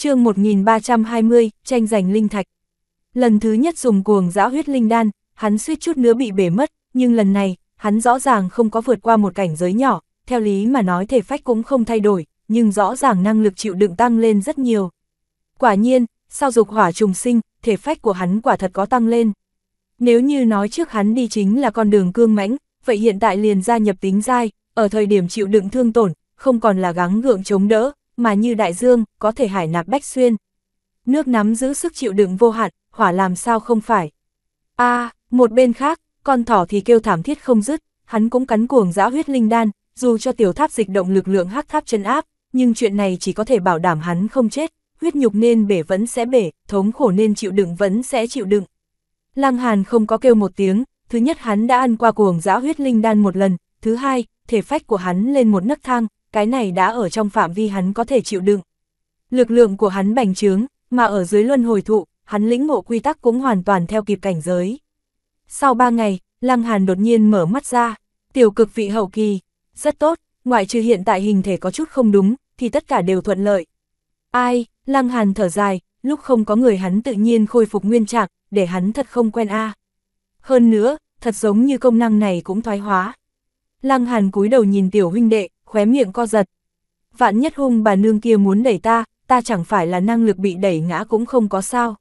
chương 1320, tranh giành linh thạch. Lần thứ nhất dùng cuồng dã huyết linh đan, hắn suýt chút nữa bị bể mất, nhưng lần này, hắn rõ ràng không có vượt qua một cảnh giới nhỏ, theo lý mà nói thể phách cũng không thay đổi, nhưng rõ ràng năng lực chịu đựng tăng lên rất nhiều. Quả nhiên, sau dục hỏa trùng sinh, thể phách của hắn quả thật có tăng lên. Nếu như nói trước hắn đi chính là con đường cương mãnh, vậy hiện tại liền gia nhập tính dai, ở thời điểm chịu đựng thương tổn, không còn là gắng gượng chống đỡ, mà như đại dương, có thể hải nạp bách xuyên. Nước nắm giữ sức chịu đựng vô hạn, hỏa làm sao không phải. a một bên khác, con thỏ thì kêu thảm thiết không dứt, hắn cũng cắn cuồng dã huyết linh đan, dù cho tiểu tháp dịch động lực lượng hắc tháp chân áp, nhưng chuyện này chỉ có thể bảo đảm hắn không chết, huyết nhục nên bể vẫn sẽ bể, thống khổ nên chịu đựng vẫn sẽ chịu đựng. Lăng Hàn không có kêu một tiếng, thứ nhất hắn đã ăn qua cuồng dã huyết linh đan một lần, thứ hai, thể phách của hắn lên một nấc thang, cái này đã ở trong phạm vi hắn có thể chịu đựng. Lực lượng của hắn bành trướng, mà ở dưới luân hồi thụ, hắn lĩnh ngộ quy tắc cũng hoàn toàn theo kịp cảnh giới. Sau ba ngày, Lăng Hàn đột nhiên mở mắt ra, tiểu cực vị hậu kỳ, rất tốt, ngoại trừ hiện tại hình thể có chút không đúng, thì tất cả đều thuận lợi. Ai, Lăng Hàn thở dài, lúc không có người hắn tự nhiên khôi phục nguyên trạng, để hắn thật không quen a. Hơn nữa, thật giống như công năng này cũng thoái hóa. Lăng Hàn cúi đầu nhìn tiểu huynh đệ, khóe miệng co giật. Vạn nhất hung bà nương kia muốn đẩy ta, ta chẳng phải là năng lực bị đẩy ngã cũng không có sao.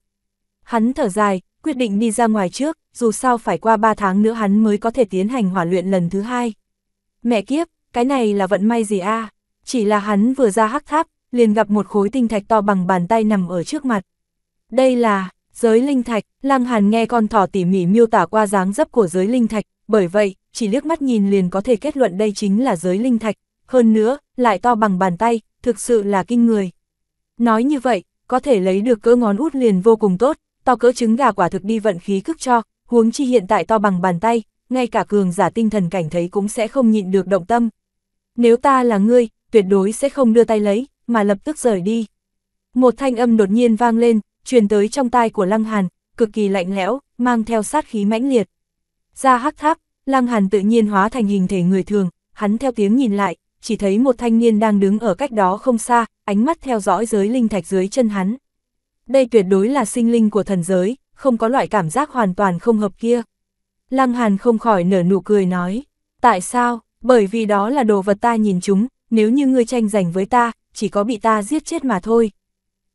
Hắn thở dài, quyết định đi ra ngoài trước, dù sao phải qua 3 tháng nữa hắn mới có thể tiến hành hỏa luyện lần thứ hai. Mẹ kiếp, cái này là vận may gì a? Chỉ là hắn vừa ra hắc tháp, liền gặp một khối tinh thạch to bằng bàn tay nằm ở trước mặt. Đây là giới linh thạch, Lăng Hàn nghe con thỏ tỉ mỉ miêu tả qua dáng dấp của giới linh thạch, bởi vậy, chỉ liếc mắt nhìn liền có thể kết luận đây chính là giới linh thạch, hơn nữa, lại to bằng bàn tay, thực sự là kinh người. Nói như vậy, có thể lấy được cỡ ngón út liền vô cùng tốt, to cỡ trứng gà quả thực đi vận khí cức cho, huống chi hiện tại to bằng bàn tay, ngay cả cường giả tinh thần cảnh thấy cũng sẽ không nhịn được động tâm. Nếu ta là ngươi, tuyệt đối sẽ không đưa tay lấy, mà lập tức rời đi. Một thanh âm đột nhiên vang lên, truyền tới trong tai của Lăng Hàn, cực kỳ lạnh lẽo, mang theo sát khí mãnh liệt. Ra hắc tháp, Lăng Hàn tự nhiên hóa thành hình thể người thường, hắn theo tiếng nhìn lại, chỉ thấy một thanh niên đang đứng ở cách đó không xa, ánh mắt theo dõi giới linh thạch dưới chân hắn. Đây tuyệt đối là sinh linh của thần giới, không có loại cảm giác hoàn toàn không hợp kia. Lăng Hàn không khỏi nở nụ cười nói, tại sao, bởi vì đó là đồ vật ta nhìn chúng, nếu như ngươi tranh giành với ta, chỉ có bị ta giết chết mà thôi.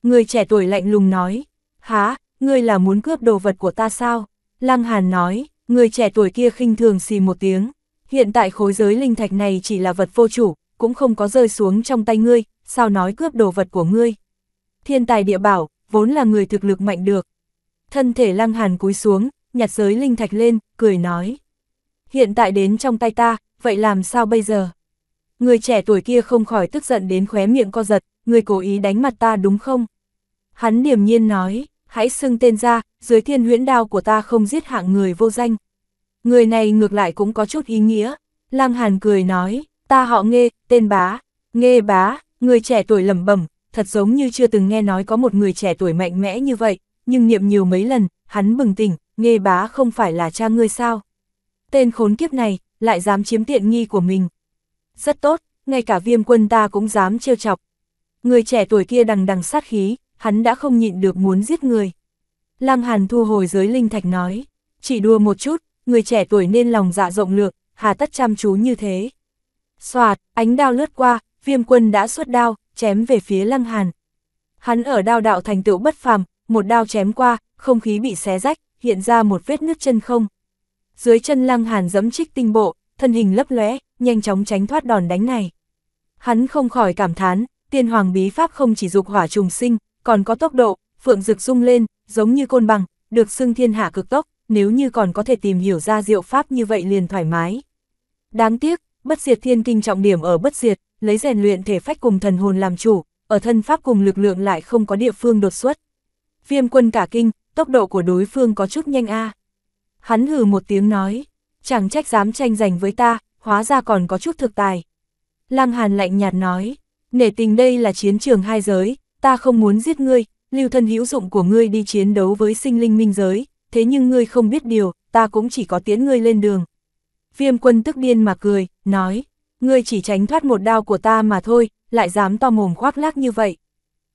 Người trẻ tuổi lạnh lùng nói, há, ngươi là muốn cướp đồ vật của ta sao? Lăng Hàn nói, người trẻ tuổi kia khinh thường xì một tiếng, Hiện tại khối giới linh thạch này chỉ là vật vô chủ, cũng không có rơi xuống trong tay ngươi, sao nói cướp đồ vật của ngươi. Thiên tài địa bảo, vốn là người thực lực mạnh được. Thân thể lăng hàn cúi xuống, nhặt giới linh thạch lên, cười nói. Hiện tại đến trong tay ta, vậy làm sao bây giờ? Người trẻ tuổi kia không khỏi tức giận đến khóe miệng co giật, người cố ý đánh mặt ta đúng không? Hắn điềm nhiên nói, hãy xưng tên ra, dưới thiên huyễn đao của ta không giết hạng người vô danh. Người này ngược lại cũng có chút ý nghĩa. Lăng Hàn cười nói, ta họ nghe, tên bá. Nghe bá, người trẻ tuổi lẩm bẩm, thật giống như chưa từng nghe nói có một người trẻ tuổi mạnh mẽ như vậy, nhưng niệm nhiều mấy lần, hắn bừng tỉnh, nghe bá không phải là cha ngươi sao. Tên khốn kiếp này, lại dám chiếm tiện nghi của mình. Rất tốt, ngay cả viêm quân ta cũng dám trêu chọc. Người trẻ tuổi kia đằng đằng sát khí, hắn đã không nhịn được muốn giết người. Lăng Hàn thu hồi giới linh thạch nói, chỉ đùa một chút, người trẻ tuổi nên lòng dạ rộng lược, hà tất chăm chú như thế. Xoạt, ánh đao lướt qua, viêm quân đã xuất đao, chém về phía lăng hàn. Hắn ở đao đạo thành tựu bất phàm, một đao chém qua, không khí bị xé rách, hiện ra một vết nước chân không. Dưới chân lăng hàn giẫm trích tinh bộ, thân hình lấp lóe, nhanh chóng tránh thoát đòn đánh này. Hắn không khỏi cảm thán, tiên hoàng bí pháp không chỉ dục hỏa trùng sinh, còn có tốc độ, phượng rực rung lên, giống như côn bằng, được xưng thiên hạ cực tốc nếu như còn có thể tìm hiểu ra diệu pháp như vậy liền thoải mái. Đáng tiếc, bất diệt thiên kinh trọng điểm ở bất diệt, lấy rèn luyện thể phách cùng thần hồn làm chủ, ở thân pháp cùng lực lượng lại không có địa phương đột xuất. Viêm quân cả kinh, tốc độ của đối phương có chút nhanh a. Hắn hừ một tiếng nói, chẳng trách dám tranh giành với ta, hóa ra còn có chút thực tài. Lăng Hàn lạnh nhạt nói, nể tình đây là chiến trường hai giới, ta không muốn giết ngươi, lưu thân hữu dụng của ngươi đi chiến đấu với sinh linh minh giới, thế nhưng ngươi không biết điều, ta cũng chỉ có tiến ngươi lên đường. Viêm quân tức điên mà cười, nói, ngươi chỉ tránh thoát một đao của ta mà thôi, lại dám to mồm khoác lác như vậy.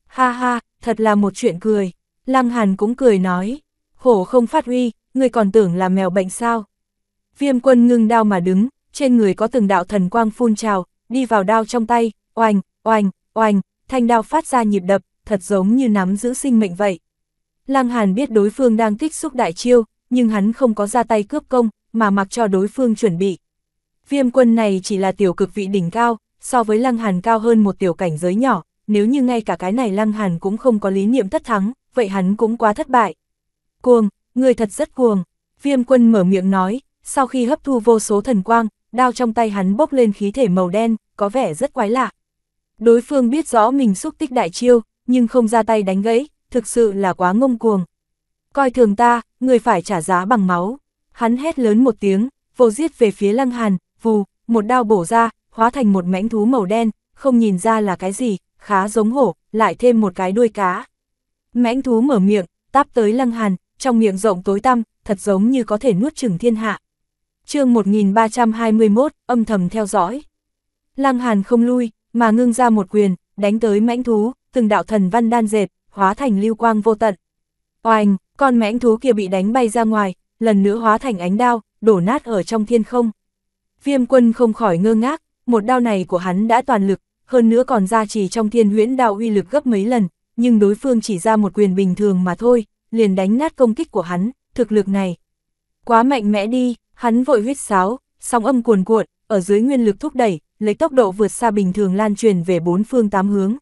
Ha ha, thật là một chuyện cười. Lăng Hàn cũng cười nói, hổ không phát huy, ngươi còn tưởng là mèo bệnh sao. Viêm quân ngưng đao mà đứng, trên người có từng đạo thần quang phun trào, đi vào đao trong tay, oanh, oanh, oanh, thanh đao phát ra nhịp đập, thật giống như nắm giữ sinh mệnh vậy. Lăng Hàn biết đối phương đang kích xúc đại chiêu, nhưng hắn không có ra tay cướp công, mà mặc cho đối phương chuẩn bị. Viêm quân này chỉ là tiểu cực vị đỉnh cao, so với Lăng Hàn cao hơn một tiểu cảnh giới nhỏ, nếu như ngay cả cái này Lăng Hàn cũng không có lý niệm thất thắng, vậy hắn cũng quá thất bại. Cuồng, người thật rất cuồng. Viêm quân mở miệng nói, sau khi hấp thu vô số thần quang, đao trong tay hắn bốc lên khí thể màu đen, có vẻ rất quái lạ. Đối phương biết rõ mình xúc tích đại chiêu, nhưng không ra tay đánh gãy, thực sự là quá ngông cuồng. Coi thường ta, người phải trả giá bằng máu. Hắn hét lớn một tiếng, vô giết về phía lăng hàn, vù, một đao bổ ra, hóa thành một mảnh thú màu đen, không nhìn ra là cái gì, khá giống hổ, lại thêm một cái đuôi cá. mảnh thú mở miệng, táp tới lăng hàn, trong miệng rộng tối tăm, thật giống như có thể nuốt chửng thiên hạ. chương 1321, âm thầm theo dõi. Lăng hàn không lui, mà ngưng ra một quyền, đánh tới mảnh thú, từng đạo thần văn đan dệt, hóa thành lưu quang vô tận. Oanh, con mãnh thú kia bị đánh bay ra ngoài, lần nữa hóa thành ánh đao, đổ nát ở trong thiên không. Viêm quân không khỏi ngơ ngác, một đao này của hắn đã toàn lực, hơn nữa còn ra chỉ trong thiên huyễn đao uy lực gấp mấy lần, nhưng đối phương chỉ ra một quyền bình thường mà thôi, liền đánh nát công kích của hắn, thực lực này. Quá mạnh mẽ đi, hắn vội huyết sáo, song âm cuồn cuộn, ở dưới nguyên lực thúc đẩy, lấy tốc độ vượt xa bình thường lan truyền về bốn phương tám hướng.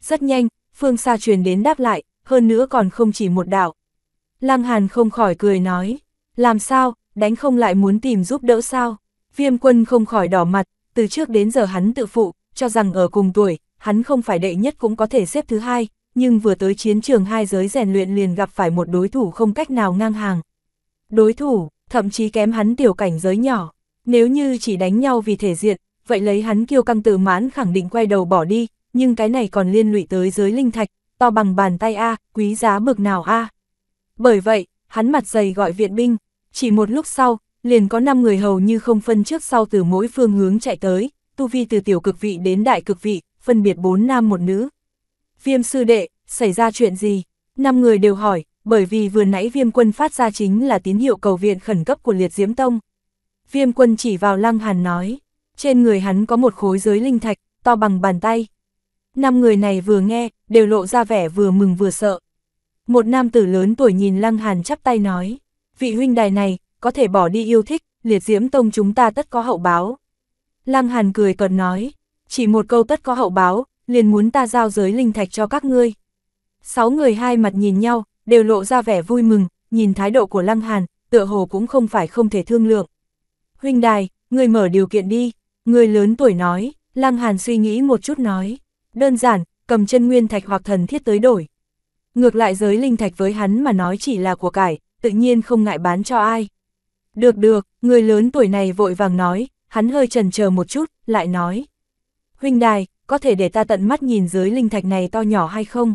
Rất nhanh, phương xa truyền đến đáp lại, hơn nữa còn không chỉ một đạo. Lăng Hàn không khỏi cười nói, làm sao, đánh không lại muốn tìm giúp đỡ sao? Viêm quân không khỏi đỏ mặt, từ trước đến giờ hắn tự phụ, cho rằng ở cùng tuổi, hắn không phải đệ nhất cũng có thể xếp thứ hai, nhưng vừa tới chiến trường hai giới rèn luyện liền gặp phải một đối thủ không cách nào ngang hàng. Đối thủ, thậm chí kém hắn tiểu cảnh giới nhỏ, nếu như chỉ đánh nhau vì thể diện, vậy lấy hắn kiêu căng tự mãn khẳng định quay đầu bỏ đi, nhưng cái này còn liên lụy tới giới linh thạch, to bằng bàn tay A, quý giá bực nào A. Bởi vậy, hắn mặt dày gọi viện binh, chỉ một lúc sau, liền có 5 người hầu như không phân trước sau từ mỗi phương hướng chạy tới, tu vi từ tiểu cực vị đến đại cực vị, phân biệt 4 nam một nữ. Viêm sư đệ, xảy ra chuyện gì? 5 người đều hỏi, bởi vì vừa nãy viêm quân phát ra chính là tín hiệu cầu viện khẩn cấp của liệt diễm tông. Viêm quân chỉ vào lăng hàn nói, trên người hắn có một khối giới linh thạch, to bằng bàn tay. Năm người này vừa nghe, đều lộ ra vẻ vừa mừng vừa sợ. Một nam tử lớn tuổi nhìn Lăng Hàn chắp tay nói, vị huynh đài này, có thể bỏ đi yêu thích, liệt diễm tông chúng ta tất có hậu báo. Lăng Hàn cười cợt nói, chỉ một câu tất có hậu báo, liền muốn ta giao giới linh thạch cho các ngươi. Sáu người hai mặt nhìn nhau, đều lộ ra vẻ vui mừng, nhìn thái độ của Lăng Hàn, tựa hồ cũng không phải không thể thương lượng. Huynh đài, người mở điều kiện đi, người lớn tuổi nói, Lăng Hàn suy nghĩ một chút nói, đơn giản, cầm chân nguyên thạch hoặc thần thiết tới đổi. Ngược lại giới linh thạch với hắn mà nói chỉ là của cải, tự nhiên không ngại bán cho ai. Được được, người lớn tuổi này vội vàng nói, hắn hơi chần chờ một chút, lại nói. Huynh đài, có thể để ta tận mắt nhìn giới linh thạch này to nhỏ hay không?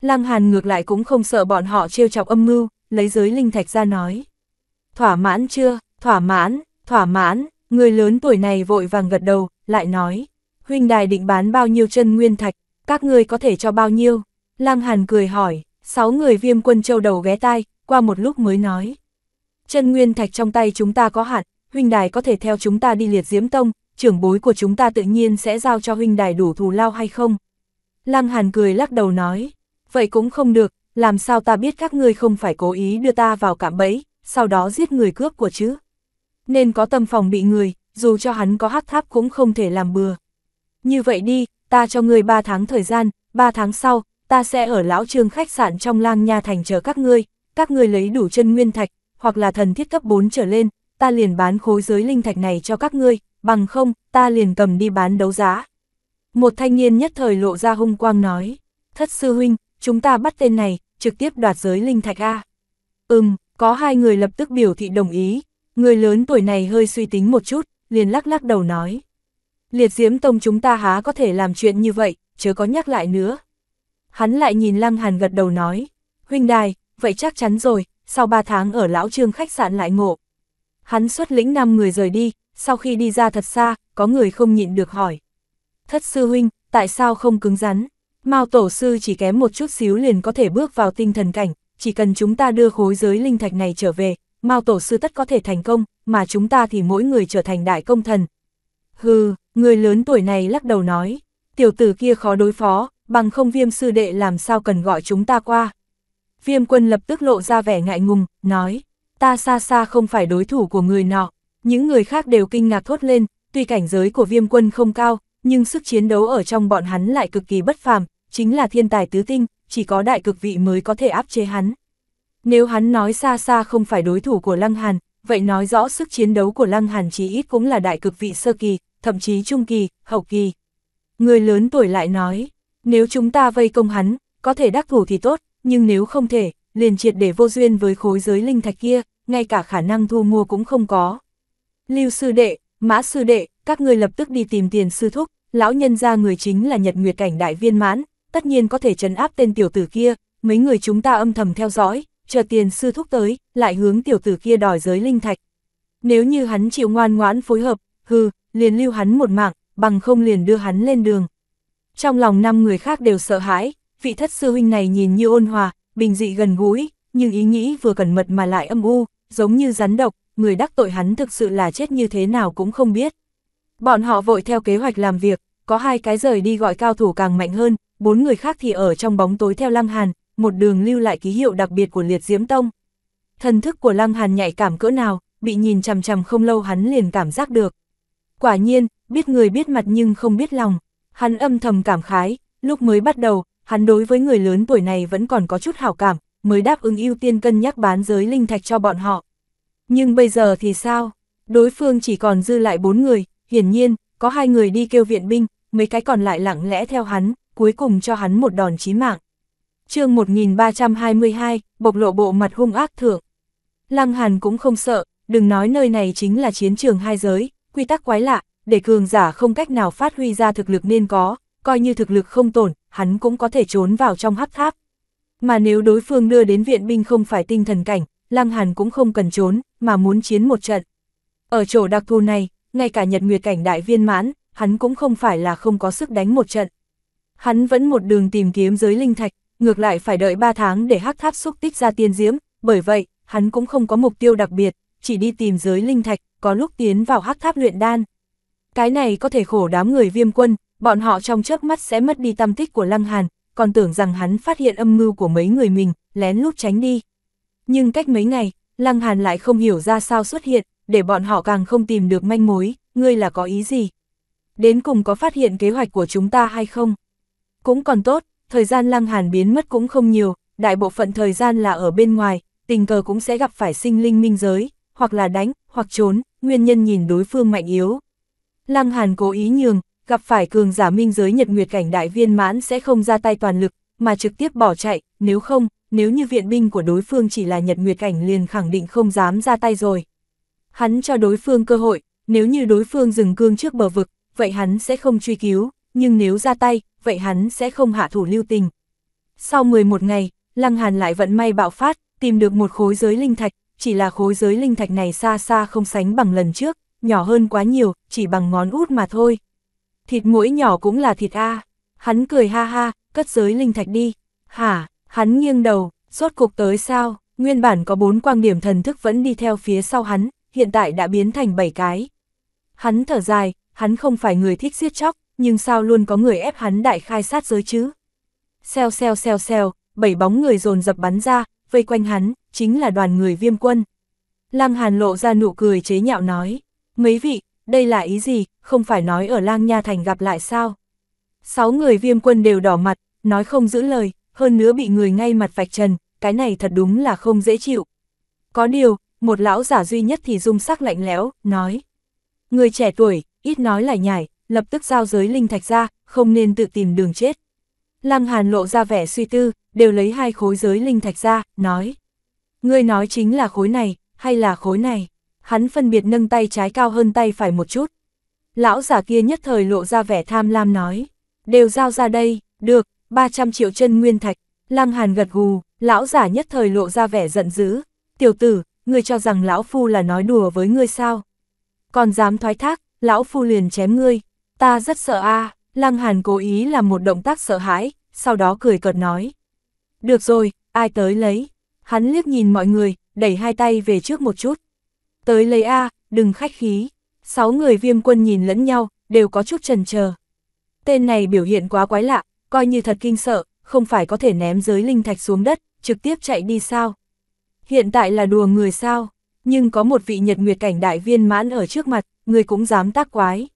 Lăng Hàn ngược lại cũng không sợ bọn họ trêu chọc âm mưu, lấy giới linh thạch ra nói. Thỏa mãn chưa, thỏa mãn, thỏa mãn, người lớn tuổi này vội vàng gật đầu, lại nói huynh đài định bán bao nhiêu chân nguyên thạch, các ngươi có thể cho bao nhiêu? Lăng Hàn cười hỏi, sáu người viêm quân châu đầu ghé tai, qua một lúc mới nói. Chân nguyên thạch trong tay chúng ta có hạn, huynh đài có thể theo chúng ta đi liệt diễm tông, trưởng bối của chúng ta tự nhiên sẽ giao cho huynh đài đủ thù lao hay không? Lăng Hàn cười lắc đầu nói, vậy cũng không được, làm sao ta biết các ngươi không phải cố ý đưa ta vào cạm bẫy, sau đó giết người cướp của chứ? Nên có tâm phòng bị người, dù cho hắn có hắc tháp cũng không thể làm bừa như vậy đi, ta cho ngươi 3 tháng thời gian, 3 tháng sau, ta sẽ ở lão trương khách sạn trong lang nha thành chờ các ngươi, các ngươi lấy đủ chân nguyên thạch, hoặc là thần thiết cấp 4 trở lên, ta liền bán khối giới linh thạch này cho các ngươi, bằng không, ta liền cầm đi bán đấu giá. Một thanh niên nhất thời lộ ra hung quang nói, thất sư huynh, chúng ta bắt tên này, trực tiếp đoạt giới linh thạch A. Ừm, có hai người lập tức biểu thị đồng ý, người lớn tuổi này hơi suy tính một chút, liền lắc lắc đầu nói. Liệt diễm tông chúng ta há có thể làm chuyện như vậy, chớ có nhắc lại nữa. Hắn lại nhìn Lăng Hàn gật đầu nói, huynh đài, vậy chắc chắn rồi, sau 3 tháng ở lão trương khách sạn lại ngộ. Hắn xuất lĩnh 5 người rời đi, sau khi đi ra thật xa, có người không nhịn được hỏi. Thất sư huynh, tại sao không cứng rắn? Mao tổ sư chỉ kém một chút xíu liền có thể bước vào tinh thần cảnh, chỉ cần chúng ta đưa khối giới linh thạch này trở về, Mao tổ sư tất có thể thành công, mà chúng ta thì mỗi người trở thành đại công thần, Hừ, người lớn tuổi này lắc đầu nói, tiểu tử kia khó đối phó, bằng không viêm sư đệ làm sao cần gọi chúng ta qua. Viêm quân lập tức lộ ra vẻ ngại ngùng, nói, ta xa xa không phải đối thủ của người nọ. Những người khác đều kinh ngạc thốt lên, tuy cảnh giới của viêm quân không cao, nhưng sức chiến đấu ở trong bọn hắn lại cực kỳ bất phàm, chính là thiên tài tứ tinh, chỉ có đại cực vị mới có thể áp chế hắn. Nếu hắn nói xa xa không phải đối thủ của Lăng Hàn, vậy nói rõ sức chiến đấu của Lăng Hàn chí ít cũng là đại cực vị sơ kỳ, thậm chí trung kỳ, hậu kỳ. Người lớn tuổi lại nói, nếu chúng ta vây công hắn, có thể đắc thủ thì tốt, nhưng nếu không thể, liền triệt để vô duyên với khối giới linh thạch kia, ngay cả khả năng thu mua cũng không có. Lưu sư đệ, mã sư đệ, các ngươi lập tức đi tìm tiền sư thúc, lão nhân ra người chính là nhật nguyệt cảnh đại viên mãn, tất nhiên có thể trấn áp tên tiểu tử kia, mấy người chúng ta âm thầm theo dõi, chờ tiền sư thúc tới, lại hướng tiểu tử kia đòi giới linh thạch. Nếu như hắn chịu ngoan ngoãn phối hợp, hừ, liền lưu hắn một mạng, bằng không liền đưa hắn lên đường. Trong lòng năm người khác đều sợ hãi, vị thất sư huynh này nhìn như ôn hòa, bình dị gần gũi, nhưng ý nghĩ vừa cẩn mật mà lại âm u, giống như rắn độc, người đắc tội hắn thực sự là chết như thế nào cũng không biết. Bọn họ vội theo kế hoạch làm việc, có hai cái rời đi gọi cao thủ càng mạnh hơn, bốn người khác thì ở trong bóng tối theo Lăng Hàn, một đường lưu lại ký hiệu đặc biệt của liệt diễm tông. Thần thức của Lăng Hàn nhạy cảm cỡ nào, bị nhìn chằm chằm không lâu hắn liền cảm giác được, Quả nhiên, biết người biết mặt nhưng không biết lòng. Hắn âm thầm cảm khái, lúc mới bắt đầu, hắn đối với người lớn tuổi này vẫn còn có chút hảo cảm, mới đáp ứng ưu tiên cân nhắc bán giới linh thạch cho bọn họ. Nhưng bây giờ thì sao? Đối phương chỉ còn dư lại bốn người, hiển nhiên, có hai người đi kêu viện binh, mấy cái còn lại lặng lẽ theo hắn, cuối cùng cho hắn một đòn chí mạng. chương 1322, bộc lộ bộ mặt hung ác thượng. Lăng Hàn cũng không sợ, đừng nói nơi này chính là chiến trường hai giới, quy tắc quái lạ, để cường giả không cách nào phát huy ra thực lực nên có, coi như thực lực không tổn, hắn cũng có thể trốn vào trong hắc tháp. Mà nếu đối phương đưa đến viện binh không phải tinh thần cảnh, Lăng Hàn cũng không cần trốn, mà muốn chiến một trận. Ở chỗ đặc thù này, ngay cả nhật nguyệt cảnh đại viên mãn, hắn cũng không phải là không có sức đánh một trận. Hắn vẫn một đường tìm kiếm giới linh thạch, ngược lại phải đợi 3 tháng để hắc tháp xúc tích ra tiên diễm, bởi vậy, hắn cũng không có mục tiêu đặc biệt, chỉ đi tìm giới linh thạch, có lúc tiến vào hắc tháp luyện đan. Cái này có thể khổ đám người viêm quân, bọn họ trong chớp mắt sẽ mất đi tâm tích của Lăng Hàn, còn tưởng rằng hắn phát hiện âm mưu của mấy người mình, lén lút tránh đi. Nhưng cách mấy ngày, Lăng Hàn lại không hiểu ra sao xuất hiện, để bọn họ càng không tìm được manh mối, ngươi là có ý gì? Đến cùng có phát hiện kế hoạch của chúng ta hay không? Cũng còn tốt, thời gian Lăng Hàn biến mất cũng không nhiều, đại bộ phận thời gian là ở bên ngoài, tình cờ cũng sẽ gặp phải sinh linh minh giới, hoặc là đánh, hoặc trốn, nguyên nhân nhìn đối phương mạnh yếu. Lăng Hàn cố ý nhường, gặp phải cường giả minh giới nhật nguyệt cảnh đại viên mãn sẽ không ra tay toàn lực, mà trực tiếp bỏ chạy, nếu không, nếu như viện binh của đối phương chỉ là nhật nguyệt cảnh liền khẳng định không dám ra tay rồi. Hắn cho đối phương cơ hội, nếu như đối phương dừng cương trước bờ vực, vậy hắn sẽ không truy cứu, nhưng nếu ra tay, vậy hắn sẽ không hạ thủ lưu tình. Sau 11 ngày, Lăng Hàn lại vận may bạo phát, tìm được một khối giới linh thạch, chỉ là khối giới linh thạch này xa xa không sánh bằng lần trước, nhỏ hơn quá nhiều, chỉ bằng ngón út mà thôi. Thịt mũi nhỏ cũng là thịt A. Hắn cười ha ha, cất giới linh thạch đi. Hả, hắn nghiêng đầu, rốt cục tới sao, nguyên bản có bốn quang điểm thần thức vẫn đi theo phía sau hắn, hiện tại đã biến thành bảy cái. Hắn thở dài, hắn không phải người thích giết chóc, nhưng sao luôn có người ép hắn đại khai sát giới chứ? xeo xeo xeo xeo bảy bóng người dồn dập bắn ra, vây quanh hắn, chính là đoàn người viêm quân. Lăng Hàn lộ ra nụ cười chế nhạo nói, mấy vị, đây là ý gì, không phải nói ở lang nha thành gặp lại sao? Sáu người viêm quân đều đỏ mặt, nói không giữ lời, hơn nữa bị người ngay mặt vạch trần, cái này thật đúng là không dễ chịu. Có điều, một lão giả duy nhất thì dung sắc lạnh lẽo, nói. Người trẻ tuổi, ít nói lại nhảy lập tức giao giới linh thạch ra, không nên tự tìm đường chết. Lăng Hàn lộ ra vẻ suy tư, đều lấy hai khối giới linh thạch ra, nói. Ngươi nói chính là khối này, hay là khối này? Hắn phân biệt nâng tay trái cao hơn tay phải một chút. Lão giả kia nhất thời lộ ra vẻ tham lam nói. Đều giao ra đây, được, 300 triệu chân nguyên thạch. Lăng Hàn gật gù, lão giả nhất thời lộ ra vẻ giận dữ. Tiểu tử, ngươi cho rằng lão phu là nói đùa với ngươi sao? Còn dám thoái thác, lão phu liền chém ngươi. Ta rất sợ a. À. Lăng Hàn cố ý làm một động tác sợ hãi, sau đó cười cợt nói. Được rồi, ai tới lấy. Hắn liếc nhìn mọi người, đẩy hai tay về trước một chút. Tới lấy A, đừng khách khí. Sáu người viêm quân nhìn lẫn nhau, đều có chút trần chờ Tên này biểu hiện quá quái lạ, coi như thật kinh sợ, không phải có thể ném giới linh thạch xuống đất, trực tiếp chạy đi sao. Hiện tại là đùa người sao, nhưng có một vị nhật nguyệt cảnh đại viên mãn ở trước mặt, người cũng dám tác quái.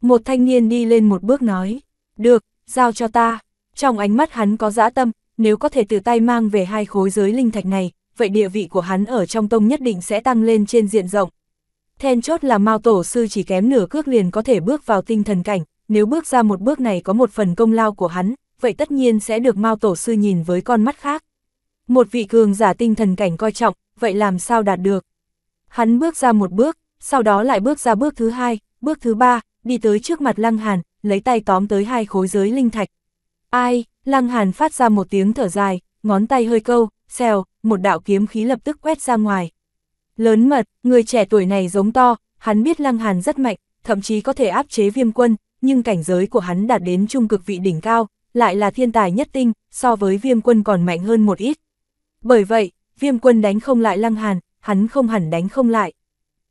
Một thanh niên đi lên một bước nói, được, giao cho ta. Trong ánh mắt hắn có dã tâm, nếu có thể từ tay mang về hai khối giới linh thạch này, vậy địa vị của hắn ở trong tông nhất định sẽ tăng lên trên diện rộng. Then chốt là Mao Tổ Sư chỉ kém nửa cước liền có thể bước vào tinh thần cảnh, nếu bước ra một bước này có một phần công lao của hắn, vậy tất nhiên sẽ được Mao Tổ Sư nhìn với con mắt khác. Một vị cường giả tinh thần cảnh coi trọng, vậy làm sao đạt được? Hắn bước ra một bước, sau đó lại bước ra bước thứ hai, bước thứ ba, đi tới trước mặt Lăng Hàn, lấy tay tóm tới hai khối giới linh thạch. Ai, Lăng Hàn phát ra một tiếng thở dài, ngón tay hơi câu, xèo, một đạo kiếm khí lập tức quét ra ngoài. Lớn mật, người trẻ tuổi này giống to, hắn biết Lăng Hàn rất mạnh, thậm chí có thể áp chế viêm quân, nhưng cảnh giới của hắn đạt đến trung cực vị đỉnh cao, lại là thiên tài nhất tinh, so với viêm quân còn mạnh hơn một ít. Bởi vậy, viêm quân đánh không lại Lăng Hàn, hắn không hẳn đánh không lại.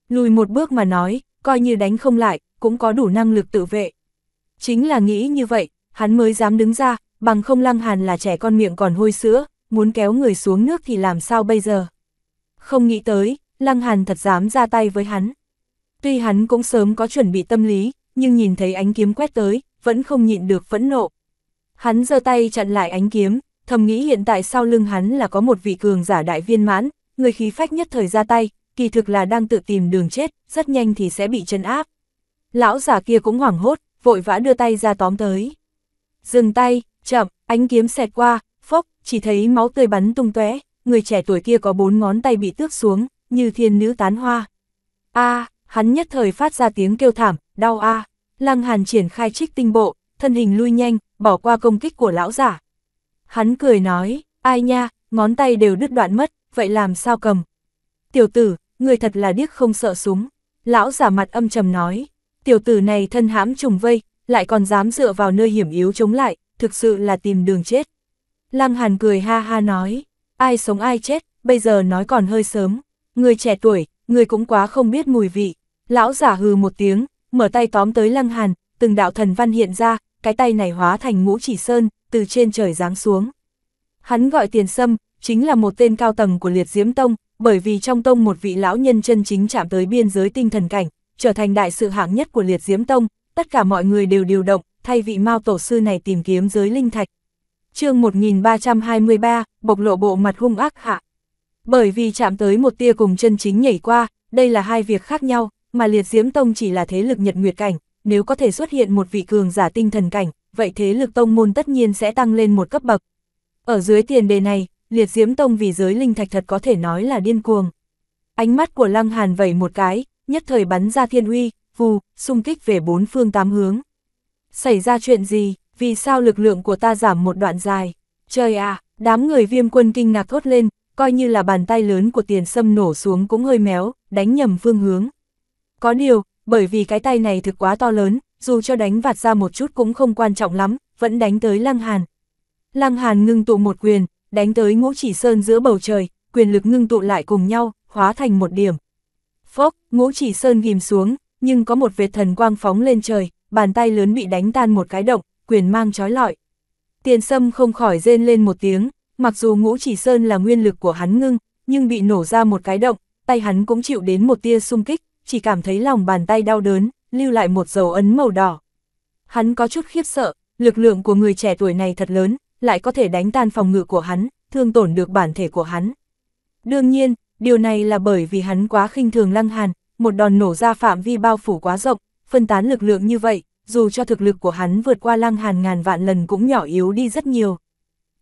Lùi một bước mà nói, coi như đánh không lại, cũng có đủ năng lực tự vệ. Chính là nghĩ như vậy, hắn mới dám đứng ra, bằng không lăng hàn là trẻ con miệng còn hôi sữa, muốn kéo người xuống nước thì làm sao bây giờ. Không nghĩ tới, lăng hàn thật dám ra tay với hắn. Tuy hắn cũng sớm có chuẩn bị tâm lý, nhưng nhìn thấy ánh kiếm quét tới, vẫn không nhịn được phẫn nộ. Hắn giơ tay chặn lại ánh kiếm, thầm nghĩ hiện tại sau lưng hắn là có một vị cường giả đại viên mãn, người khí phách nhất thời ra tay, kỳ thực là đang tự tìm đường chết, rất nhanh thì sẽ bị chân áp. Lão giả kia cũng hoảng hốt, vội vã đưa tay ra tóm tới. Dừng tay, chậm, ánh kiếm xẹt qua, phốc, chỉ thấy máu tươi bắn tung tóe, người trẻ tuổi kia có bốn ngón tay bị tước xuống, như thiên nữ tán hoa. A, hắn nhất thời phát ra tiếng kêu thảm, đau a. Lăng Hàn triển khai trích tinh bộ, thân hình lui nhanh, bỏ qua công kích của lão giả. Hắn cười nói, ai nha, ngón tay đều đứt đoạn mất, vậy làm sao cầm? Tiểu tử, người thật là điếc không sợ súng. Lão giả mặt âm trầm nói, tiểu tử này thân hãm trùng vây, lại còn dám dựa vào nơi hiểm yếu chống lại, thực sự là tìm đường chết. Lăng Hàn cười ha ha nói, ai sống ai chết, bây giờ nói còn hơi sớm, người trẻ tuổi, người cũng quá không biết mùi vị. Lão giả hừ một tiếng, mở tay tóm tới Lăng Hàn, từng đạo thần văn hiện ra, cái tay này hóa thành ngũ chỉ sơn, từ trên trời giáng xuống. Hắn gọi tiền sâm, chính là một tên cao tầng của liệt diễm tông, bởi vì trong tông một vị lão nhân chân chính chạm tới biên giới tinh thần cảnh, trở thành đại sự hạng nhất của liệt diễm tông, tất cả mọi người đều điều động, thay vị Mao Tổ sư này tìm kiếm giới linh thạch. chương 1323, bộc lộ bộ mặt hung ác hạ. Bởi vì chạm tới một tia cùng chân chính nhảy qua, đây là hai việc khác nhau, mà liệt diễm tông chỉ là thế lực nhật nguyệt cảnh, nếu có thể xuất hiện một vị cường giả tinh thần cảnh, vậy thế lực tông môn tất nhiên sẽ tăng lên một cấp bậc. Ở dưới tiền đề này, liệt diễm tông vì giới linh thạch thật có thể nói là điên cuồng. Ánh mắt của Lăng Hàn vẩy một cái, nhất thời bắn ra thiên uy, vù, xung kích về bốn phương tám hướng xảy ra chuyện gì, vì sao lực lượng của ta giảm một đoạn dài. Trời à, đám người viêm quân kinh ngạc thốt lên, coi như là bàn tay lớn của tiền sâm nổ xuống cũng hơi méo, đánh nhầm phương hướng. Có điều, bởi vì cái tay này thực quá to lớn, dù cho đánh vạt ra một chút cũng không quan trọng lắm, vẫn đánh tới Lăng Hàn. Lăng Hàn ngưng tụ một quyền, đánh tới ngũ chỉ sơn giữa bầu trời, quyền lực ngưng tụ lại cùng nhau, hóa thành một điểm. Phốc, ngũ chỉ sơn ghim xuống, nhưng có một vệt thần quang phóng lên trời, bàn tay lớn bị đánh tan một cái động, quyền mang trói lọi. Tiền sâm không khỏi rên lên một tiếng, mặc dù ngũ chỉ sơn là nguyên lực của hắn ngưng, nhưng bị nổ ra một cái động, tay hắn cũng chịu đến một tia xung kích, chỉ cảm thấy lòng bàn tay đau đớn, lưu lại một dấu ấn màu đỏ. Hắn có chút khiếp sợ, lực lượng của người trẻ tuổi này thật lớn, lại có thể đánh tan phòng ngự của hắn, thương tổn được bản thể của hắn. Đương nhiên, điều này là bởi vì hắn quá khinh thường lăng hàn, một đòn nổ ra phạm vi bao phủ quá rộng, phân tán lực lượng như vậy, dù cho thực lực của hắn vượt qua lăng hàn ngàn vạn lần cũng nhỏ yếu đi rất nhiều.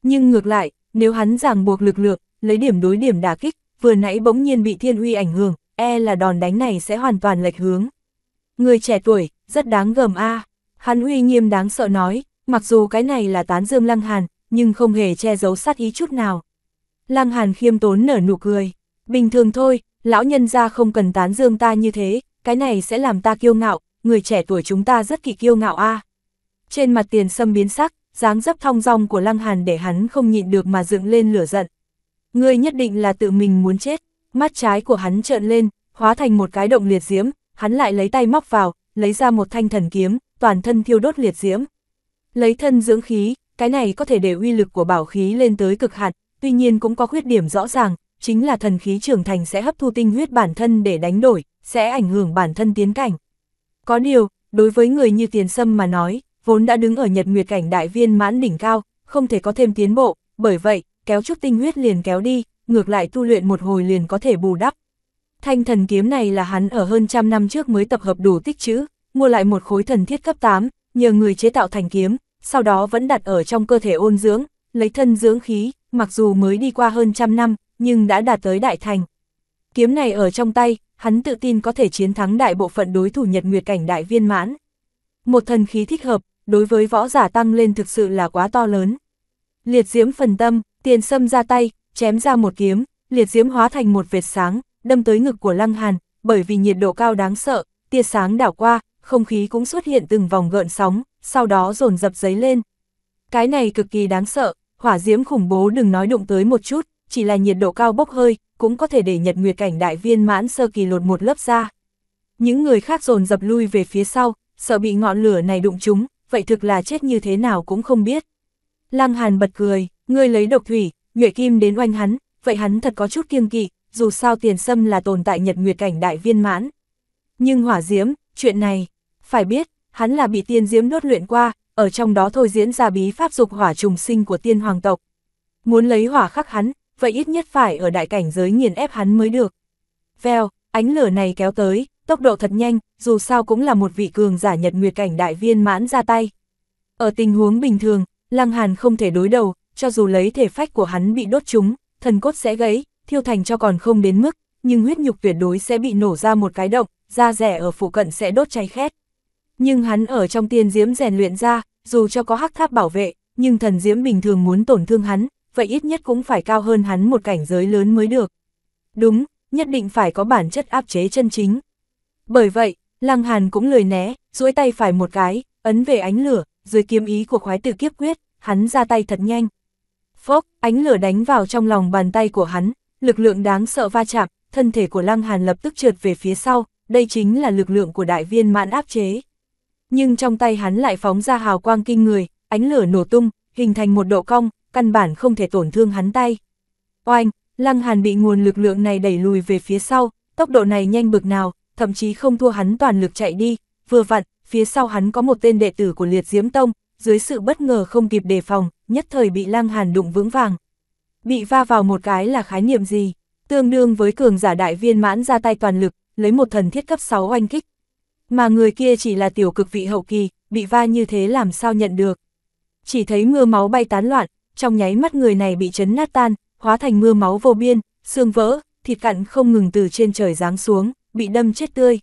Nhưng ngược lại, nếu hắn ràng buộc lực lượng, lấy điểm đối điểm đả kích, vừa nãy bỗng nhiên bị thiên uy ảnh hưởng, e là đòn đánh này sẽ hoàn toàn lệch hướng. Người trẻ tuổi, rất đáng gờm a à. Hắn uy nghiêm đáng sợ nói, mặc dù cái này là tán dương lăng hàn, nhưng không hề che giấu sát ý chút nào. Lăng hàn khiêm tốn nở nụ cười. Bình thường thôi, lão nhân ra không cần tán dương ta như thế, cái này sẽ làm ta kiêu ngạo, người trẻ tuổi chúng ta rất kỳ kiêu ngạo a. À. Trên mặt tiền sâm biến sắc, dáng dấp thong dong của Lăng Hàn để hắn không nhịn được mà dựng lên lửa giận. Ngươi nhất định là tự mình muốn chết, mắt trái của hắn trợn lên, hóa thành một cái động liệt diễm, hắn lại lấy tay móc vào, lấy ra một thanh thần kiếm, toàn thân thiêu đốt liệt diễm. Lấy thân dưỡng khí, cái này có thể để uy lực của bảo khí lên tới cực hạn, tuy nhiên cũng có khuyết điểm rõ ràng, chính là thần khí trưởng thành sẽ hấp thu tinh huyết bản thân để đánh đổi, sẽ ảnh hưởng bản thân tiến cảnh. Có điều, đối với người như tiền sâm mà nói, vốn đã đứng ở nhật nguyệt cảnh đại viên mãn đỉnh cao, không thể có thêm tiến bộ, bởi vậy, kéo chút tinh huyết liền kéo đi, ngược lại tu luyện một hồi liền có thể bù đắp. Thanh thần kiếm này là hắn ở hơn trăm năm trước mới tập hợp đủ tích chữ, mua lại một khối thần thiết cấp 8, nhờ người chế tạo thành kiếm, sau đó vẫn đặt ở trong cơ thể ôn dưỡng, lấy thân dưỡng khí, mặc dù mới đi qua hơn trăm năm, nhưng đã đạt tới đại thành. Kiếm này ở trong tay, hắn tự tin có thể chiến thắng đại bộ phận đối thủ nhật nguyệt cảnh đại viên mãn. Một thần khí thích hợp, đối với võ giả tăng lên thực sự là quá to lớn. Liệt diễm phần tâm, tiền sâm ra tay, chém ra một kiếm, liệt diễm hóa thành một vệt sáng, đâm tới ngực của lăng hàn, bởi vì nhiệt độ cao đáng sợ, tia sáng đảo qua, không khí cũng xuất hiện từng vòng gợn sóng, sau đó dồn dập giấy lên. Cái này cực kỳ đáng sợ, hỏa diễm khủng bố đừng nói đụng tới một chút, chỉ là nhiệt độ cao bốc hơi, cũng có thể để nhật nguyệt cảnh đại viên mãn sơ kỳ lột một lớp ra. Những người khác dồn dập lui về phía sau, sợ bị ngọn lửa này đụng chúng, vậy thực là chết như thế nào cũng không biết. Lăng Hàn bật cười, ngươi lấy độc thủy, nhuệ kim đến oanh hắn, vậy hắn thật có chút kiêng kỵ, dù sao tiền sâm là tồn tại nhật nguyệt cảnh đại viên mãn. Nhưng hỏa diễm, chuyện này, phải biết, hắn là bị tiên diễm đốt luyện qua, ở trong đó thôi diễn ra bí pháp dục hỏa trùng sinh của tiên hoàng tộc. Muốn lấy hỏa khắc hắn, vậy ít nhất phải ở đại cảnh giới nghiền ép hắn mới được. Vèo, ánh lửa này kéo tới, tốc độ thật nhanh, dù sao cũng là một vị cường giả nhật nguyệt cảnh đại viên mãn ra tay. Ở tình huống bình thường, Lăng Hàn không thể đối đầu, cho dù lấy thể phách của hắn bị đốt trúng, thần cốt sẽ gãy, thiêu thành cho còn không đến mức, nhưng huyết nhục tuyệt đối sẽ bị nổ ra một cái động, da rẻ ở phụ cận sẽ đốt cháy khét. Nhưng hắn ở trong tiên diễm rèn luyện ra, dù cho có hắc tháp bảo vệ, nhưng thần diễm bình thường muốn tổn thương hắn, vậy ít nhất cũng phải cao hơn hắn một cảnh giới lớn mới được. Đúng, nhất định phải có bản chất áp chế chân chính. Bởi vậy, Lăng Hàn cũng lười né, duỗi tay phải một cái, ấn về ánh lửa, dưới kiếm ý của khoái tử kiếp quyết, hắn ra tay thật nhanh. Phốc, ánh lửa đánh vào trong lòng bàn tay của hắn, lực lượng đáng sợ va chạm, thân thể của Lăng Hàn lập tức trượt về phía sau, đây chính là lực lượng của đại viên mãn áp chế. Nhưng trong tay hắn lại phóng ra hào quang kinh người, ánh lửa nổ tung, hình thành một độ cong, căn bản không thể tổn thương hắn tay. Oanh, Lăng Hàn bị nguồn lực lượng này đẩy lùi về phía sau, tốc độ này nhanh bực nào, thậm chí không thua hắn toàn lực chạy đi, vừa vặn, phía sau hắn có một tên đệ tử của Liệt Diễm Tông, dưới sự bất ngờ không kịp đề phòng, nhất thời bị Lăng Hàn đụng vững vàng. Bị va vào một cái là khái niệm gì? Tương đương với cường giả đại viên mãn ra tay toàn lực, lấy một thần thiết cấp 6 oanh kích. Mà người kia chỉ là tiểu cực vị hậu kỳ, bị va như thế làm sao nhận được. Chỉ thấy mưa máu bay tán loạn, trong nháy mắt người này bị chấn nát tan, hóa thành mưa máu vô biên, xương vỡ, thịt cặn không ngừng từ trên trời giáng xuống, bị đâm chết tươi.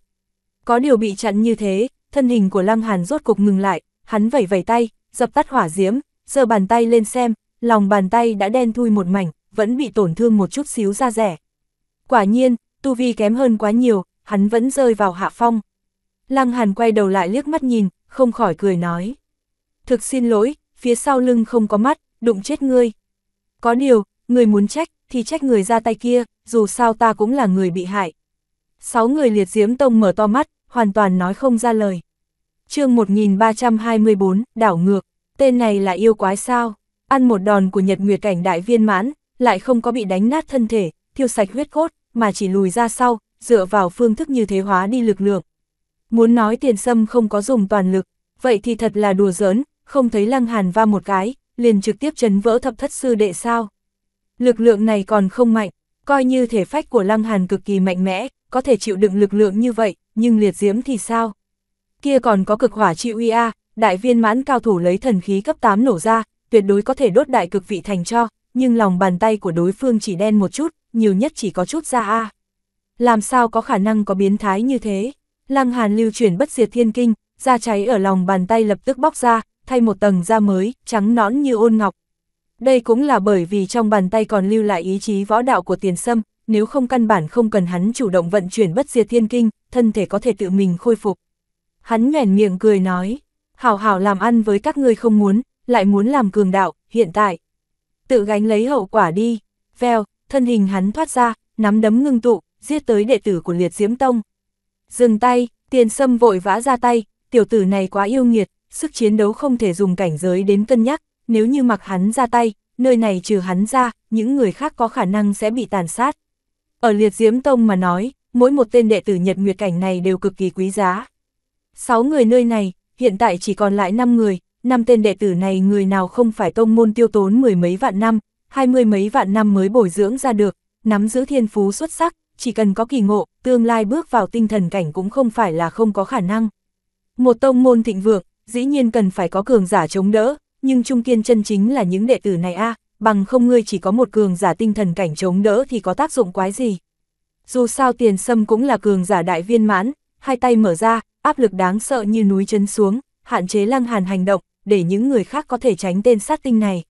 Có điều bị chặn như thế, thân hình của Lăng Hàn rốt cục ngừng lại, hắn vẩy vẩy tay, dập tắt hỏa diễm, giơ bàn tay lên xem, lòng bàn tay đã đen thui một mảnh, vẫn bị tổn thương một chút xíu da rẻ. Quả nhiên, tu vi kém hơn quá nhiều, hắn vẫn rơi vào hạ phong. Lăng Hàn quay đầu lại liếc mắt nhìn, không khỏi cười nói. Thực xin lỗi, phía sau lưng không có mắt, đụng chết ngươi. Có điều, người muốn trách, thì trách người ra tay kia, dù sao ta cũng là người bị hại. Sáu người liệt diếm tông mở to mắt, hoàn toàn nói không ra lời. chương 1324, đảo ngược, tên này là yêu quái sao, ăn một đòn của nhật nguyệt cảnh đại viên mãn, lại không có bị đánh nát thân thể, thiêu sạch huyết cốt, mà chỉ lùi ra sau, dựa vào phương thức như thế hóa đi lực lượng. Muốn nói tiền sâm không có dùng toàn lực, vậy thì thật là đùa giỡn, không thấy lăng hàn va một cái, liền trực tiếp chấn vỡ thập thất sư đệ sao. Lực lượng này còn không mạnh, coi như thể phách của Lăng Hàn cực kỳ mạnh mẽ, có thể chịu đựng lực lượng như vậy, nhưng liệt diễm thì sao? Kia còn có cực hỏa chịu uy a, đại viên mãn cao thủ lấy thần khí cấp 8 nổ ra, tuyệt đối có thể đốt đại cực vị thành cho, nhưng lòng bàn tay của đối phương chỉ đen một chút, nhiều nhất chỉ có chút ra a. Làm sao có khả năng có biến thái như thế? Lăng Hàn lưu chuyển bất diệt thiên kinh, ra cháy ở lòng bàn tay lập tức bóc ra, thay một tầng da mới, trắng nõn như ôn ngọc. Đây cũng là bởi vì trong bàn tay còn lưu lại ý chí võ đạo của tiền sâm, nếu không căn bản không cần hắn chủ động vận chuyển bất diệt thiên kinh, thân thể có thể tự mình khôi phục. Hắn nhoẻn miệng cười nói, hảo hảo làm ăn với các ngươi không muốn, lại muốn làm cường đạo, hiện tại. Tự gánh lấy hậu quả đi, veo, thân hình hắn thoát ra, nắm đấm ngưng tụ, giết tới đệ tử của liệt diễm tông. Dừng tay, tiền sâm vội vã ra tay, tiểu tử này quá yêu nghiệt, sức chiến đấu không thể dùng cảnh giới đến cân nhắc, nếu như mặc hắn ra tay, nơi này trừ hắn ra, những người khác có khả năng sẽ bị tàn sát. Ở liệt diễm tông mà nói, mỗi một tên đệ tử nhật nguyệt cảnh này đều cực kỳ quý giá. Sáu người nơi này, hiện tại chỉ còn lại năm người, năm tên đệ tử này người nào không phải tông môn tiêu tốn mười mấy vạn năm, hai mươi mấy vạn năm mới bồi dưỡng ra được, nắm giữ thiên phú xuất sắc, chỉ cần có kỳ ngộ, tương lai bước vào tinh thần cảnh cũng không phải là không có khả năng. Một tông môn thịnh vượng, dĩ nhiên cần phải có cường giả chống đỡ, nhưng trung kiên chân chính là những đệ tử này a bằng không ngươi chỉ có một cường giả tinh thần cảnh chống đỡ thì có tác dụng quái gì. Dù sao tiền sâm cũng là cường giả đại viên mãn, hai tay mở ra, áp lực đáng sợ như núi chấn xuống, hạn chế lăng hàn hành động, để những người khác có thể tránh tên sát tinh này.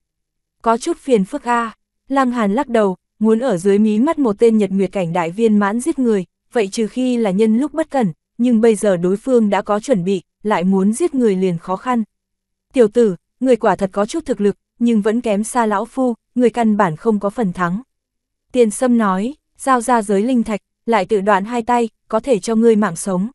Có chút phiền phức a lăng hàn lắc đầu, muốn ở dưới mí mắt một tên nhật nguyệt cảnh đại viên mãn giết người, vậy trừ khi là nhân lúc bất cẩn, nhưng bây giờ đối phương đã có chuẩn bị, lại muốn giết người liền khó khăn. Tiểu tử, người quả thật có chút thực lực, nhưng vẫn kém xa lão phu, người căn bản không có phần thắng. Tiền sâm nói, giao ra giới linh thạch, lại tự đoạn hai tay, có thể cho ngươi mạng sống.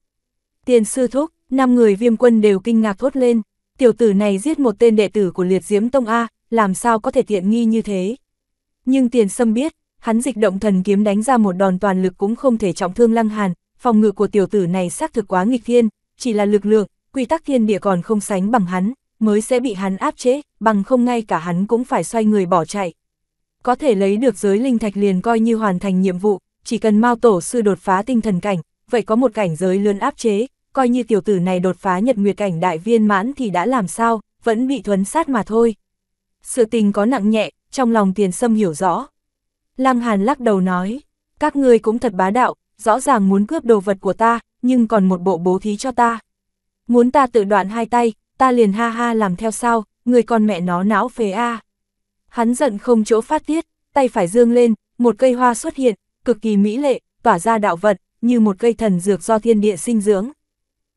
Tiền sư thúc, năm người viêm quân đều kinh ngạc thốt lên, tiểu tử này giết một tên đệ tử của liệt diễm tông A, làm sao có thể tiện nghi như thế. Nhưng tiền sâm biết, hắn dịch động thần kiếm đánh ra một đòn toàn lực cũng không thể trọng thương lăng hàn, phòng ngự của tiểu tử này xác thực quá nghịch thiên, chỉ là lực lượng, quy tắc thiên địa còn không sánh bằng hắn, mới sẽ bị hắn áp chế, bằng không ngay cả hắn cũng phải xoay người bỏ chạy. Có thể lấy được giới linh thạch liền coi như hoàn thành nhiệm vụ, chỉ cần mau Tổ sư đột phá tinh thần cảnh, vậy có một cảnh giới lươn áp chế, coi như tiểu tử này đột phá nhật nguyệt cảnh đại viên mãn thì đã làm sao, vẫn bị thuấn sát mà thôi. Sự tình có nặng nhẹ, trong lòng tiền sâm hiểu rõ. Lăng Hàn lắc đầu nói, các ngươi cũng thật bá đạo, rõ ràng muốn cướp đồ vật của ta, nhưng còn một bộ bố thí cho ta muốn ta tự đoạn hai tay, ta liền ha ha làm theo sao, người con mẹ nó não phế a. Hắn giận không chỗ phát tiết, tay phải dương lên, một cây hoa xuất hiện, cực kỳ mỹ lệ, tỏa ra đạo vận, như một cây thần dược do thiên địa sinh dưỡng.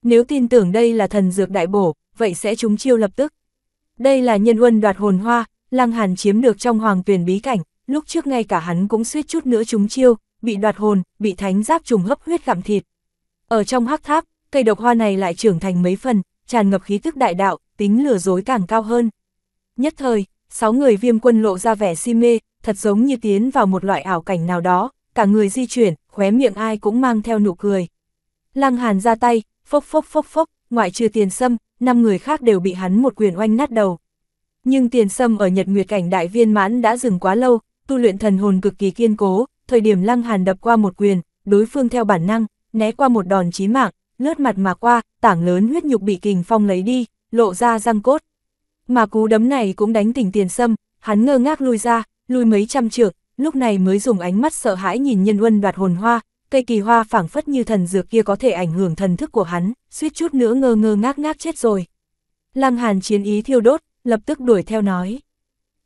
Nếu tin tưởng đây là thần dược đại bổ, vậy sẽ chúng chiêu lập tức. Đây là nhân huân đoạt hồn hoa, Lăng Hàn chiếm được trong hoàng tuyển bí cảnh, lúc trước ngay cả hắn cũng suýt chút nữa chúng chiêu, bị đoạt hồn, bị thánh giáp trùng hấp huyết gặm thịt. Ở trong hắc tháp, cây độc hoa này lại trưởng thành mấy phần, tràn ngập khí tức đại đạo, tính lừa dối càng cao hơn. Nhất thời, sáu người viêm quân lộ ra vẻ si mê, thật giống như tiến vào một loại ảo cảnh nào đó, cả người di chuyển, khóe miệng ai cũng mang theo nụ cười. Lăng Hàn ra tay, phốc phốc phốc phốc, ngoại trừ tiền sâm, năm người khác đều bị hắn một quyền oanh nát đầu. Nhưng tiền sâm ở nhật nguyệt cảnh đại viên mãn đã dừng quá lâu, tu luyện thần hồn cực kỳ kiên cố, thời điểm Lăng Hàn đập qua một quyền, đối phương theo bản năng, né qua một đòn chí mạng, lướt mặt mà qua, tảng lớn huyết nhục bị kình phong lấy đi, lộ ra răng cốt. Mà cú đấm này cũng đánh tỉnh tiền sâm, hắn ngơ ngác lui ra, lui mấy trăm trượng, lúc này mới dùng ánh mắt sợ hãi nhìn nhân uân đoạt hồn hoa, cây kỳ hoa phảng phất như thần dược kia có thể ảnh hưởng thần thức của hắn, suýt chút nữa ngơ ngơ ngác ngác chết rồi. Lăng Hàn chiến ý thiêu đốt, lập tức đuổi theo nói.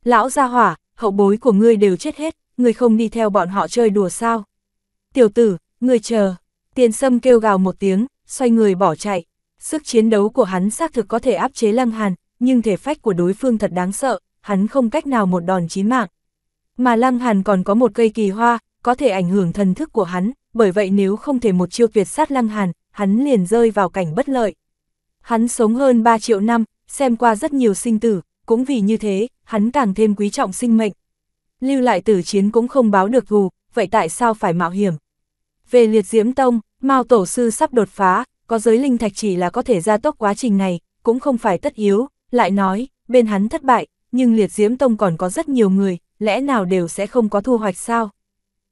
Lão gia hỏa, hậu bối của ngươi đều chết hết, ngươi không đi theo bọn họ chơi đùa sao? Tiểu tử, ngươi chờ. Tiền sâm kêu gào một tiếng, xoay người bỏ chạy. Sức chiến đấu của hắn xác thực có thể áp chế Lăng Hàn, nhưng thể phách của đối phương thật đáng sợ, hắn không cách nào một đòn chí mạng. Mà Lăng Hàn còn có một cây kỳ hoa, có thể ảnh hưởng thần thức của hắn, bởi vậy nếu không thể một chiêu tuyệt sát Lăng Hàn, hắn liền rơi vào cảnh bất lợi. Hắn sống hơn 3 triệu năm, xem qua rất nhiều sinh tử, cũng vì như thế, hắn càng thêm quý trọng sinh mệnh. Lưu lại tử chiến cũng không báo được thù, vậy tại sao phải mạo hiểm? Về liệt diễm tông, Mao Tổ Sư sắp đột phá, có giới linh thạch chỉ là có thể gia tốc quá trình này, cũng không phải tất yếu, lại nói, bên hắn thất bại, nhưng liệt diễm tông còn có rất nhiều người, lẽ nào đều sẽ không có thu hoạch sao?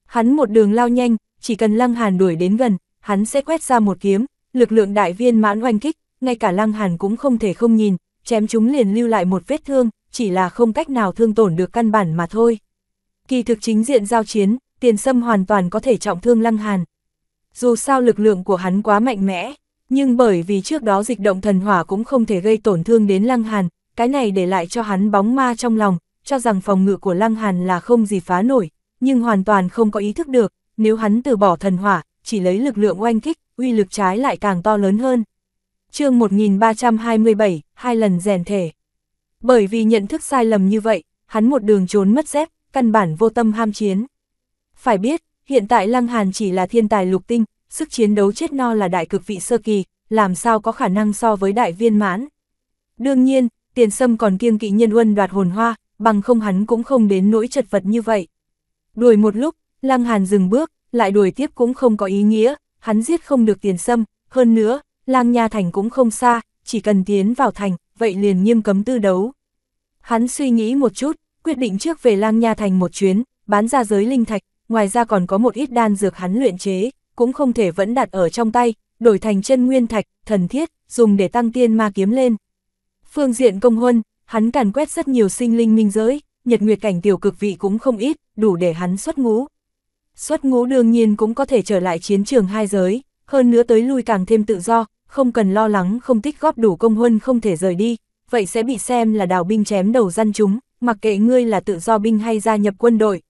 Hắn một đường lao nhanh, chỉ cần Lăng Hàn đuổi đến gần, hắn sẽ quét ra một kiếm, lực lượng đại viên mãn oanh kích, ngay cả Lăng Hàn cũng không thể không nhìn, chém chúng liền lưu lại một vết thương, chỉ là không cách nào thương tổn được căn bản mà thôi. Kỳ thực chính diện giao chiến, tiền sâm hoàn toàn có thể trọng thương Lăng Hàn, dù sao lực lượng của hắn quá mạnh mẽ, nhưng bởi vì trước đó dịch động thần hỏa cũng không thể gây tổn thương đến Lăng Hàn, cái này để lại cho hắn bóng ma trong lòng, cho rằng phòng ngự của Lăng Hàn là không gì phá nổi, nhưng hoàn toàn không có ý thức được, nếu hắn từ bỏ thần hỏa, chỉ lấy lực lượng oanh kích, uy lực trái lại càng to lớn hơn. chương 1327, hai lần rèn thể. Bởi vì nhận thức sai lầm như vậy, hắn một đường trốn mất dép, căn bản vô tâm ham chiến. Phải biết, Hiện tại Lăng Hàn chỉ là thiên tài lục tinh, sức chiến đấu chết no là đại cực vị sơ kỳ, làm sao có khả năng so với đại viên mãn. Đương nhiên, tiền sâm còn kiêng kỵ nhân uân đoạt hồn hoa, bằng không hắn cũng không đến nỗi chật vật như vậy. Đuổi một lúc, Lăng Hàn dừng bước, lại đuổi tiếp cũng không có ý nghĩa, hắn giết không được tiền sâm, hơn nữa, Lang Nha Thành cũng không xa, chỉ cần tiến vào thành, vậy liền nghiêm cấm tư đấu. Hắn suy nghĩ một chút, quyết định trước về Lang Nha Thành một chuyến, bán ra giới linh thạch, ngoài ra còn có một ít đan dược hắn luyện chế, cũng không thể vẫn đặt ở trong tay, đổi thành chân nguyên thạch, thần thiết, dùng để tăng tiên ma kiếm lên. Phương diện công huân, hắn càn quét rất nhiều sinh linh minh giới, nhật nguyệt cảnh tiểu cực vị cũng không ít, đủ để hắn xuất ngũ. Xuất ngũ đương nhiên cũng có thể trở lại chiến trường hai giới, hơn nữa tới lui càng thêm tự do, không cần lo lắng không tích góp đủ công huân không thể rời đi, vậy sẽ bị xem là đào binh chém đầu răn chúng, mặc kệ ngươi là tự do binh hay gia nhập quân đội,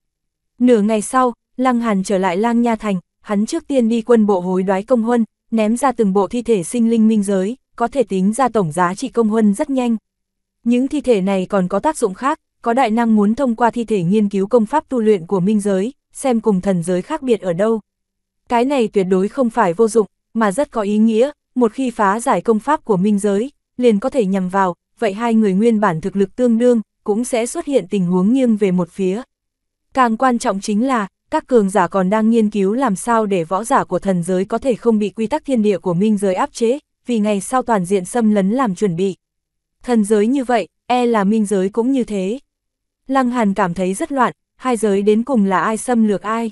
Nửa ngày sau, Lăng Hàn trở lại Lang Nha Thành, hắn trước tiên đi quân bộ hối đoái công huân, ném ra từng bộ thi thể sinh linh minh giới, có thể tính ra tổng giá trị công huân rất nhanh. Những thi thể này còn có tác dụng khác, có đại năng muốn thông qua thi thể nghiên cứu công pháp tu luyện của minh giới, xem cùng thần giới khác biệt ở đâu. Cái này tuyệt đối không phải vô dụng, mà rất có ý nghĩa, một khi phá giải công pháp của minh giới, liền có thể nhằm vào, vậy hai người nguyên bản thực lực tương đương, cũng sẽ xuất hiện tình huống nghiêng về một phía, Càng quan trọng chính là, các cường giả còn đang nghiên cứu làm sao để võ giả của thần giới có thể không bị quy tắc thiên địa của minh giới áp chế, vì ngày sau toàn diện xâm lấn làm chuẩn bị. Thần giới như vậy, e là minh giới cũng như thế. Lăng Hàn cảm thấy rất loạn, hai giới đến cùng là ai xâm lược ai.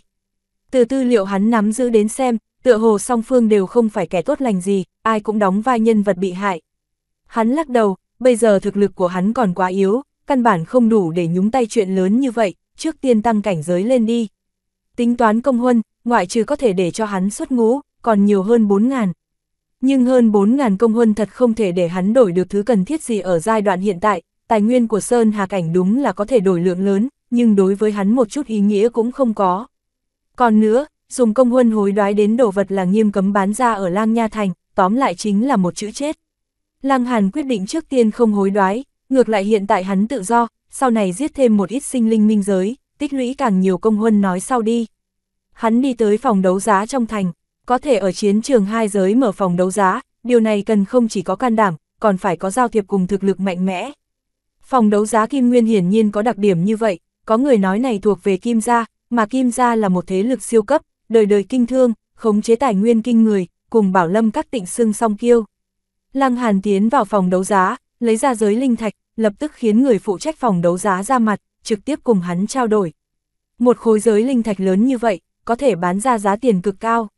Từ tư liệu hắn nắm giữ đến xem, tựa hồ song phương đều không phải kẻ tốt lành gì, ai cũng đóng vai nhân vật bị hại. Hắn lắc đầu, bây giờ thực lực của hắn còn quá yếu, căn bản không đủ để nhúng tay chuyện lớn như vậy, trước tiên tăng cảnh giới lên đi. Tính toán công huân, ngoại trừ có thể để cho hắn xuất ngũ, còn nhiều hơn 4.000. Nhưng hơn 4.000 công huân thật không thể để hắn đổi được thứ cần thiết gì ở giai đoạn hiện tại, tài nguyên của Sơn Hà Cảnh đúng là có thể đổi lượng lớn, nhưng đối với hắn một chút ý nghĩa cũng không có. Còn nữa, dùng công huân hối đoái đến đồ vật là nghiêm cấm bán ra ở Lang Nha Thành, tóm lại chính là một chữ chết. Lang Hàn quyết định trước tiên không hối đoái, ngược lại hiện tại hắn tự do, sau này giết thêm một ít sinh linh minh giới, tích lũy càng nhiều công huân nói sau đi. Hắn đi tới phòng đấu giá trong thành, có thể ở chiến trường hai giới mở phòng đấu giá, điều này cần không chỉ có can đảm, còn phải có giao thiệp cùng thực lực mạnh mẽ. Phòng đấu giá Kim Nguyên hiển nhiên có đặc điểm như vậy, có người nói này thuộc về Kim Gia, mà Kim Gia là một thế lực siêu cấp, đời đời kinh thương, khống chế tài nguyên kinh người, cùng bảo lâm các tịnh xương song kiêu. Lăng Hàn tiến vào phòng đấu giá, lấy ra giới linh thạch, lập tức khiến người phụ trách phòng đấu giá ra mặt, trực tiếp cùng hắn trao đổi. Một khối giới linh thạch lớn như vậy, có thể bán ra giá tiền cực cao.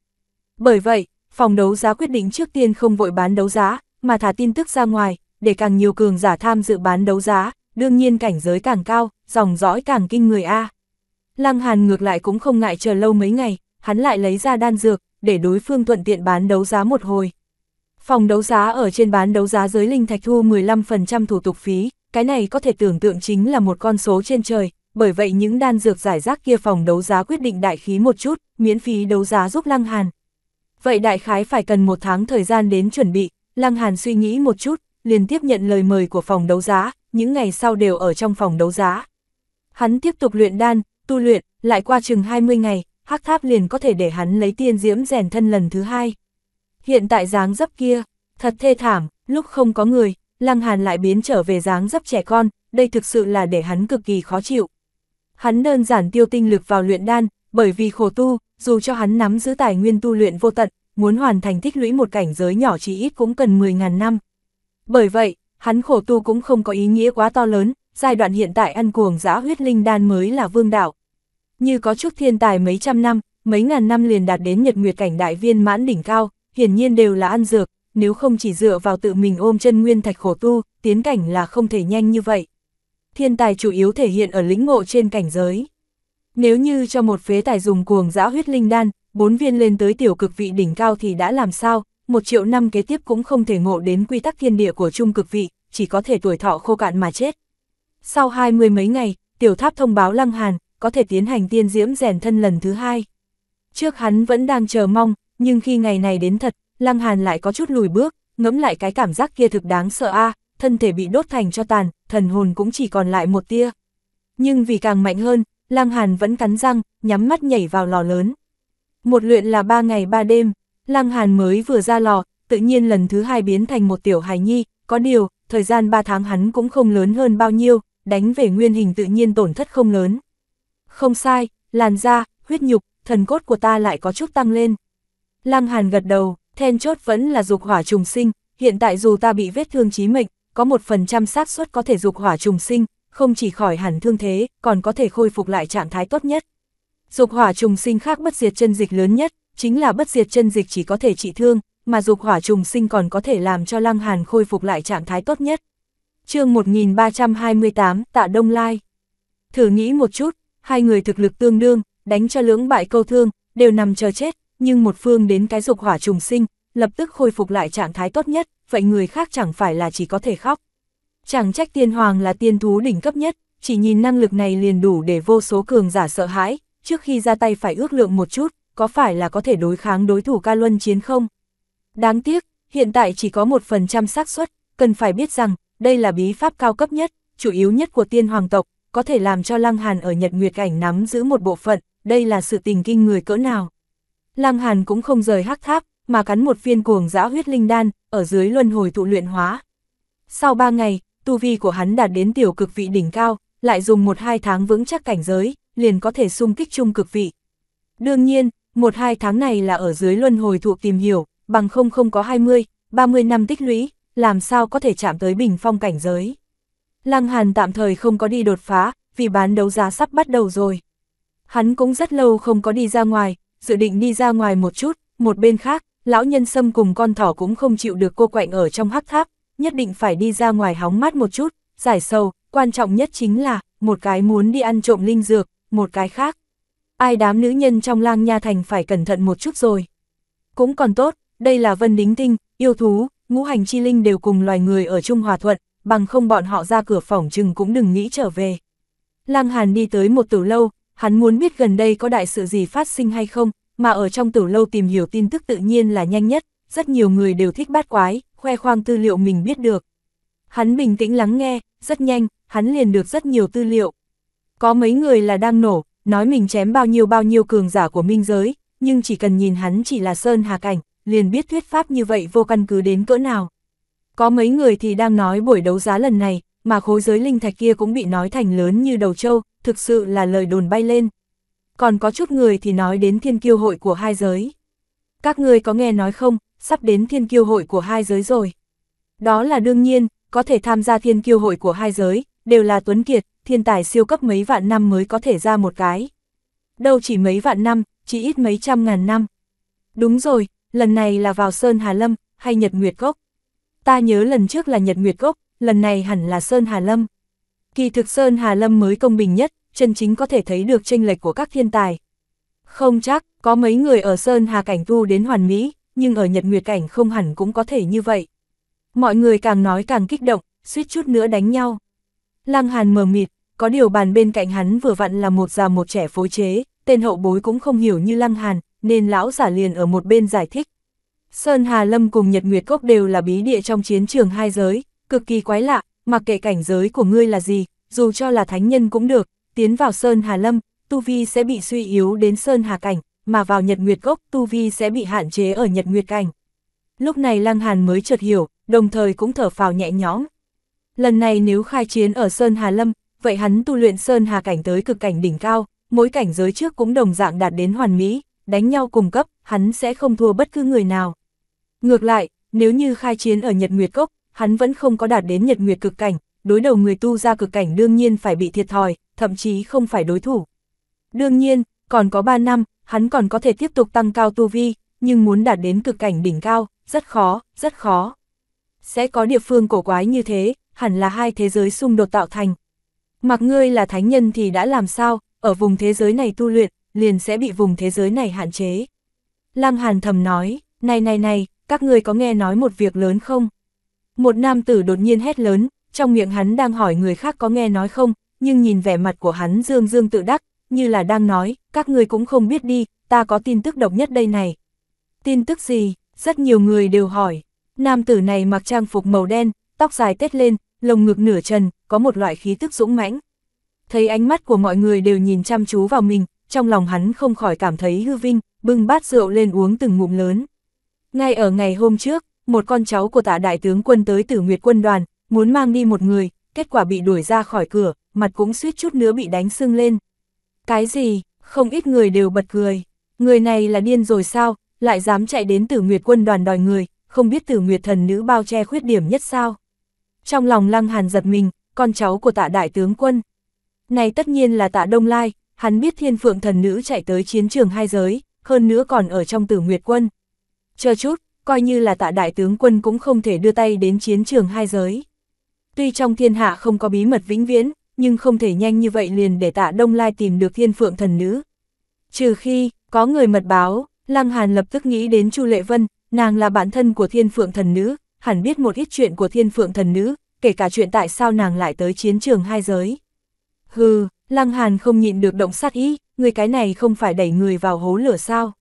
Bởi vậy, phòng đấu giá quyết định trước tiên không vội bán đấu giá, mà thả tin tức ra ngoài, để càng nhiều cường giả tham dự bán đấu giá, đương nhiên cảnh giới càng cao, dòng dõi càng kinh người A. Lăng Hàn ngược lại cũng không ngại chờ lâu mấy ngày, hắn lại lấy ra đan dược, để đối phương thuận tiện bán đấu giá một hồi. Phòng đấu giá ở trên bán đấu giá giới linh thạch thu 15% thủ tục phí, cái này có thể tưởng tượng chính là một con số trên trời, bởi vậy những đan dược giải rác kia phòng đấu giá quyết định đại khí một chút, miễn phí đấu giá giúp Lăng Hàn. Vậy đại khái phải cần một tháng thời gian đến chuẩn bị, Lăng Hàn suy nghĩ một chút, liền tiếp nhận lời mời của phòng đấu giá, những ngày sau đều ở trong phòng đấu giá. Hắn tiếp tục luyện đan, tu luyện, lại qua chừng 20 ngày, hắc tháp liền có thể để hắn lấy tiên diễm rèn thân lần thứ hai. Hiện tại dáng dấp kia, thật thê thảm, lúc không có người, Lăng Hàn lại biến trở về dáng dấp trẻ con, đây thực sự là để hắn cực kỳ khó chịu. Hắn đơn giản tiêu tinh lực vào luyện đan, bởi vì khổ tu, dù cho hắn nắm giữ tài nguyên tu luyện vô tận, muốn hoàn thành tích lũy một cảnh giới nhỏ chỉ ít cũng cần 10.000 năm. Bởi vậy, hắn khổ tu cũng không có ý nghĩa quá to lớn, giai đoạn hiện tại ăn cuồng giã huyết linh đan mới là vương đạo. Như có chút thiên tài mấy trăm năm, mấy ngàn năm liền đạt đến nhật nguyệt cảnh đại viên mãn đỉnh cao, hiển nhiên đều là ăn dược, nếu không chỉ dựa vào tự mình ôm chân nguyên thạch khổ tu, tiến cảnh là không thể nhanh như vậy. Thiên tài chủ yếu thể hiện ở lĩnh ngộ trên cảnh giới. Nếu như cho một phế tài dùng cuồng dã huyết linh đan, bốn viên lên tới tiểu cực vị đỉnh cao thì đã làm sao, một triệu năm kế tiếp cũng không thể ngộ đến quy tắc thiên địa của trung cực vị, chỉ có thể tuổi thọ khô cạn mà chết. Sau hai mươi mấy ngày, tiểu tháp thông báo Lăng Hàn, có thể tiến hành tiên diễm rèn thân lần thứ hai. Trước hắn vẫn đang chờ mong, nhưng khi ngày này đến thật, Lăng Hàn lại có chút lùi bước, ngẫm lại cái cảm giác kia thực đáng sợ a, thân thể bị đốt thành cho tàn, thần hồn cũng chỉ còn lại một tia. Nhưng vì càng mạnh hơn, Lăng Hàn vẫn cắn răng, nhắm mắt nhảy vào lò lớn. Một luyện là ba ngày ba đêm, Lăng Hàn mới vừa ra lò, tự nhiên lần thứ hai biến thành một tiểu hài nhi, có điều, thời gian ba tháng hắn cũng không lớn hơn bao nhiêu, đánh về nguyên hình tự nhiên tổn thất không lớn. Không sai, làn da, huyết nhục, thần cốt của ta lại có chút tăng lên. Lăng Hàn gật đầu, then chốt vẫn là dục hỏa trùng sinh, hiện tại dù ta bị vết thương chí mệnh, có một phần trăm xác suất có thể dục hỏa trùng sinh, không chỉ khỏi hẳn thương thế, còn có thể khôi phục lại trạng thái tốt nhất. Dục hỏa trùng sinh khác bất diệt chân dịch lớn nhất, chính là bất diệt chân dịch chỉ có thể trị thương, mà dục hỏa trùng sinh còn có thể làm cho Lăng Hàn khôi phục lại trạng thái tốt nhất. chương 1328, Tạ Đông Lai Thử nghĩ một chút, hai người thực lực tương đương, đánh cho lưỡng bại câu thương, đều nằm chờ chết, nhưng một phương đến cái dục hỏa trùng sinh, lập tức khôi phục lại trạng thái tốt nhất, vậy người khác chẳng phải là chỉ có thể khóc. Chẳng trách tiên hoàng là tiên thú đỉnh cấp nhất, chỉ nhìn năng lực này liền đủ để vô số cường giả sợ hãi, trước khi ra tay phải ước lượng một chút, có phải là có thể đối kháng đối thủ ca luân chiến không? Đáng tiếc, hiện tại chỉ có một phần trăm xác suất, cần phải biết rằng, đây là bí pháp cao cấp nhất, chủ yếu nhất của tiên hoàng tộc, có thể làm cho Lăng Hàn ở Nhật Nguyệt Cảnh nắm giữ một bộ phận, đây là sự tình kinh người cỡ nào. Lăng Hàn cũng không rời hắc tháp, mà cắn một viên cuồng dã huyết linh đan, ở dưới luân hồi tụ luyện hóa. Sau ba ngày, tu vi của hắn đạt đến tiểu cực vị đỉnh cao, lại dùng một hai tháng vững chắc cảnh giới, liền có thể xung kích chung cực vị. Đương nhiên, một hai tháng này là ở dưới luân hồi thụ tìm hiểu, bằng không không có 20, 30 năm tích lũy, làm sao có thể chạm tới bình phong cảnh giới. Lăng Hàn tạm thời không có đi đột phá, vì bán đấu giá sắp bắt đầu rồi. Hắn cũng rất lâu không có đi ra ngoài, dự định đi ra ngoài một chút, một bên khác, lão nhân sâm cùng con thỏ cũng không chịu được cô quạnh ở trong hắc tháp, nhất định phải đi ra ngoài hóng mát một chút, giải sầu, quan trọng nhất chính là, một cái muốn đi ăn trộm linh dược, một cái khác. Ai đám nữ nhân trong lang nha thành phải cẩn thận một chút rồi. Cũng còn tốt, đây là vân đính tinh, yêu thú, ngũ hành chi linh đều cùng loài người ở chung Hòa Thuận, bằng không bọn họ ra cửa phòng chừng cũng đừng nghĩ trở về. Lang Hàn đi tới một tử lâu, hắn muốn biết gần đây có đại sự gì phát sinh hay không, mà ở trong tử lâu tìm hiểu tin tức tự nhiên là nhanh nhất, rất nhiều người đều thích bát quái, khoe khoang tư liệu mình biết được. Hắn bình tĩnh lắng nghe, rất nhanh, hắn liền được rất nhiều tư liệu. Có mấy người là đang nổ, nói mình chém bao nhiêu bao nhiêu cường giả của minh giới, nhưng chỉ cần nhìn hắn chỉ là sơn hà cảnh, liền biết thuyết pháp như vậy vô căn cứ đến cỡ nào. Có mấy người thì đang nói buổi đấu giá lần này, mà khối giới linh thạch kia cũng bị nói thành lớn như đầu trâu, thực sự là lời đồn bay lên. Còn có chút người thì nói đến thiên kiêu hội của hai giới. Các người có nghe nói không, sắp đến thiên kiêu hội của hai giới rồi. Đó là đương nhiên, có thể tham gia thiên kiêu hội của hai giới, đều là tuấn kiệt, thiên tài siêu cấp mấy vạn năm mới có thể ra một cái. Đâu chỉ mấy vạn năm, chỉ ít mấy trăm ngàn năm. Đúng rồi, lần này là vào Sơn Hà Lâm, hay Nhật Nguyệt Cốc. Ta nhớ lần trước là Nhật Nguyệt Cốc, lần này hẳn là Sơn Hà Lâm. Kỳ thực Sơn Hà Lâm mới công bình nhất, chân chính có thể thấy được tranh lệch của các thiên tài. Không chắc, có mấy người ở Sơn Hà Cảnh tu đến hoàn mỹ, nhưng ở Nhật Nguyệt Cảnh không hẳn cũng có thể như vậy. Mọi người càng nói càng kích động, suýt chút nữa đánh nhau. Lăng Hàn mờ mịt, có điều bàn bên cạnh hắn vừa vặn là một già một trẻ phối chế, tên hậu bối cũng không hiểu như Lăng Hàn, nên lão giả liền ở một bên giải thích. Sơn Hà Lâm cùng Nhật Nguyệt Cốc đều là bí địa trong chiến trường hai giới, cực kỳ quái lạ, mặc kệ cảnh giới của ngươi là gì, dù cho là thánh nhân cũng được, tiến vào Sơn Hà Lâm, Tu Vi sẽ bị suy yếu đến Sơn Hà Cảnh, mà vào Nhật Nguyệt Cốc Tu Vi sẽ bị hạn chế ở Nhật Nguyệt Cảnh. Lúc này Lăng Hàn mới chợt hiểu, đồng thời cũng thở phào nhẹ nhõm. Lần này nếu khai chiến ở Sơn Hà Lâm, vậy hắn tu luyện Sơn Hà Cảnh tới cực cảnh đỉnh cao, mỗi cảnh giới trước cũng đồng dạng đạt đến hoàn mỹ, đánh nhau cùng cấp, hắn sẽ không thua bất cứ người nào. Ngược lại, nếu như khai chiến ở Nhật Nguyệt Cốc, hắn vẫn không có đạt đến Nhật Nguyệt cực cảnh, đối đầu người tu ra cực cảnh đương nhiên phải bị thiệt thòi, thậm chí không phải đối thủ. Đương nhiên, còn có 3 năm, hắn còn có thể tiếp tục tăng cao tu vi, nhưng muốn đạt đến cực cảnh đỉnh cao, rất khó, rất khó. Sẽ có địa phương cổ quái như thế, hẳn là hai thế giới xung đột tạo thành. Mặc ngươi là thánh nhân thì đã làm sao, ở vùng thế giới này tu luyện, liền sẽ bị vùng thế giới này hạn chế. Lăng Hàn thầm nói, này này này, các ngươi có nghe nói một việc lớn không? Một nam tử đột nhiên hét lớn, trong miệng hắn đang hỏi người khác có nghe nói không, nhưng nhìn vẻ mặt của hắn dương dương tự đắc, như là đang nói, các ngươi cũng không biết đi, ta có tin tức độc nhất đây này. Tin tức gì? Rất nhiều người đều hỏi. Nam tử này mặc trang phục màu đen, tóc dài tết lên, lồng ngực nửa trần, có một loại khí tức dũng mãnh. Thấy ánh mắt của mọi người đều nhìn chăm chú vào mình, trong lòng hắn không khỏi cảm thấy hư vinh, bưng bát rượu lên uống từng ngụm lớn. Ngay ở ngày hôm trước, một con cháu của tả đại tướng quân tới tử nguyệt quân đoàn, muốn mang đi một người, kết quả bị đuổi ra khỏi cửa, mặt cũng suýt chút nữa bị đánh sưng lên. Cái gì, không ít người đều bật cười, người này là điên rồi sao, lại dám chạy đến tử nguyệt quân đoàn đòi người, không biết tử nguyệt thần nữ bao che khuyết điểm nhất sao. Trong lòng lăng hàn giật mình, con cháu của tạ đại tướng quân. Này tất nhiên là tạ Đông Lai, hắn biết thiên phượng thần nữ chạy tới chiến trường hai giới, hơn nữa còn ở trong tử nguyệt quân. Chờ chút, coi như là tạ đại tướng quân cũng không thể đưa tay đến chiến trường hai giới. Tuy trong thiên hạ không có bí mật vĩnh viễn, nhưng không thể nhanh như vậy liền để tạ Đông Lai tìm được thiên phượng thần nữ. Trừ khi, có người mật báo, Lăng Hàn lập tức nghĩ đến Chu Lệ Vân, nàng là bản thân của thiên phượng thần nữ, hẳn biết một ít chuyện của thiên phượng thần nữ, kể cả chuyện tại sao nàng lại tới chiến trường hai giới. Hừ, Lăng Hàn không nhịn được động sát ý, người cái này không phải đẩy người vào hố lửa sao.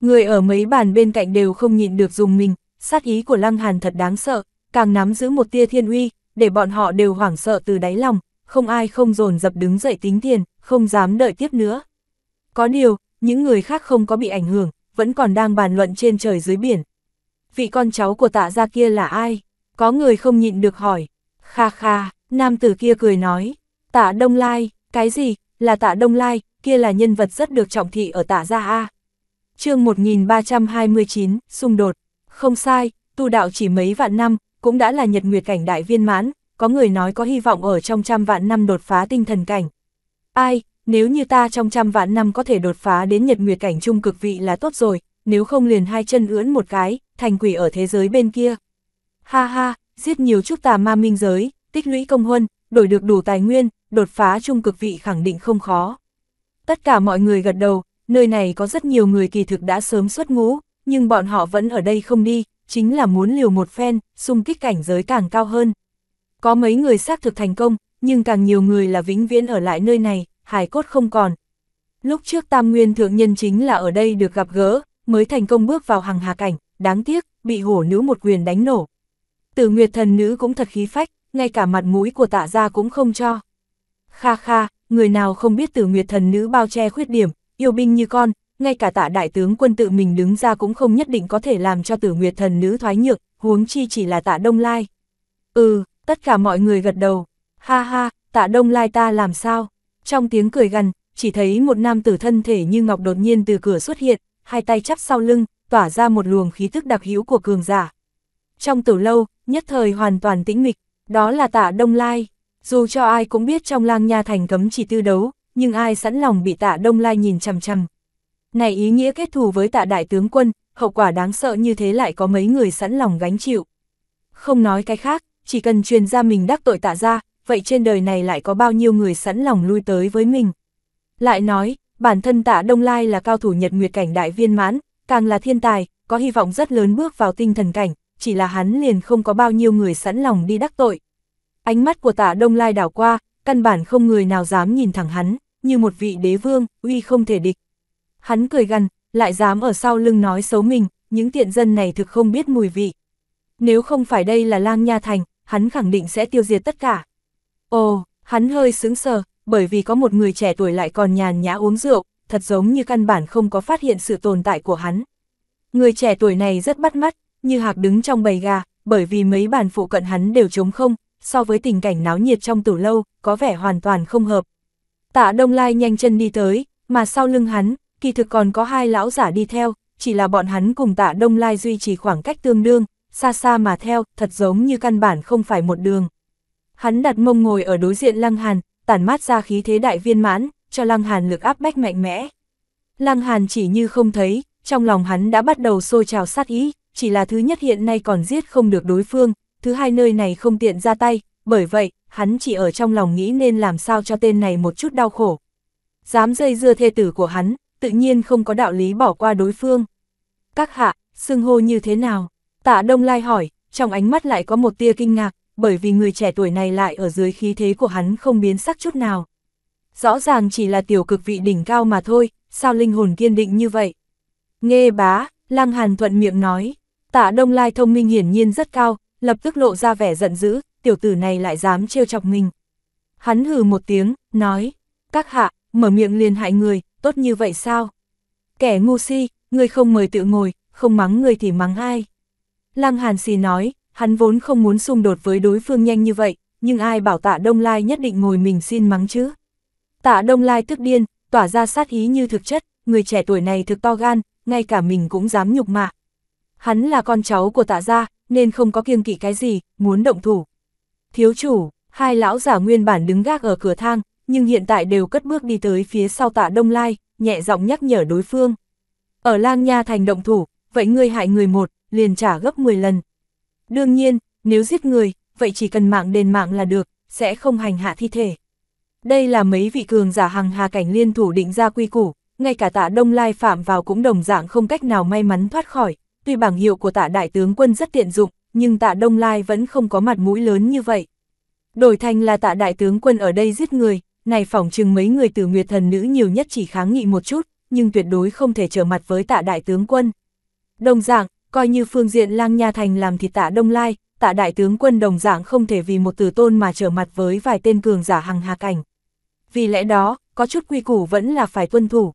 Người ở mấy bàn bên cạnh đều không nhịn được dùng mình, sát ý của Lăng Hàn thật đáng sợ, càng nắm giữ một tia thiên uy, để bọn họ đều hoảng sợ từ đáy lòng, không ai không dồn dập đứng dậy tính tiền, không dám đợi tiếp nữa. Có điều, những người khác không có bị ảnh hưởng, vẫn còn đang bàn luận trên trời dưới biển. Vị con cháu của tạ gia kia là ai? Có người không nhịn được hỏi. Kha kha, nam tử kia cười nói. Tạ Đông Lai, cái gì, là tạ Đông Lai, kia là nhân vật rất được trọng thị ở tạ gia A. chương 1329, xung đột. Không sai, tu đạo chỉ mấy vạn năm, cũng đã là nhật nguyệt cảnh đại viên mãn, có người nói có hy vọng ở trong trăm vạn năm đột phá tinh thần cảnh. Ai, nếu như ta trong trăm vạn năm có thể đột phá đến nhật nguyệt cảnh trung cực vị là tốt rồi, nếu không liền hai chân ưỡn một cái, thành quỷ ở thế giới bên kia. Ha ha, giết nhiều chút tà ma minh giới, tích lũy công huân, đổi được đủ tài nguyên, đột phá trung cực vị khẳng định không khó. Tất cả mọi người gật đầu, nơi này có rất nhiều người kỳ thực đã sớm xuất ngũ, nhưng bọn họ vẫn ở đây không đi, chính là muốn liều một phen, xung kích cảnh giới càng cao hơn. Có mấy người xác thực thành công, nhưng càng nhiều người là vĩnh viễn ở lại nơi này, hài cốt không còn. Lúc trước Tam Nguyên Thượng Nhân chính là ở đây được gặp gỡ, mới thành công bước vào hàng hà cảnh, đáng tiếc, bị hổ nữ một quyền đánh nổ. Tử Nguyệt Thần Nữ cũng thật khí phách, ngay cả mặt mũi của tạ gia cũng không cho. Kha kha, người nào không biết Tử Nguyệt Thần Nữ bao che khuyết điểm, yêu binh như con, ngay cả tạ đại tướng quân tự mình đứng ra cũng không nhất định có thể làm cho tử nguyệt thần nữ thoái nhược, huống chi chỉ là tạ Đông Lai. Ừ, tất cả mọi người gật đầu. Ha ha, tạ Đông Lai ta làm sao? Trong tiếng cười gần, chỉ thấy một nam tử thân thể như ngọc đột nhiên từ cửa xuất hiện, hai tay chắp sau lưng, tỏa ra một luồng khí thức đặc hữu của cường giả. Trong tử lâu, nhất thời hoàn toàn tĩnh mịch, đó là tạ Đông Lai. Dù cho ai cũng biết trong lang nha thành cấm chỉ tư đấu, nhưng ai sẵn lòng bị tạ Đông Lai nhìn chằm chằm, này ý nghĩa kết thù với tạ đại tướng quân, hậu quả đáng sợ như thế lại có mấy người sẵn lòng gánh chịu. Không nói cái khác, chỉ cần truyền ra mình đắc tội tạ ra, vậy trên đời này lại có bao nhiêu người sẵn lòng lui tới với mình. Lại nói, bản thân tạ Đông Lai là cao thủ nhật nguyệt cảnh đại viên mãn, càng là thiên tài, có hy vọng rất lớn bước vào tinh thần cảnh, chỉ là hắn liền không có bao nhiêu người sẵn lòng đi đắc tội. Ánh mắt của tạ Đông Lai đảo qua, căn bản không người nào dám nhìn thẳng hắn, như một vị đế vương, uy không thể địch. Hắn cười gằn, lại dám ở sau lưng nói xấu mình, những tiện dân này thực không biết mùi vị. Nếu không phải đây là lang nha thành, hắn khẳng định sẽ tiêu diệt tất cả. Ồ, hắn hơi sướng sờ, bởi vì có một người trẻ tuổi lại còn nhàn nhã uống rượu, thật giống như căn bản không có phát hiện sự tồn tại của hắn. Người trẻ tuổi này rất bắt mắt, như hạc đứng trong bầy gà, bởi vì mấy bàn phụ cận hắn đều trống không, so với tình cảnh náo nhiệt trong tủ lâu, có vẻ hoàn toàn không hợp. Tạ Đông Lai nhanh chân đi tới, mà sau lưng hắn, kỳ thực còn có hai lão giả đi theo, chỉ là bọn hắn cùng tạ Đông Lai duy trì khoảng cách tương đương, xa xa mà theo, thật giống như căn bản không phải một đường. Hắn đặt mông ngồi ở đối diện Lăng Hàn, tản mát ra khí thế đại viên mãn, cho Lăng Hàn lực áp bách mạnh mẽ. Lăng Hàn chỉ như không thấy, trong lòng hắn đã bắt đầu sôi trào sát ý, chỉ là thứ nhất hiện nay còn giết không được đối phương, thứ hai nơi này không tiện ra tay, bởi vậy, hắn chỉ ở trong lòng nghĩ nên làm sao cho tên này một chút đau khổ. Dám dây dưa thê tử của hắn, tự nhiên không có đạo lý bỏ qua đối phương. Các hạ, xưng hô như thế nào? Tạ Đông Lai hỏi, trong ánh mắt lại có một tia kinh ngạc, bởi vì người trẻ tuổi này lại ở dưới khí thế của hắn không biến sắc chút nào. Rõ ràng chỉ là tiểu cực vị đỉnh cao mà thôi, sao linh hồn kiên định như vậy? Nghe bá, Lăng Hàn thuận miệng nói, tạ Đông Lai thông minh hiển nhiên rất cao, lập tức lộ ra vẻ giận dữ, tiểu tử này lại dám trêu chọc mình. Hắn hừ một tiếng, nói, các hạ, mở miệng liền hại người, tốt như vậy sao? Kẻ ngu si, người không mời tự ngồi, không mắng người thì mắng ai? Lăng Hàn Xì nói, hắn vốn không muốn xung đột với đối phương nhanh như vậy, nhưng ai bảo tạ Đông Lai nhất định ngồi mình xin mắng chứ? Tạ Đông Lai tức điên, tỏa ra sát ý như thực chất, người trẻ tuổi này thực to gan, ngay cả mình cũng dám nhục mạ. Hắn là con cháu của tạ gia, nên không có kiêng kỵ cái gì, muốn động thủ. Thiếu chủ, hai lão giả nguyên bản đứng gác ở cửa thang, nhưng hiện tại đều cất bước đi tới phía sau tạ Đông Lai, nhẹ giọng nhắc nhở đối phương. Ở lang nha thành động thủ, vậy ngươi hại người một, liền trả gấp 10 lần. Đương nhiên, nếu giết người, vậy chỉ cần mạng đền mạng là được, sẽ không hành hạ thi thể. Đây là mấy vị cường giả hàng hà cảnh liên thủ định ra quy củ, ngay cả tạ Đông Lai phạm vào cũng đồng dạng không cách nào may mắn thoát khỏi, tuy bảng hiệu của tạ đại tướng quân rất tiện dụng, nhưng tạ Đông Lai vẫn không có mặt mũi lớn như vậy. Đổi thành là tạ đại tướng quân ở đây giết người, này phỏng chừng mấy người từ Nguyệt Thần Nữ nhiều nhất chỉ kháng nghị một chút, nhưng tuyệt đối không thể trở mặt với tạ đại tướng quân. Đồng dạng, coi như phương diện lang nha thành làm thì tạ Đông Lai, tạ đại tướng quân đồng dạng không thể vì một tử tôn mà trở mặt với vài tên cường giả hằng hà cảnh. Vì lẽ đó, có chút quy củ vẫn là phải tuân thủ.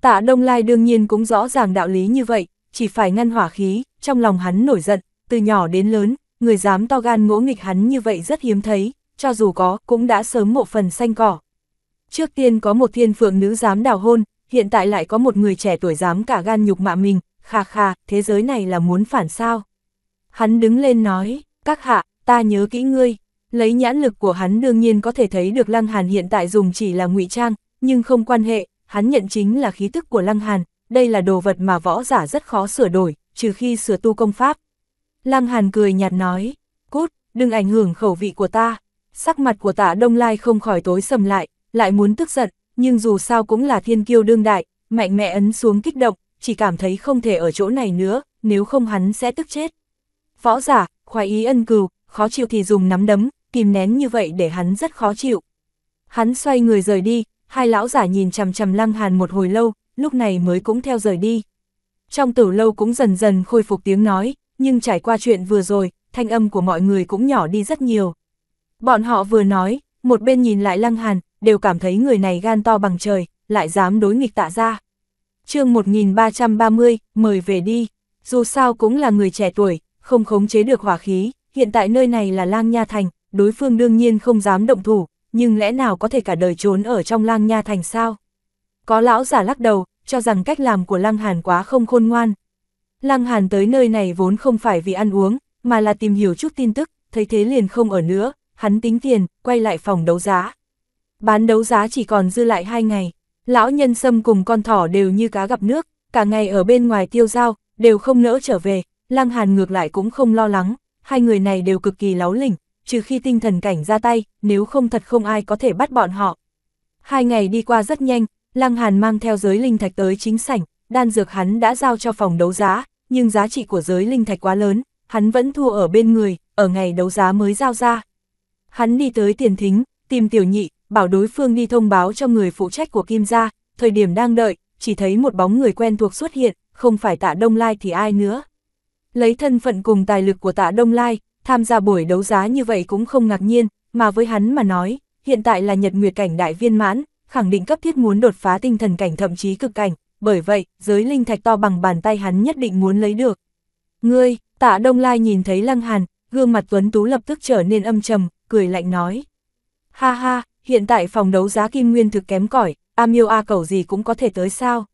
Tạ Đông Lai đương nhiên cũng rõ ràng đạo lý như vậy, chỉ phải ngăn hỏa khí, trong lòng hắn nổi giận, từ nhỏ đến lớn, người dám to gan ngỗ nghịch hắn như vậy rất hiếm thấy, cho dù có, cũng đã sớm một phần xanh cỏ. Trước tiên có một thiên phượng nữ dám đào hôn, hiện tại lại có một người trẻ tuổi dám cả gan nhục mạ mình, kha kha thế giới này là muốn phản sao. Hắn đứng lên nói, các hạ, ta nhớ kỹ ngươi, lấy nhãn lực của hắn đương nhiên có thể thấy được Lăng Hàn hiện tại dùng chỉ là ngụy trang, nhưng không quan hệ, hắn nhận chính là khí tức của Lăng Hàn, đây là đồ vật mà võ giả rất khó sửa đổi, trừ khi sửa tu công pháp. Lăng Hàn cười nhạt nói, cút, đừng ảnh hưởng khẩu vị của ta sắc mặt của tạ Đông Lai không khỏi tối sầm lại, lại muốn tức giận, nhưng dù sao cũng là thiên kiêu đương đại, mạnh mẽ ấn xuống kích động, chỉ cảm thấy không thể ở chỗ này nữa, nếu không hắn sẽ tức chết. Võ giả, khoái ý ân cừu, khó chịu thì dùng nắm đấm, kìm nén như vậy để hắn rất khó chịu. Hắn xoay người rời đi, hai lão giả nhìn chằm chằm lăng hàn một hồi lâu, lúc này mới cũng theo rời đi. Trong tử lâu cũng dần dần khôi phục tiếng nói, nhưng trải qua chuyện vừa rồi, thanh âm của mọi người cũng nhỏ đi rất nhiều. Bọn họ vừa nói, một bên nhìn lại Lăng Hàn, đều cảm thấy người này gan to bằng trời, lại dám đối nghịch tạ ra. chương 1330, mời về đi, dù sao cũng là người trẻ tuổi, không khống chế được hỏa khí, hiện tại nơi này là lang nha thành, đối phương đương nhiên không dám động thủ, nhưng lẽ nào có thể cả đời trốn ở trong lang nha thành sao? Có lão giả lắc đầu, cho rằng cách làm của Lăng Hàn quá không khôn ngoan. Lăng Hàn tới nơi này vốn không phải vì ăn uống, mà là tìm hiểu chút tin tức, thấy thế liền không ở nữa, hắn tính tiền, quay lại phòng đấu giá. Bán đấu giá chỉ còn dư lại hai ngày, lão nhân sâm cùng con thỏ đều như cá gặp nước, cả ngày ở bên ngoài tiêu giao, đều không nỡ trở về, Lăng Hàn ngược lại cũng không lo lắng, hai người này đều cực kỳ láo lỉnh, trừ khi tinh thần cảnh ra tay, nếu không thật không ai có thể bắt bọn họ. Hai ngày đi qua rất nhanh, Lăng Hàn mang theo giới linh thạch tới chính sảnh, đan dược hắn đã giao cho phòng đấu giá, nhưng giá trị của giới linh thạch quá lớn, hắn vẫn thua ở bên người, ở ngày đấu giá mới giao ra. Hắn đi tới tiền thính, tìm tiểu nhị, bảo đối phương đi thông báo cho người phụ trách của Kim gia, thời điểm đang đợi, chỉ thấy một bóng người quen thuộc xuất hiện, không phải tạ Đông Lai thì ai nữa. Lấy thân phận cùng tài lực của tạ Đông Lai, tham gia buổi đấu giá như vậy cũng không ngạc nhiên, mà với hắn mà nói, hiện tại là nhật nguyệt cảnh đại viên mãn, khẳng định cấp thiết muốn đột phá tinh thần cảnh thậm chí cực cảnh, bởi vậy, giới linh thạch to bằng bàn tay hắn nhất định muốn lấy được. Ngươi, tạ Đông Lai nhìn thấy Lăng Hàn, gương mặt Tuấn Tú lập tức trở nên âm trầm, cười lạnh nói. Ha ha, hiện tại phòng đấu giá kim nguyên thực kém cỏi A miêu A cầu gì cũng có thể tới sao.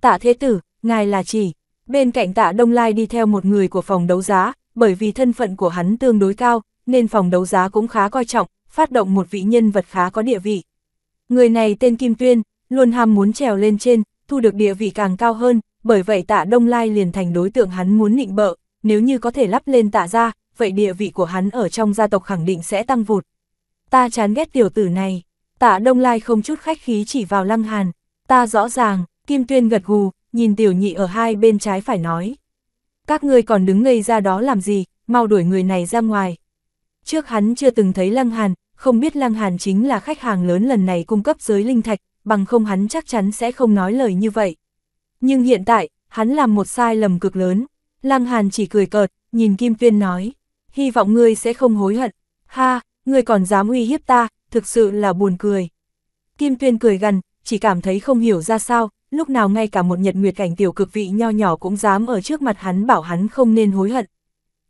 Tạ thế tử, ngài là chỉ, bên cạnh tạ Đông Lai đi theo một người của phòng đấu giá, bởi vì thân phận của hắn tương đối cao, nên phòng đấu giá cũng khá coi trọng, phát động một vị nhân vật khá có địa vị. Người này tên Kim Tuyên, luôn ham muốn trèo lên trên, thu được địa vị càng cao hơn, bởi vậy tạ Đông Lai liền thành đối tượng hắn muốn nịnh bợ, nếu như có thể lắp lên tạ ra, vậy địa vị của hắn ở trong gia tộc khẳng định sẽ tăng vụt. Ta chán ghét tiểu tử này, tạ Đông Lai không chút khách khí chỉ vào Lăng Hàn, ta rõ ràng, Kim Tuyên gật gù, nhìn tiểu nhị ở hai bên trái phải nói. Các ngươi còn đứng ngây ra đó làm gì, mau đuổi người này ra ngoài. Trước hắn chưa từng thấy Lăng Hàn, không biết Lăng Hàn chính là khách hàng lớn lần này cung cấp giới linh thạch, bằng không hắn chắc chắn sẽ không nói lời như vậy. Nhưng hiện tại, hắn làm một sai lầm cực lớn. Lăng Hàn chỉ cười cợt, nhìn Kim Tuyên nói hy vọng ngươi sẽ không hối hận. Ha, ngươi còn dám uy hiếp ta, thực sự là buồn cười. Kim Tuyên cười gần, chỉ cảm thấy không hiểu ra sao, lúc nào ngay cả một nhật nguyệt cảnh tiểu cực vị nho nhỏ cũng dám ở trước mặt hắn bảo hắn không nên hối hận.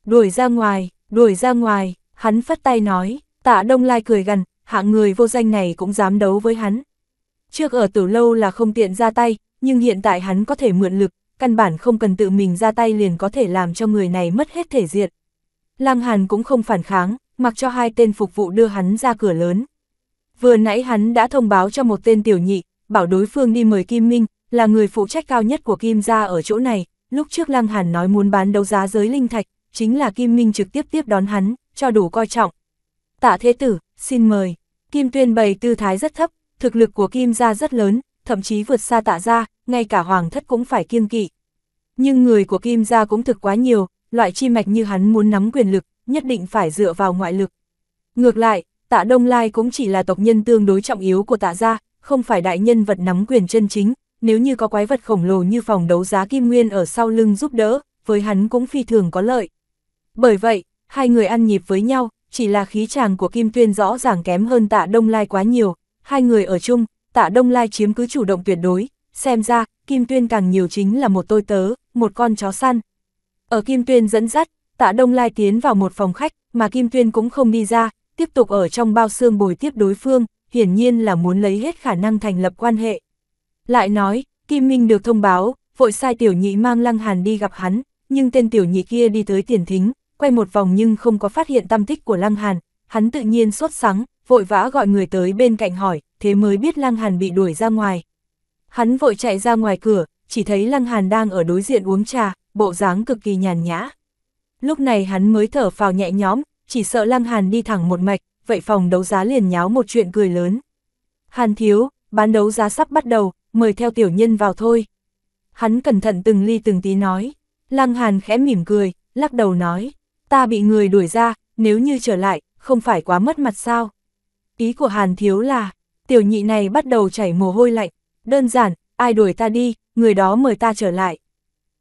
Đuổi ra ngoài, đuổi ra ngoài, hắn phất tay nói, tạ Đông Lai cười gần, hạng người vô danh này cũng dám đấu với hắn. Trước ở tử lâu là không tiện ra tay, nhưng hiện tại hắn có thể mượn lực, căn bản không cần tự mình ra tay liền có thể làm cho người này mất hết thể diện. Lăng Hàn cũng không phản kháng, mặc cho hai tên phục vụ đưa hắn ra cửa lớn. Vừa nãy hắn đã thông báo cho một tên tiểu nhị, bảo đối phương đi mời Kim Minh, là người phụ trách cao nhất của Kim gia ở chỗ này, lúc trước Lăng Hàn nói muốn bán đấu giá giới linh thạch, chính là Kim Minh trực tiếp tiếp đón hắn, cho đủ coi trọng. Tạ Thế Tử, xin mời. Kim Tuyên bày tư thái rất thấp, thực lực của Kim gia rất lớn, thậm chí vượt xa tạ gia, ngay cả hoàng thất cũng phải kiêng kỵ. Nhưng người của Kim gia cũng thực quá nhiều, loại chi mạch như hắn muốn nắm quyền lực, nhất định phải dựa vào ngoại lực. Ngược lại, tạ Đông Lai cũng chỉ là tộc nhân tương đối trọng yếu của tạ gia, không phải đại nhân vật nắm quyền chân chính, nếu như có quái vật khổng lồ như phòng đấu giá Kim Nguyên ở sau lưng giúp đỡ, với hắn cũng phi thường có lợi. Bởi vậy, hai người ăn nhịp với nhau, chỉ là khí chàng của Kim Tuyên rõ ràng kém hơn tạ Đông Lai quá nhiều, hai người ở chung, tạ Đông Lai chiếm cứ chủ động tuyệt đối, xem ra, Kim Tuyên càng nhiều chính là một tôi tớ, một con chó săn, ở Kim Tuyên dẫn dắt, tạ Đông Lai tiến vào một phòng khách, mà Kim Tuyên cũng không đi ra, tiếp tục ở trong bao xương bồi tiếp đối phương, hiển nhiên là muốn lấy hết khả năng thành lập quan hệ. Lại nói, Kim Minh được thông báo, vội sai tiểu nhị mang Lăng Hàn đi gặp hắn, nhưng tên tiểu nhị kia đi tới tiền thính, quay một vòng nhưng không có phát hiện tâm tích của Lăng Hàn, hắn tự nhiên sốt sắng, vội vã gọi người tới bên cạnh hỏi, thế mới biết Lăng Hàn bị đuổi ra ngoài. Hắn vội chạy ra ngoài cửa, chỉ thấy Lăng Hàn đang ở đối diện uống trà, bộ dáng cực kỳ nhàn nhã. Lúc này hắn mới thở phào nhẹ nhõm, chỉ sợ Lăng Hàn đi thẳng một mạch, vậy phòng đấu giá liền nháo một chuyện cười lớn. Hàn thiếu, bán đấu giá sắp bắt đầu, mời theo tiểu nhân vào thôi. Hắn cẩn thận từng ly từng tí nói, Lăng Hàn khẽ mỉm cười, lắc đầu nói, ta bị người đuổi ra, nếu như trở lại, không phải quá mất mặt sao. Ý của Hàn thiếu là, tiểu nhị này bắt đầu chảy mồ hôi lạnh, đơn giản, ai đuổi ta đi, người đó mời ta trở lại.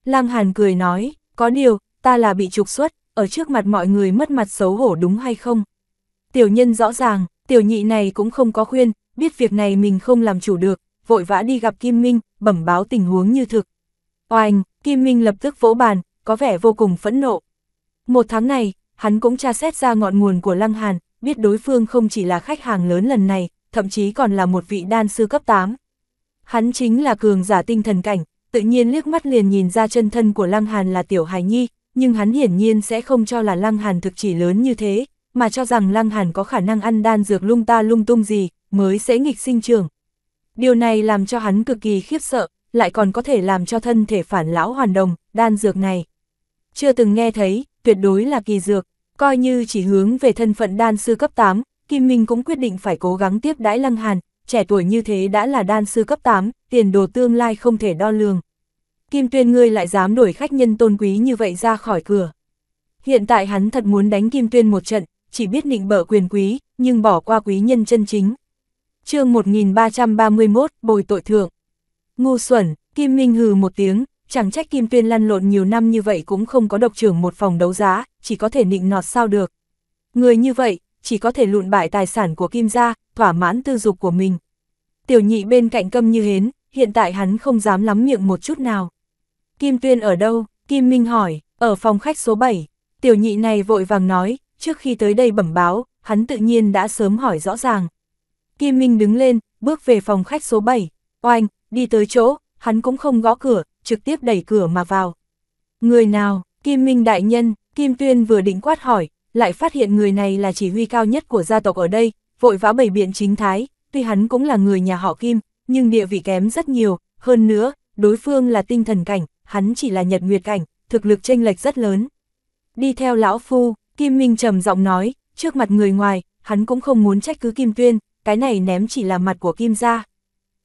Lam Hàn cười nói, có điều, ta là bị trục xuất, ở trước mặt mọi người mất mặt xấu hổ đúng hay không? Tiểu nhân rõ ràng, tiểu nhị này cũng không có khuyên, biết việc này mình không làm chủ được, vội vã đi gặp Kim Minh, bẩm báo tình huống như thực. Oanh, Kim Minh lập tức vỗ bàn, có vẻ vô cùng phẫn nộ. Một tháng này, hắn cũng tra xét ra ngọn nguồn của Lăng Hàn, biết đối phương không chỉ là khách hàng lớn lần này, thậm chí còn là một vị đan sư cấp 8. Hắn chính là cường giả tinh thần cảnh, tự nhiên liếc mắt liền nhìn ra chân thân của Lăng Hàn là tiểu Hải nhi, nhưng hắn hiển nhiên sẽ không cho là Lăng Hàn thực chỉ lớn như thế, mà cho rằng Lăng Hàn có khả năng ăn đan dược lung ta lung tung gì, mới sẽ nghịch sinh trưởng. Điều này làm cho hắn cực kỳ khiếp sợ, lại còn có thể làm cho thân thể phản lão hoàn đồng, đan dược này. Chưa từng nghe thấy, tuyệt đối là kỳ dược, coi như chỉ hướng về thân phận đan sư cấp 8, Kim Minh cũng quyết định phải cố gắng tiếp đãi Lăng Hàn, trẻ tuổi như thế đã là đan sư cấp 8, tiền đồ tương lai không thể đo lường. Kim Tuyên ngươi lại dám đuổi khách nhân tôn quý như vậy ra khỏi cửa. Hiện tại hắn thật muốn đánh Kim Tuyên một trận, chỉ biết nịnh bở quyền quý, nhưng bỏ qua quý nhân chân chính. chương 1331, bồi tội thượng. Ngu xuẩn, Kim Minh hừ một tiếng, chẳng trách Kim Tuyên lăn lộn nhiều năm như vậy cũng không có độc trưởng một phòng đấu giá, chỉ có thể nịnh nọt sao được. Người như vậy, chỉ có thể lụn bại tài sản của Kim gia, thỏa mãn tư dục của mình. Tiểu nhị bên cạnh câm như hến, hiện tại hắn không dám lắm miệng một chút nào. Kim Tuyên ở đâu? Kim Minh hỏi, ở phòng khách số 7. Tiểu nhị này vội vàng nói, trước khi tới đây bẩm báo, hắn tự nhiên đã sớm hỏi rõ ràng. Kim Minh đứng lên, bước về phòng khách số 7, oanh, đi tới chỗ, hắn cũng không gõ cửa, trực tiếp đẩy cửa mà vào. Người nào, Kim Minh đại nhân, Kim Tuyên vừa định quát hỏi, lại phát hiện người này là chỉ huy cao nhất của gia tộc ở đây, vội vã bảy biện chính thái, tuy hắn cũng là người nhà họ Kim, nhưng địa vị kém rất nhiều, hơn nữa, đối phương là tinh thần cảnh, hắn chỉ là nhật nguyệt cảnh, thực lực chênh lệch rất lớn. Đi theo lão phu, Kim Minh trầm giọng nói, trước mặt người ngoài, hắn cũng không muốn trách cứ Kim Tuyên, cái này ném chỉ là mặt của Kim gia.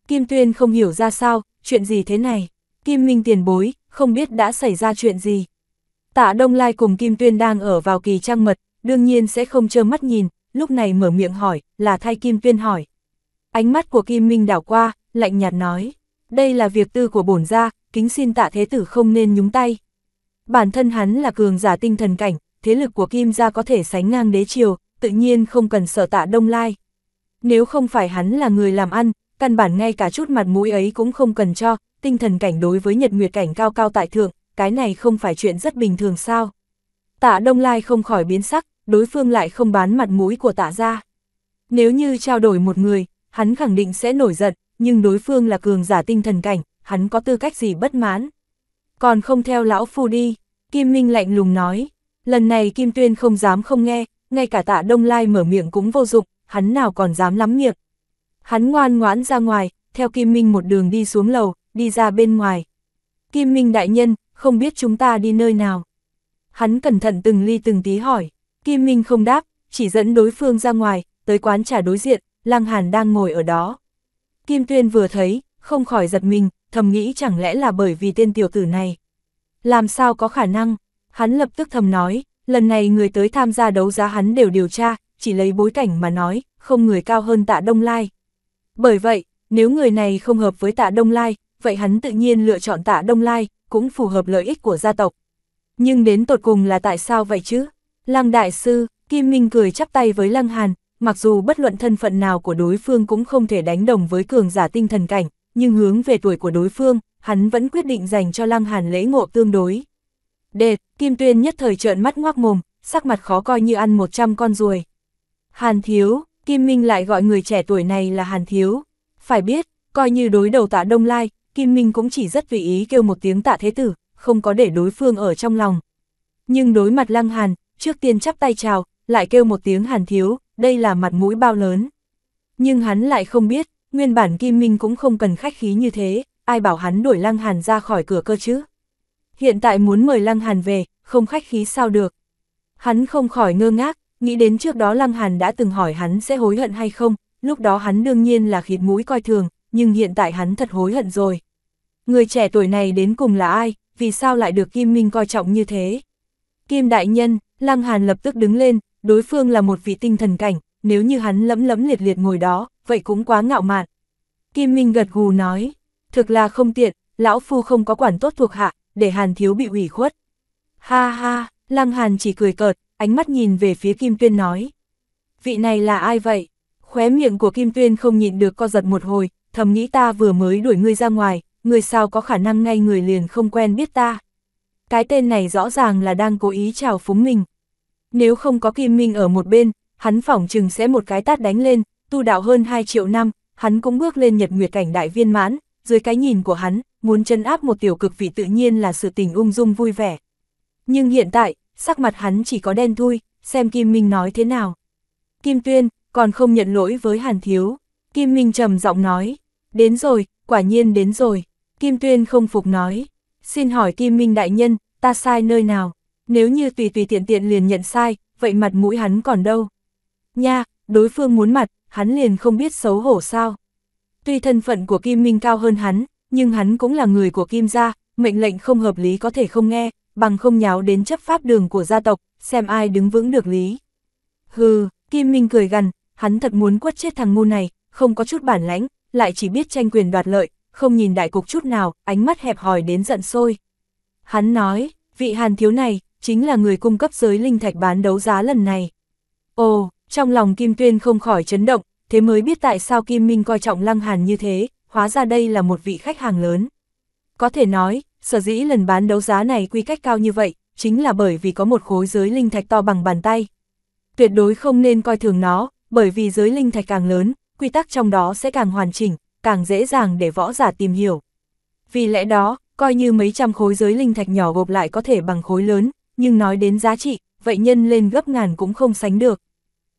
Kim Tuyên không hiểu ra sao, chuyện gì thế này, Kim Minh tiền bối, không biết đã xảy ra chuyện gì. Tạ Đông Lai cùng Kim Tuyên đang ở vào kỳ trang mật, đương nhiên sẽ không trơ mắt nhìn, lúc này mở miệng hỏi, là thay Kim Tuyên hỏi. Ánh mắt của Kim Minh đảo qua, lạnh nhạt nói, đây là việc tư của bổn gia, kính xin tạ thế tử không nên nhúng tay. Bản thân hắn là cường giả tinh thần cảnh, thế lực của Kim gia có thể sánh ngang đế triều, tự nhiên không cần sợ tạ đông lai. Nếu không phải hắn là người làm ăn, căn bản ngay cả chút mặt mũi ấy cũng không cần cho, tinh thần cảnh đối với nhật nguyệt cảnh cao cao tại thượng, cái này không phải chuyện rất bình thường sao. Tạ đông lai không khỏi biến sắc, đối phương lại không bán mặt mũi của tạ ra. Nếu như trao đổi một người, hắn khẳng định sẽ nổi giận, nhưng đối phương là cường giả tinh thần cảnh, hắn có tư cách gì bất mãn. Còn không theo lão phu đi, Kim Minh lạnh lùng nói, lần này Kim Tuyên không dám không nghe, ngay cả tạ Đông Lai mở miệng cũng vô dụng, hắn nào còn dám lắm miệng. Hắn ngoan ngoãn ra ngoài, theo Kim Minh một đường đi xuống lầu, đi ra bên ngoài. Kim Minh đại nhân, không biết chúng ta đi nơi nào. Hắn cẩn thận từng ly từng tí hỏi, Kim Minh không đáp, chỉ dẫn đối phương ra ngoài, tới quán trả đối diện, Lăng Hàn đang ngồi ở đó. Kim Tuyên vừa thấy, không khỏi giật mình, thầm nghĩ chẳng lẽ là bởi vì tên tiểu tử này. Làm sao có khả năng, hắn lập tức thầm nói, lần này người tới tham gia đấu giá hắn đều điều tra, chỉ lấy bối cảnh mà nói, không người cao hơn tạ Đông Lai. Bởi vậy, nếu người này không hợp với tạ Đông Lai, vậy hắn tự nhiên lựa chọn tạ Đông Lai, cũng phù hợp lợi ích của gia tộc. Nhưng đến tột cùng là tại sao vậy chứ? Lăng Đại Sư, Kim Minh cười chắp tay với Lăng Hàn, mặc dù bất luận thân phận nào của đối phương cũng không thể đánh đồng với cường giả tinh thần cảnh, nhưng hướng về tuổi của đối phương, hắn vẫn quyết định dành cho Lăng Hàn lễ ngộ tương đối. Đệt, Kim Tuyên nhất thời trợn mắt ngoác mồm, sắc mặt khó coi như ăn 100 con ruồi. Hàn Thiếu, Kim Minh lại gọi người trẻ tuổi này là Hàn Thiếu. Phải biết, coi như đối đầu tạ Đông Lai, Kim Minh cũng chỉ rất tùy ý kêu một tiếng tạ thế tử, không có để đối phương ở trong lòng. Nhưng đối mặt Lăng Hàn, trước tiên chắp tay chào, lại kêu một tiếng Hàn Thiếu, đây là mặt mũi bao lớn. Nhưng hắn lại không biết, Nguyên bản Kim Minh cũng không cần khách khí như thế, ai bảo hắn đuổi Lăng Hàn ra khỏi cửa cơ chứ. Hiện tại muốn mời Lăng Hàn về, không khách khí sao được. Hắn không khỏi ngơ ngác, nghĩ đến trước đó Lăng Hàn đã từng hỏi hắn sẽ hối hận hay không, lúc đó hắn đương nhiên là khịt mũi coi thường, nhưng hiện tại hắn thật hối hận rồi. Người trẻ tuổi này đến cùng là ai, vì sao lại được Kim Minh coi trọng như thế? Kim Đại Nhân, Lăng Hàn lập tức đứng lên, đối phương là một vị tinh thần cảnh, nếu như hắn lẫm lẫm liệt liệt ngồi đó, vậy cũng quá ngạo mạn. Kim Minh gật gù nói, thực là không tiện, lão phu không có quản tốt thuộc hạ, để Hàn Thiếu bị ủy khuất. Ha ha, Lăng Hàn chỉ cười cợt, ánh mắt nhìn về phía Kim Tuyên nói. Vị này là ai vậy? Khóe miệng của Kim Tuyên không nhịn được co giật một hồi, thầm nghĩ ta vừa mới đuổi ngươi ra ngoài, ngươi sao có khả năng ngay người liền không quen biết ta. Cái tên này rõ ràng là đang cố ý chào phúng mình. Nếu không có Kim Minh ở một bên, hắn phỏng chừng sẽ một cái tát đánh lên, tu đạo hơn 2 triệu năm, hắn cũng bước lên nhật nguyệt cảnh đại viên mãn, dưới cái nhìn của hắn, muốn chân áp một tiểu cực vị tự nhiên là sự tình ung dung vui vẻ. Nhưng hiện tại, sắc mặt hắn chỉ có đen thui, xem Kim Minh nói thế nào. Kim Tuyên, còn không nhận lỗi với Hàn Thiếu. Kim Minh trầm giọng nói, đến rồi, quả nhiên đến rồi. Kim Tuyên không phục nói, xin hỏi Kim Minh đại nhân, ta sai nơi nào? Nếu như tùy tùy tiện tiện liền nhận sai, vậy mặt mũi hắn còn đâu? Nha, đối phương muốn mặt, hắn liền không biết xấu hổ sao. Tuy thân phận của Kim Minh cao hơn hắn, nhưng hắn cũng là người của Kim gia, mệnh lệnh không hợp lý có thể không nghe, bằng không nháo đến chấp pháp đường của gia tộc, xem ai đứng vững được lý. Hừ, Kim Minh cười gằn, hắn thật muốn quất chết thằng ngu này, không có chút bản lãnh, lại chỉ biết tranh quyền đoạt lợi, không nhìn đại cục chút nào, ánh mắt hẹp hòi đến giận sôi. Hắn nói, vị hàn thiếu này, chính là người cung cấp giới linh thạch bán đấu giá lần này. Ồ, trong lòng Kim Tuyên không khỏi chấn động, thế mới biết tại sao Kim Minh coi trọng Lăng Hàn như thế, hóa ra đây là một vị khách hàng lớn. Có thể nói, sở dĩ lần bán đấu giá này quy cách cao như vậy, chính là bởi vì có một khối giới linh thạch to bằng bàn tay. Tuyệt đối không nên coi thường nó, bởi vì giới linh thạch càng lớn, quy tắc trong đó sẽ càng hoàn chỉnh, càng dễ dàng để võ giả tìm hiểu. Vì lẽ đó, coi như mấy trăm khối giới linh thạch nhỏ gộp lại có thể bằng khối lớn, nhưng nói đến giá trị, vậy nhân lên gấp ngàn cũng không sánh được.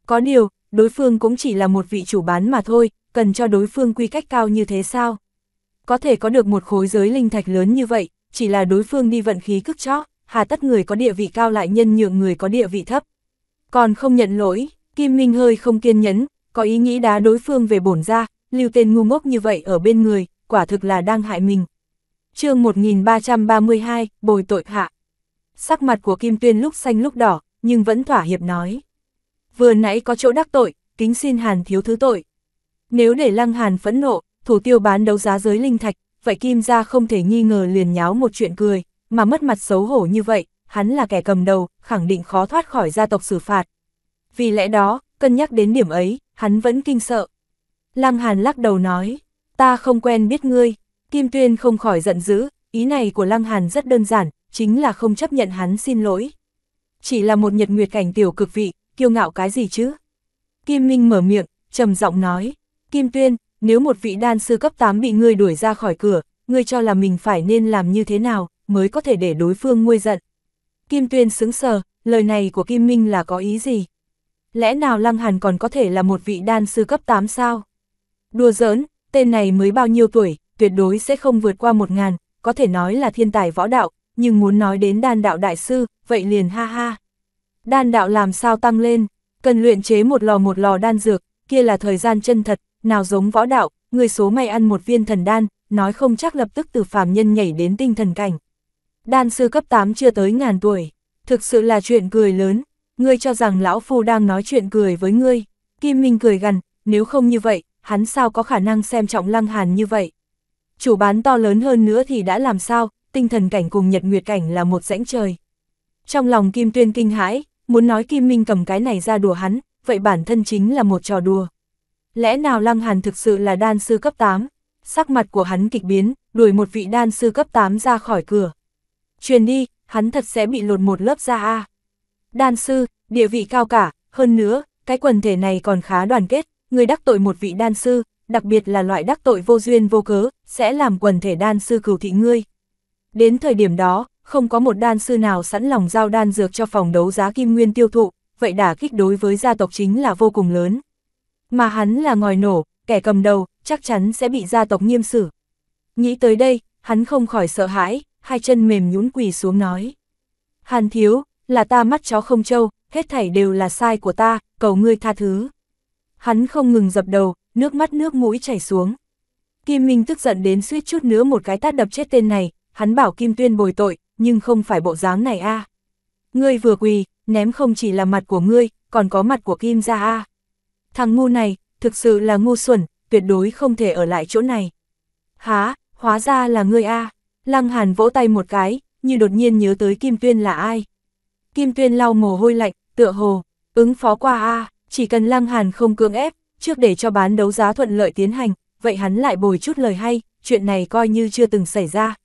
Có điều, đối phương cũng chỉ là một vị chủ bán mà thôi, cần cho đối phương quy cách cao như thế sao? Có thể có được một khối giới linh thạch lớn như vậy, chỉ là đối phương đi vận khí cức chó, hà tất người có địa vị cao lại nhân nhượng người có địa vị thấp. Còn không nhận lỗi, Kim Minh hơi không kiên nhẫn, có ý nghĩ đá đối phương về bổn ra, lưu tên ngu ngốc như vậy ở bên người, quả thực là đang hại mình. chương 1332, bồi tội hạ. Sắc mặt của Kim Tuyên lúc xanh lúc đỏ, nhưng vẫn thỏa hiệp nói vừa nãy có chỗ đắc tội, kính xin Hàn thiếu thứ tội. Nếu để Lăng Hàn phẫn nộ, thủ tiêu bán đấu giá giới linh thạch, vậy Kim gia không thể nghi ngờ liền nháo một chuyện cười, mà mất mặt xấu hổ như vậy, hắn là kẻ cầm đầu, khẳng định khó thoát khỏi gia tộc xử phạt. Vì lẽ đó, cân nhắc đến điểm ấy, hắn vẫn kinh sợ. Lăng Hàn lắc đầu nói, ta không quen biết ngươi, Kim Tuyên không khỏi giận dữ, ý này của Lăng Hàn rất đơn giản, chính là không chấp nhận hắn xin lỗi. Chỉ là một nhật nguyệt cảnh tiểu cực vị, kiêu ngạo cái gì chứ? Kim Minh mở miệng, trầm giọng nói, Kim Tuyên, nếu một vị đan sư cấp 8 bị ngươi đuổi ra khỏi cửa, ngươi cho là mình phải nên làm như thế nào mới có thể để đối phương nguôi giận. Kim Tuyên sững sờ, lời này của Kim Minh là có ý gì? Lẽ nào Lăng Hàn còn có thể là một vị đan sư cấp 8 sao? Đùa giỡn, tên này mới bao nhiêu tuổi, tuyệt đối sẽ không vượt qua một ngàn, có thể nói là thiên tài võ đạo, nhưng muốn nói đến đan đạo đại sư, vậy liền ha ha. Đan đạo làm sao tăng lên, cần luyện chế một lò một lò đan dược, kia là thời gian chân thật, nào giống võ đạo, người số may ăn một viên thần đan, nói không chắc lập tức từ phàm nhân nhảy đến tinh thần cảnh. Đan sư cấp 8 chưa tới ngàn tuổi, thực sự là chuyện cười lớn, ngươi cho rằng lão phu đang nói chuyện cười với ngươi, Kim Minh cười gần, nếu không như vậy, hắn sao có khả năng xem trọng lăng hàn như vậy. Chủ bán to lớn hơn nữa thì đã làm sao, tinh thần cảnh cùng nhật nguyệt cảnh là một rãnh trời. Trong lòng Kim Tuyên kinh hãi, Muốn nói Kim Minh cầm cái này ra đùa hắn, vậy bản thân chính là một trò đùa. Lẽ nào Lăng Hàn thực sự là đan sư cấp 8? Sắc mặt của hắn kịch biến, đuổi một vị đan sư cấp 8 ra khỏi cửa. Truyền đi, hắn thật sẽ bị lột một lớp da a. Đan sư, địa vị cao cả, hơn nữa, cái quần thể này còn khá đoàn kết, người đắc tội một vị đan sư, đặc biệt là loại đắc tội vô duyên vô cớ, sẽ làm quần thể đan sư cửu thị ngươi. Đến thời điểm đó, không có một đan sư nào sẵn lòng giao đan dược cho phòng đấu giá kim nguyên tiêu thụ, vậy đả kích đối với gia tộc chính là vô cùng lớn. Mà hắn là ngòi nổ, kẻ cầm đầu, chắc chắn sẽ bị gia tộc nghiêm xử. Nghĩ tới đây, hắn không khỏi sợ hãi, hai chân mềm nhũn quỳ xuống nói. Hàn thiếu, là ta mắt chó không trâu, hết thảy đều là sai của ta, cầu ngươi tha thứ. Hắn không ngừng dập đầu, nước mắt nước mũi chảy xuống. Kim Minh tức giận đến suýt chút nữa một cái tát đập chết tên này, hắn bảo Kim Tuyên bồi tội, nhưng không phải bộ dáng này a. Ngươi vừa quỳ, ném không chỉ là mặt của ngươi, còn có mặt của Kim gia a. Thằng ngu này, thực sự là ngu xuẩn, tuyệt đối không thể ở lại chỗ này. Há, hóa ra là ngươi a. Lăng Hàn vỗ tay một cái, như đột nhiên nhớ tới Kim Tuyên là ai. Kim Tuyên lau mồ hôi lạnh, tựa hồ, ứng phó qua a, chỉ cần Lăng Hàn không cưỡng ép, trước để cho bán đấu giá thuận lợi tiến hành, vậy hắn lại bồi chút lời hay, chuyện này coi như chưa từng xảy ra.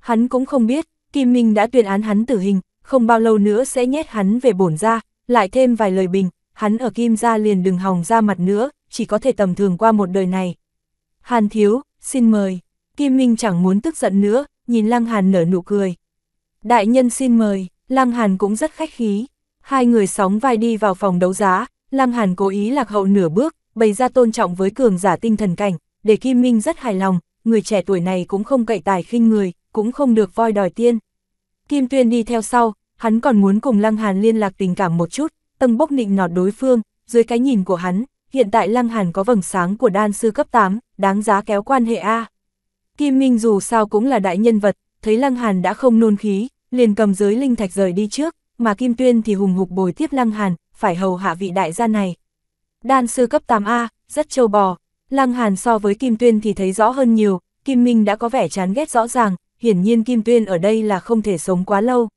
Hắn cũng không biết, Kim Minh đã tuyên án hắn tử hình, không bao lâu nữa sẽ nhét hắn về bổn ra, lại thêm vài lời bình, hắn ở Kim ra liền đừng hòng ra mặt nữa, chỉ có thể tầm thường qua một đời này. Hàn Thiếu, xin mời. Kim Minh chẳng muốn tức giận nữa, nhìn Lăng Hàn nở nụ cười. Đại nhân xin mời, Lăng Hàn cũng rất khách khí. Hai người sóng vai đi vào phòng đấu giá, Lăng Hàn cố ý lạc hậu nửa bước, bày ra tôn trọng với cường giả tinh thần cảnh, để Kim Minh rất hài lòng, người trẻ tuổi này cũng không cậy tài khinh người, cũng không được voi đòi tiên. Kim Tuyên đi theo sau, hắn còn muốn cùng Lăng Hàn liên lạc tình cảm một chút, tầng bốc nịnh nọt đối phương, dưới cái nhìn của hắn, hiện tại Lăng Hàn có vầng sáng của đan sư cấp 8, đáng giá kéo quan hệ A. Kim Minh dù sao cũng là đại nhân vật, thấy Lăng Hàn đã không nôn khí, liền cầm giới linh thạch rời đi trước, mà Kim Tuyên thì hùng hục bồi tiếp Lăng Hàn, phải hầu hạ vị đại gia này. Đan sư cấp 8A, rất châu bò, Lăng Hàn so với Kim Tuyên thì thấy rõ hơn nhiều, Kim Minh đã có vẻ chán ghét rõ ràng, hiển nhiên Kim Tuyên ở đây là không thể sống quá lâu.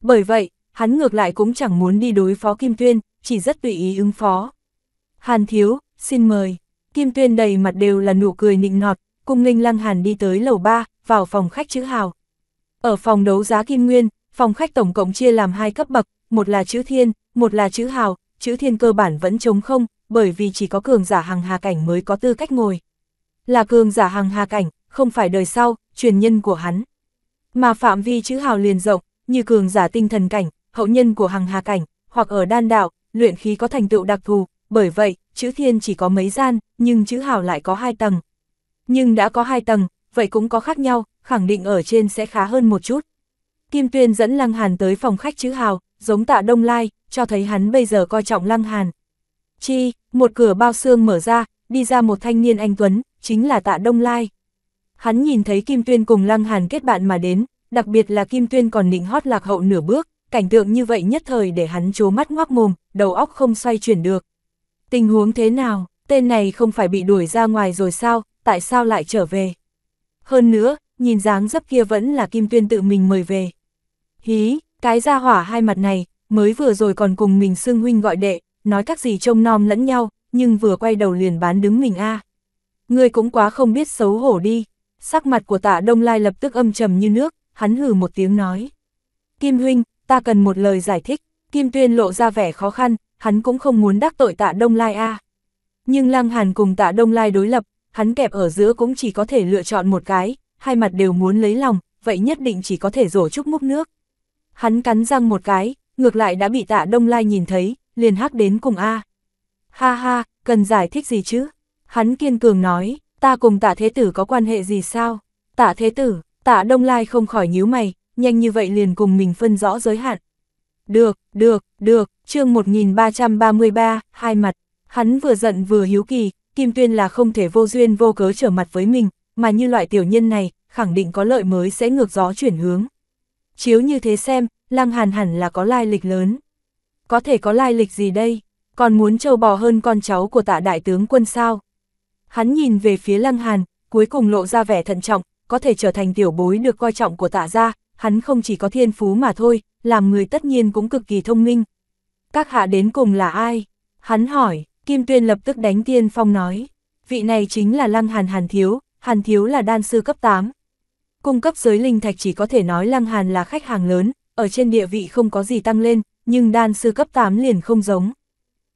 Bởi vậy, hắn ngược lại cũng chẳng muốn đi đối phó Kim Tuyên, chỉ rất tùy ý ứng phó. Hàn Thiếu, xin mời. Kim Tuyên đầy mặt đều là nụ cười nịnh nọt, cùng Ninh Lăng Hàn đi tới lầu 3, vào phòng khách chữ hào. Ở phòng đấu giá Kim Nguyên, phòng khách tổng cộng chia làm hai cấp bậc, một là chữ thiên, một là chữ hào, chữ thiên cơ bản vẫn trống không, bởi vì chỉ có cường giả hàng hà cảnh mới có tư cách ngồi. Là cường giả hàng hà cảnh, không phải đời sau, truyền nhân của hắn. Mà phạm vi chữ hào liền rộng, như cường giả tinh thần cảnh, hậu nhân của hàng hà cảnh, hoặc ở đan đạo, luyện khí có thành tựu đặc thù, bởi vậy, chữ thiên chỉ có mấy gian, nhưng chữ hào lại có hai tầng. Nhưng đã có hai tầng, vậy cũng có khác nhau, khẳng định ở trên sẽ khá hơn một chút. Kim Tuyên dẫn Lăng Hàn tới phòng khách chữ hào, giống tạ Đông Lai, cho thấy hắn bây giờ coi trọng Lăng Hàn. Chi, một cửa bao xương mở ra, đi ra một thanh niên anh Tuấn, chính là tạ Đông Lai hắn nhìn thấy Kim Tuyên cùng Lăng Hàn kết bạn mà đến, đặc biệt là Kim Tuyên còn định hót lạc hậu nửa bước, cảnh tượng như vậy nhất thời để hắn chố mắt ngoác mồm, đầu óc không xoay chuyển được. Tình huống thế nào, tên này không phải bị đuổi ra ngoài rồi sao, tại sao lại trở về? Hơn nữa, nhìn dáng dấp kia vẫn là Kim Tuyên tự mình mời về. Hí, cái ra hỏa hai mặt này, mới vừa rồi còn cùng mình xưng huynh gọi đệ, nói các gì trông nom lẫn nhau, nhưng vừa quay đầu liền bán đứng mình a à. Ngươi cũng quá không biết xấu hổ đi sắc mặt của tạ Đông Lai lập tức âm trầm như nước, hắn hừ một tiếng nói. Kim Huynh, ta cần một lời giải thích, Kim Tuyên lộ ra vẻ khó khăn, hắn cũng không muốn đắc tội tạ Đông Lai a Nhưng Lăng Hàn cùng tạ Đông Lai đối lập, hắn kẹp ở giữa cũng chỉ có thể lựa chọn một cái, hai mặt đều muốn lấy lòng, vậy nhất định chỉ có thể rổ chút múc nước. Hắn cắn răng một cái, ngược lại đã bị tạ Đông Lai nhìn thấy, liền hắc đến cùng A. Ha ha, cần giải thích gì chứ? Hắn kiên cường nói, ta cùng tả thế tử có quan hệ gì sao? Tả thế tử, tả đông lai không khỏi nhíu mày, nhanh như vậy liền cùng mình phân rõ giới hạn. Được, được, được, chương 1333, hai mặt, hắn vừa giận vừa hiếu kỳ, Kim Tuyên là không thể vô duyên vô cớ trở mặt với mình, mà như loại tiểu nhân này, khẳng định có lợi mới sẽ ngược gió chuyển hướng. Chiếu như thế xem, Lăng Hàn hẳn là có lai lịch lớn. Có thể có lai lịch gì đây? Còn muốn trâu bò hơn con cháu của tạ đại tướng quân sao? Hắn nhìn về phía Lăng Hàn, cuối cùng lộ ra vẻ thận trọng, có thể trở thành tiểu bối được coi trọng của tạ gia, hắn không chỉ có thiên phú mà thôi, làm người tất nhiên cũng cực kỳ thông minh. Các hạ đến cùng là ai? Hắn hỏi, Kim Tuyên lập tức đánh tiên phong nói, vị này chính là Lăng Hàn Hàn Thiếu, Hàn Thiếu là đan sư cấp 8. Cung cấp giới linh thạch chỉ có thể nói Lăng Hàn là khách hàng lớn, ở trên địa vị không có gì tăng lên, nhưng đan sư cấp 8 liền không giống.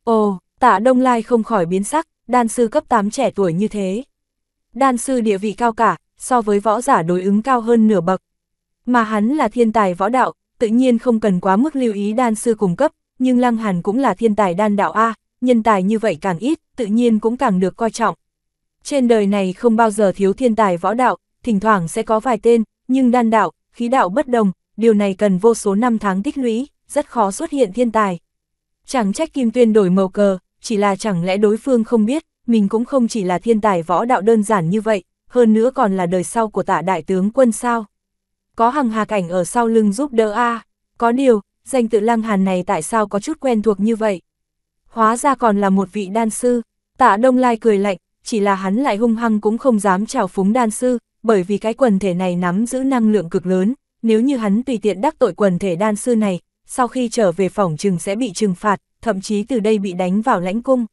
Ồ, tạ Đông Lai không khỏi biến sắc, đan sư cấp 8 trẻ tuổi như thế. Đan sư địa vị cao cả, so với võ giả đối ứng cao hơn nửa bậc. Mà hắn là thiên tài võ đạo, tự nhiên không cần quá mức lưu ý đan sư cùng cấp, nhưng Lăng Hàn cũng là thiên tài đan đạo A, nhân tài như vậy càng ít, tự nhiên cũng càng được coi trọng. Trên đời này không bao giờ thiếu thiên tài võ đạo, thỉnh thoảng sẽ có vài tên, nhưng đan đạo, khí đạo bất đồng, điều này cần vô số năm tháng tích lũy, rất khó xuất hiện thiên tài. Chẳng trách Kim Tuyên đổi màu cờ, chỉ là chẳng lẽ đối phương không biết, mình cũng không chỉ là thiên tài võ đạo đơn giản như vậy, hơn nữa còn là đời sau của tả đại tướng quân sao. Có hằng hà cảnh ở sau lưng giúp đỡ a có điều, danh tự lăng hàn này tại sao có chút quen thuộc như vậy. Hóa ra còn là một vị đan sư, tạ đông lai cười lạnh, chỉ là hắn lại hung hăng cũng không dám chào phúng đan sư, bởi vì cái quần thể này nắm giữ năng lượng cực lớn, nếu như hắn tùy tiện đắc tội quần thể đan sư này, sau khi trở về phòng trừng sẽ bị trừng phạt, thậm chí từ đây bị đánh vào lãnh cung.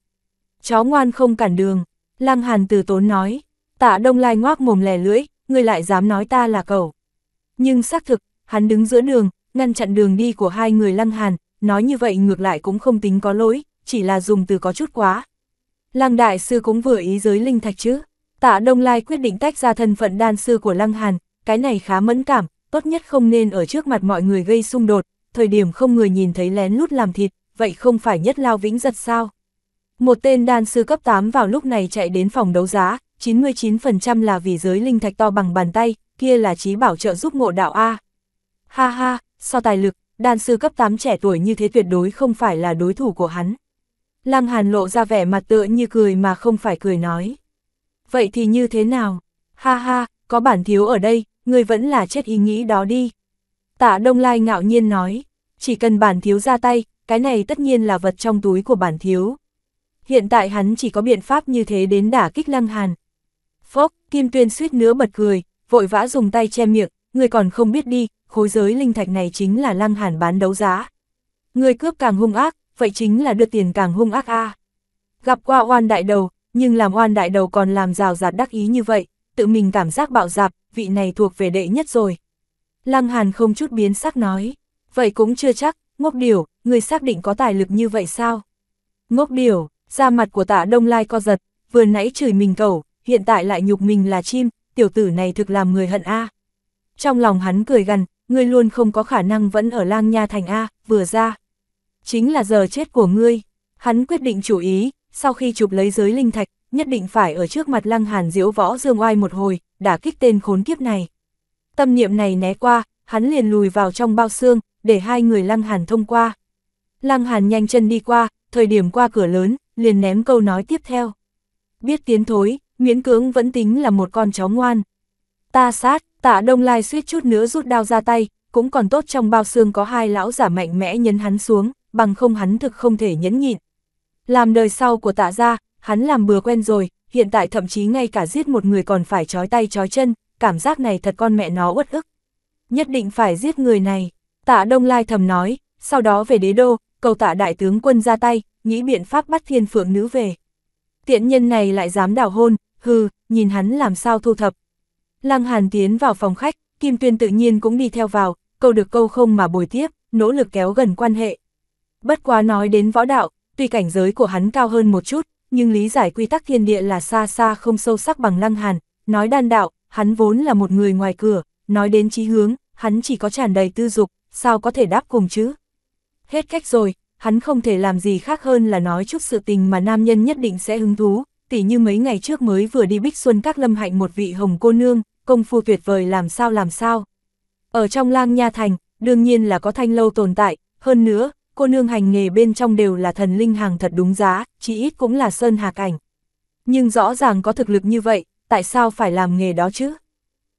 Chó ngoan không cản đường, Lăng Hàn từ tốn nói, tạ đông lai ngoác mồm lè lưỡi, ngươi lại dám nói ta là cậu. Nhưng xác thực, hắn đứng giữa đường, ngăn chặn đường đi của hai người Lăng Hàn, nói như vậy ngược lại cũng không tính có lỗi, chỉ là dùng từ có chút quá. Lăng Đại Sư cũng vừa ý giới linh thạch chứ, tạ đông lai quyết định tách ra thân phận đan sư của Lăng Hàn, cái này khá mẫn cảm, tốt nhất không nên ở trước mặt mọi người gây xung đột, thời điểm không người nhìn thấy lén lút làm thịt, vậy không phải nhất lao vĩnh giật sao? Một tên đan sư cấp 8 vào lúc này chạy đến phòng đấu giá, 99% là vì giới linh thạch to bằng bàn tay, kia là trí bảo trợ giúp ngộ đạo A. Ha ha, so tài lực, đan sư cấp 8 trẻ tuổi như thế tuyệt đối không phải là đối thủ của hắn. Lăng Hàn lộ ra vẻ mặt tựa như cười mà không phải cười nói. Vậy thì như thế nào? Ha ha, có bản thiếu ở đây, người vẫn là chết ý nghĩ đó đi. Tạ Đông Lai ngạo nhiên nói, chỉ cần bản thiếu ra tay, cái này tất nhiên là vật trong túi của bản thiếu. Hiện tại hắn chỉ có biện pháp như thế đến đả kích lăng hàn. Phốc, Kim Tuyên suýt nữa bật cười, vội vã dùng tay che miệng, người còn không biết đi, khối giới linh thạch này chính là lăng hàn bán đấu giá. Người cướp càng hung ác, vậy chính là đưa tiền càng hung ác a. Gặp qua oan đại đầu, nhưng làm oan đại đầu còn làm rào rạt đắc ý như vậy, tự mình cảm giác bạo dạp, vị này thuộc về đệ nhất rồi. Lăng Hàn không chút biến sắc nói, vậy cũng chưa chắc, ngốc điểu, người xác định có tài lực như vậy sao? Ngốc điểu, da mặt của tạ Đông Lai co giật, vừa nãy chửi mình cầu, hiện tại lại nhục mình là chim, tiểu tử này thực làm người hận A. Trong lòng hắn cười gằn, ngươi luôn không có khả năng vẫn ở lang nha thành A, vừa ra. Chính là giờ chết của ngươi, hắn quyết định chủ ý, sau khi chụp lấy giới linh thạch, nhất định phải ở trước mặt lăng hàn diễu võ dương oai một hồi, đã kích tên khốn kiếp này. Tâm niệm này né qua, hắn liền lùi vào trong bao xương, để hai người Lăng Hàn thông qua. Lăng Hàn nhanh chân đi qua, thời điểm qua cửa lớn, liền ném câu nói tiếp theo. Biết tiến thối, miễn cưỡng vẫn tính là một con chó ngoan. Ta sát, tạ đông lai suýt chút nữa rút đao ra tay, cũng còn tốt trong bao xương có hai lão giả mạnh mẽ nhấn hắn xuống, bằng không hắn thực không thể nhẫn nhịn. Làm đời sau của tạ gia, hắn làm bừa quen rồi, hiện tại thậm chí ngay cả giết một người còn phải chói tay chói chân, cảm giác này thật con mẹ nó uất ức. Nhất định phải giết người này. Tạ Đông Lai thầm nói, sau đó về đế đô, cầu tạ đại tướng quân ra tay, nghĩ biện pháp bắt thiên phượng nữ về. Tiện nhân này lại dám đảo hôn, hừ, nhìn hắn làm sao thu thập. Lăng Hàn tiến vào phòng khách, Kim Tuyên tự nhiên cũng đi theo vào, câu được câu không mà bồi tiếp, nỗ lực kéo gần quan hệ. Bất quá nói đến võ đạo, tuy cảnh giới của hắn cao hơn một chút, nhưng lý giải quy tắc thiên địa là xa xa không sâu sắc bằng Lăng Hàn, nói đan đạo, hắn vốn là một người ngoài cửa, nói đến chí hướng, hắn chỉ có tràn đầy tư dục, sao có thể đáp cùng chứ? Hết cách rồi, hắn không thể làm gì khác hơn là nói chút sự tình mà nam nhân nhất định sẽ hứng thú, tỉ như mấy ngày trước mới vừa đi Bích Xuân Các Lâm Hạnh một vị hồng cô nương, công phu tuyệt vời làm sao làm sao. Ở trong lang nha thành, đương nhiên là có thanh lâu tồn tại, hơn nữa, cô nương hành nghề bên trong đều là thần linh hàng thật đúng giá, chỉ ít cũng là sơn hạc cảnh. Nhưng rõ ràng có thực lực như vậy, tại sao phải làm nghề đó chứ?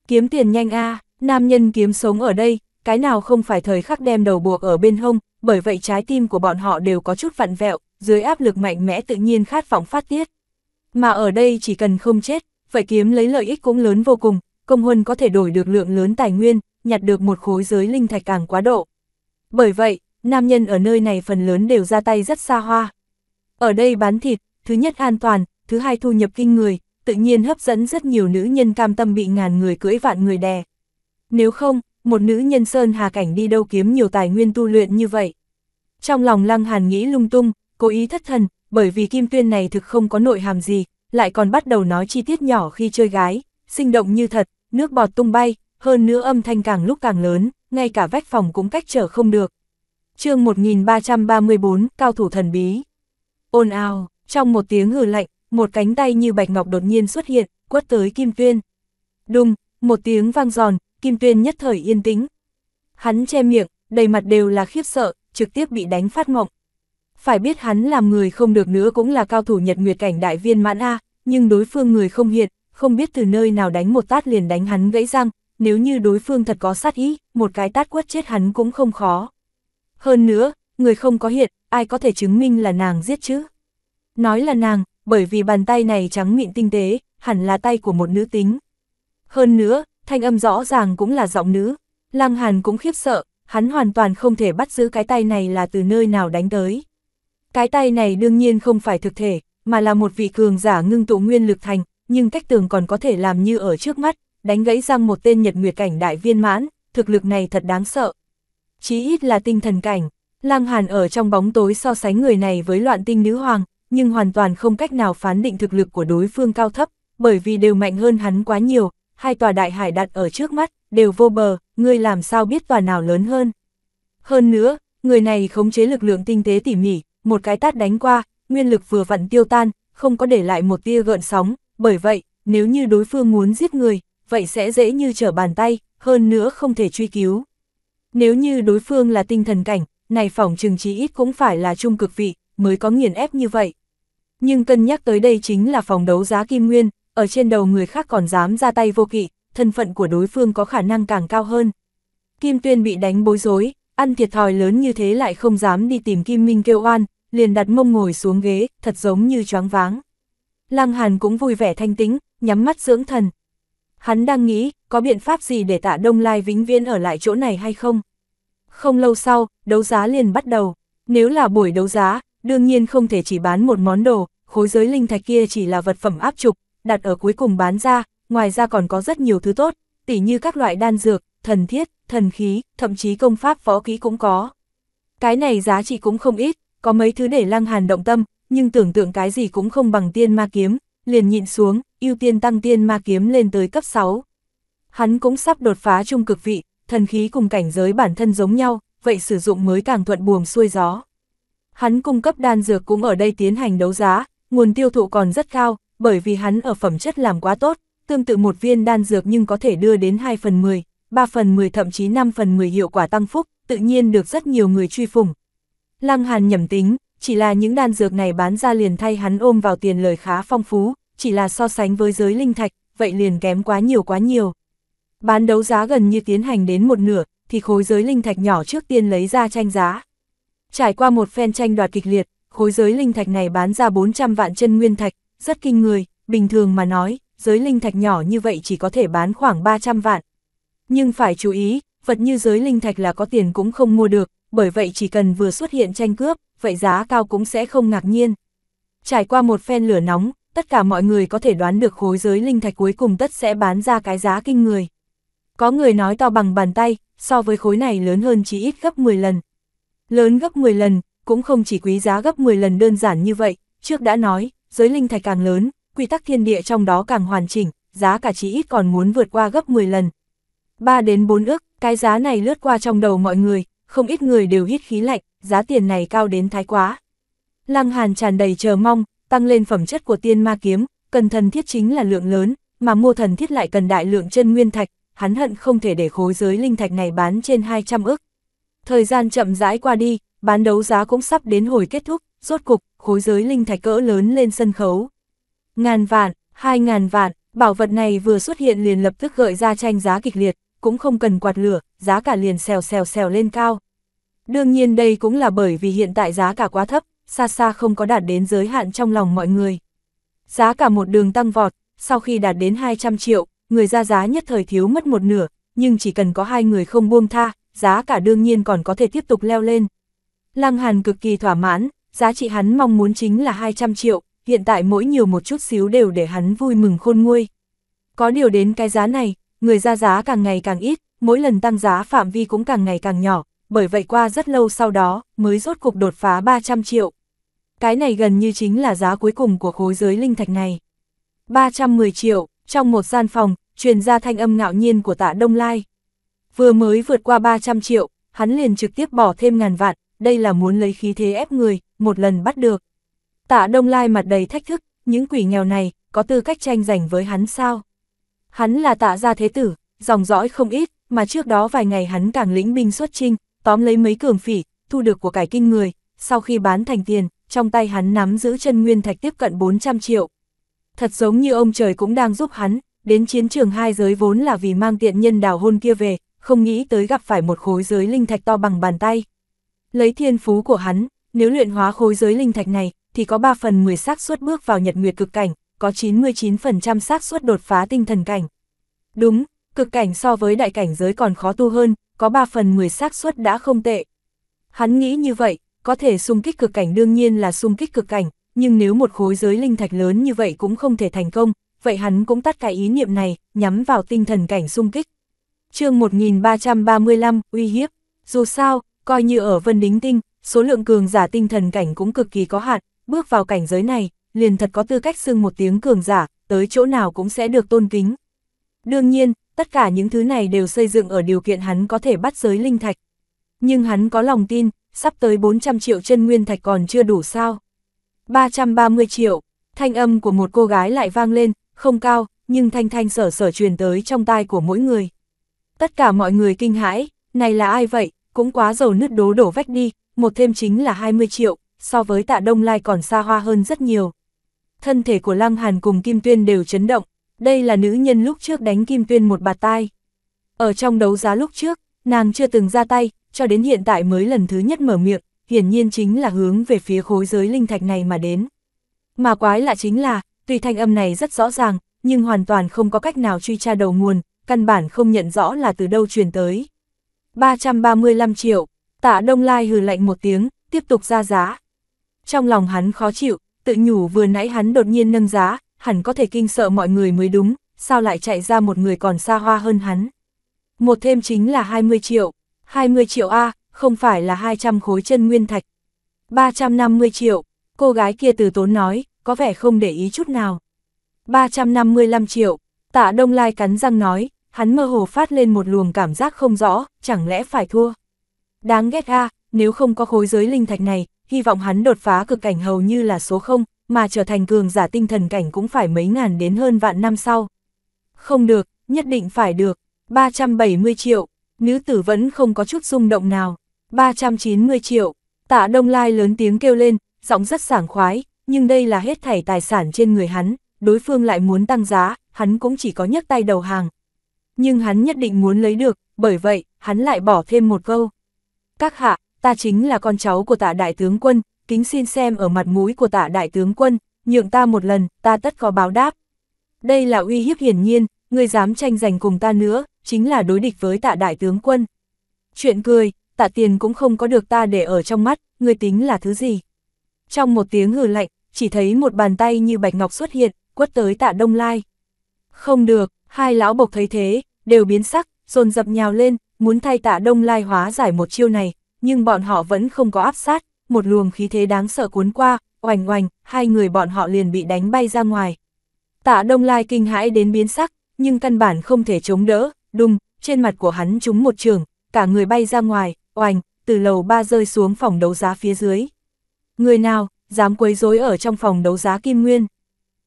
Kiếm tiền nhanh a nam nhân kiếm sống ở đây, cái nào không phải thời khắc đem đầu buộc ở bên hông, bởi vậy trái tim của bọn họ đều có chút vặn vẹo, dưới áp lực mạnh mẽ tự nhiên khát vọng phát tiết. Mà ở đây chỉ cần không chết, vậy kiếm lấy lợi ích cũng lớn vô cùng, công huân có thể đổi được lượng lớn tài nguyên, nhặt được một khối giới linh thạch càng quá độ. Bởi vậy, nam nhân ở nơi này phần lớn đều ra tay rất xa hoa. Ở đây bán thịt, thứ nhất an toàn, thứ hai thu nhập kinh người, tự nhiên hấp dẫn rất nhiều nữ nhân cam tâm bị ngàn người cưỡi vạn người đè. Nếu không, một nữ nhân sơn hà cảnh đi đâu kiếm nhiều tài nguyên tu luyện như vậy. Trong lòng Lăng Hàn nghĩ lung tung, cố ý thất thần, bởi vì Kim Tuyên này thực không có nội hàm gì, lại còn bắt đầu nói chi tiết nhỏ khi chơi gái, sinh động như thật, nước bọt tung bay, hơn nữa âm thanh càng lúc càng lớn, ngay cả vách phòng cũng cách trở không được. chương 1334, Cao thủ thần bí. Ôn ào, trong một tiếng hừ lạnh, một cánh tay như bạch ngọc đột nhiên xuất hiện, quất tới Kim Tuyên. Đùng, một tiếng vang giòn, Kim Tuyên nhất thời yên tĩnh. Hắn che miệng, đầy mặt đều là khiếp sợ, trực tiếp bị đánh phát mộng. Phải biết hắn làm người không được nữa cũng là cao thủ nhật nguyệt cảnh đại viên mãn A, nhưng đối phương người không hiện, không biết từ nơi nào đánh một tát liền đánh hắn gãy răng, nếu như đối phương thật có sát ý, một cái tát quất chết hắn cũng không khó. Hơn nữa, người không có hiện, ai có thể chứng minh là nàng giết chứ? Nói là nàng, bởi vì bàn tay này trắng mịn tinh tế, hẳn là tay của một nữ tính. Hơn nữa, thanh âm rõ ràng cũng là giọng nữ. Lăng Hàn cũng khiếp sợ, hắn hoàn toàn không thể bắt giữ cái tay này là từ nơi nào đánh tới. Cái tay này đương nhiên không phải thực thể, mà là một vị cường giả ngưng tụ nguyên lực thành, nhưng cách tường còn có thể làm như ở trước mắt, đánh gãy răng một tên nhật nguyệt cảnh đại viên mãn, thực lực này thật đáng sợ. Chí ít là tinh thần cảnh, Lăng Hàn ở trong bóng tối so sánh người này với loạn tinh nữ hoàng, nhưng hoàn toàn không cách nào phán định thực lực của đối phương cao thấp, bởi vì đều mạnh hơn hắn quá nhiều, hai tòa đại hải đặt ở trước mắt, đều vô bờ, ngươi làm sao biết tòa nào lớn hơn. Hơn nữa, người này khống chế lực lượng tinh tế tỉ mỉ, một cái tát đánh qua, nguyên lực vừa vặn tiêu tan, không có để lại một tia gợn sóng, bởi vậy, nếu như đối phương muốn giết người, vậy sẽ dễ như trở bàn tay, hơn nữa không thể truy cứu. Nếu như đối phương là tinh thần cảnh, này phỏng trừng chí ít cũng phải là trung cực vị, mới có nghiền ép như vậy. Nhưng cân nhắc tới đây chính là phòng đấu giá kim nguyên, ở trên đầu người khác còn dám ra tay vô kỵ, thân phận của đối phương có khả năng càng cao hơn. Kim Tuyên bị đánh bối rối, ăn thiệt thòi lớn như thế lại không dám đi tìm Kim Minh kêu oan, liền đặt mông ngồi xuống ghế, thật giống như choáng váng. Lăng Hàn cũng vui vẻ thanh tĩnh, nhắm mắt dưỡng thần. Hắn đang nghĩ, có biện pháp gì để tạ Đông Lai vĩnh viễn ở lại chỗ này hay không? Không lâu sau, đấu giá liền bắt đầu. Nếu là buổi đấu giá, đương nhiên không thể chỉ bán một món đồ, khối giới linh thạch kia chỉ là vật phẩm áp trục, đặt ở cuối cùng bán ra, ngoài ra còn có rất nhiều thứ tốt, tỉ như các loại đan dược, thần thiết, thần khí, thậm chí công pháp võ kỹ cũng có. Cái này giá trị cũng không ít, có mấy thứ để Lăng Hàn động tâm, nhưng tưởng tượng cái gì cũng không bằng tiên ma kiếm, liền nhịn xuống, ưu tiên tăng tiên ma kiếm lên tới cấp 6. Hắn cũng sắp đột phá trung cực vị, thần khí cùng cảnh giới bản thân giống nhau, vậy sử dụng mới càng thuận buồm xuôi gió. Hắn cung cấp đan dược cũng ở đây tiến hành đấu giá, nguồn tiêu thụ còn rất cao, bởi vì hắn ở phẩm chất làm quá tốt, tương tự một viên đan dược nhưng có thể đưa đến 2 phần 10, 3 phần 10 thậm chí 5 phần 10 hiệu quả tăng phúc, tự nhiên được rất nhiều người truy phủng. Lăng Hàn nhầm tính, chỉ là những đan dược này bán ra liền thay hắn ôm vào tiền lời khá phong phú, chỉ là so sánh với giới linh thạch, vậy liền kém quá nhiều quá nhiều. Bán đấu giá gần như tiến hành đến một nửa, thì khối giới linh thạch nhỏ trước tiên lấy ra tranh giá. Trải qua một phen tranh đoạt kịch liệt, khối giới linh thạch này bán ra 400 vạn chân nguyên thạch, rất kinh người, bình thường mà nói, giới linh thạch nhỏ như vậy chỉ có thể bán khoảng 300 vạn. Nhưng phải chú ý, vật như giới linh thạch là có tiền cũng không mua được, bởi vậy chỉ cần vừa xuất hiện tranh cướp, vậy giá cao cũng sẽ không ngạc nhiên. Trải qua một phen lửa nóng, tất cả mọi người có thể đoán được khối giới linh thạch cuối cùng tất sẽ bán ra cái giá kinh người. Có người nói to bằng bàn tay, so với khối này lớn hơn chỉ ít gấp 10 lần. Lớn gấp 10 lần, cũng không chỉ quý giá gấp 10 lần đơn giản như vậy, trước đã nói, giới linh thạch càng lớn, quy tắc thiên địa trong đó càng hoàn chỉnh, giá cả chỉ ít còn muốn vượt qua gấp 10 lần. 3 đến 4 ước, cái giá này lướt qua trong đầu mọi người, không ít người đều hít khí lạnh, giá tiền này cao đến thái quá. Lăng Hàn tràn đầy chờ mong, tăng lên phẩm chất của tiên ma kiếm, cần thần thiết chính là lượng lớn, mà mua thần thiết lại cần đại lượng chân nguyên thạch, hắn hận không thể để khối giới linh thạch này bán trên 200 ức. Thời gian chậm rãi qua đi, bán đấu giá cũng sắp đến hồi kết thúc, rốt cục, khối giới linh thạch cỡ lớn lên sân khấu. Ngàn vạn, hai ngàn vạn, bảo vật này vừa xuất hiện liền lập tức gợi ra tranh giá kịch liệt, cũng không cần quạt lửa, giá cả liền xèo xèo xèo lên cao. Đương nhiên đây cũng là bởi vì hiện tại giá cả quá thấp, xa xa không có đạt đến giới hạn trong lòng mọi người. Giá cả một đường tăng vọt, sau khi đạt đến 200 triệu, người ra giá nhất thời thiếu mất một nửa, nhưng chỉ cần có hai người không buông tha, giá cả đương nhiên còn có thể tiếp tục leo lên. Lăng Hàn cực kỳ thỏa mãn, giá trị hắn mong muốn chính là 200 triệu, hiện tại mỗi nhiều một chút xíu đều để hắn vui mừng khôn nguôi. Có điều đến cái giá này, người ra giá càng ngày càng ít, mỗi lần tăng giá phạm vi cũng càng ngày càng nhỏ, bởi vậy qua rất lâu sau đó mới rốt cục đột phá 300 triệu. Cái này gần như chính là giá cuối cùng của khối giới linh thạch này. 310 triệu, trong một gian phòng, truyền ra thanh âm ngạo nhiên của tạ Đông Lai. Vừa mới vượt qua 300 triệu, hắn liền trực tiếp bỏ thêm ngàn vạn, đây là muốn lấy khí thế ép người, một lần bắt được. Tạ Đông Lai mặt đầy thách thức, những quỷ nghèo này, có tư cách tranh giành với hắn sao? Hắn là tạ gia thế tử, dòng dõi không ít, mà trước đó vài ngày hắn càng lĩnh binh xuất trinh, tóm lấy mấy cường phỉ, thu được của cải kinh người, sau khi bán thành tiền, trong tay hắn nắm giữ chân nguyên thạch tiếp cận 400 triệu. Thật giống như ông trời cũng đang giúp hắn, đến chiến trường hai giới vốn là vì mang tiện nhân đào hôn kia về, không nghĩ tới gặp phải một khối giới linh thạch to bằng bàn tay. Lấy thiên phú của hắn, nếu luyện hóa khối giới linh thạch này, thì có 3 phần 10 xác suất bước vào nhật nguyệt cực cảnh, có 99% xác suất đột phá tinh thần cảnh. Đúng, cực cảnh so với đại cảnh giới còn khó tu hơn, có 3 phần 10 xác suất đã không tệ. Hắn nghĩ như vậy, có thể xung kích cực cảnh đương nhiên là xung kích cực cảnh, nhưng nếu một khối giới linh thạch lớn như vậy cũng không thể thành công, vậy hắn cũng tắt cái ý niệm này, nhắm vào tinh thần cảnh xung kích. chương 1335, uy hiếp, dù sao, coi như ở Vân Đính Tinh, số lượng cường giả tinh thần cảnh cũng cực kỳ có hạn, bước vào cảnh giới này, liền thật có tư cách xưng một tiếng cường giả, tới chỗ nào cũng sẽ được tôn kính. Đương nhiên, tất cả những thứ này đều xây dựng ở điều kiện hắn có thể bắt giới linh thạch. Nhưng hắn có lòng tin, sắp tới 400 triệu chân nguyên thạch còn chưa đủ sao. 330 triệu, thanh âm của một cô gái lại vang lên, không cao, nhưng thanh thanh sở sở truyền tới trong tai của mỗi người. Tất cả mọi người kinh hãi, này là ai vậy, cũng quá giàu nứt đố đổ vách đi, một thêm chính là 20 triệu, so với tạ Đông Lai còn xa hoa hơn rất nhiều. Thân thể của Lăng Hàn cùng Kim Tuyên đều chấn động, đây là nữ nhân lúc trước đánh Kim Tuyên một bạt tai. Ở trong đấu giá lúc trước, nàng chưa từng ra tay, cho đến hiện tại mới lần thứ nhất mở miệng, hiển nhiên chính là hướng về phía khối giới linh thạch này mà đến. Mà quái lạ chính là, tùy thanh âm này rất rõ ràng, nhưng hoàn toàn không có cách nào truy tra đầu nguồn, căn bản không nhận rõ là từ đâu truyền tới. 335 triệu Tạ Đông Lai hừ lạnh một tiếng, tiếp tục ra giá. Trong lòng hắn khó chịu, tự nhủ vừa nãy hắn đột nhiên nâng giá, hẳn có thể kinh sợ mọi người mới đúng, sao lại chạy ra một người còn xa hoa hơn hắn. Một thêm chính là 20 triệu, 20 triệu A, không phải là 200 khối chân nguyên thạch. 350 triệu, cô gái kia từ tốn nói, có vẻ không để ý chút nào. 355 triệu, tạ Đông Lai cắn răng nói, hắn mơ hồ phát lên một luồng cảm giác không rõ, chẳng lẽ phải thua. Đáng ghét a, nếu không có khối giới linh thạch này, hy vọng hắn đột phá cực cảnh hầu như là số 0, mà trở thành cường giả tinh thần cảnh cũng phải mấy ngàn đến hơn vạn năm sau. Không được, nhất định phải được. 370 triệu, nữ tử vẫn không có chút rung động nào. 390 triệu, tạ Đông Lai lớn tiếng kêu lên, giọng rất sảng khoái, nhưng đây là hết thảy tài sản trên người hắn, đối phương lại muốn tăng giá, hắn cũng chỉ có nhấc tay đầu hàng. Nhưng hắn nhất định muốn lấy được, bởi vậy, hắn lại bỏ thêm một câu các hạ, ta chính là con cháu của tả đại tướng quân, kính xin xem ở mặt mũi của tả đại tướng quân, nhượng ta một lần, ta tất có báo đáp. Đây là uy hiếp hiển nhiên, người dám tranh giành cùng ta nữa, chính là đối địch với tạ đại tướng quân. Chuyện cười, tạ tiền cũng không có được ta để ở trong mắt, người tính là thứ gì. Trong một tiếng hừ lạnh, chỉ thấy một bàn tay như bạch ngọc xuất hiện, quất tới tạ đông lai. Không được, hai lão bộc thấy thế, đều biến sắc, dồn dập nhào lên, muốn thay tạ Đông Lai hóa giải một chiêu này, nhưng bọn họ vẫn không có áp sát, một luồng khí thế đáng sợ cuốn qua, oành oành, hai người bọn họ liền bị đánh bay ra ngoài. Tạ Đông Lai kinh hãi đến biến sắc, nhưng căn bản không thể chống đỡ, đùng, trên mặt của hắn trúng một trường, cả người bay ra ngoài, oành, từ lầu ba rơi xuống phòng đấu giá phía dưới. Người nào, dám quấy rối ở trong phòng đấu giá Kim Nguyên.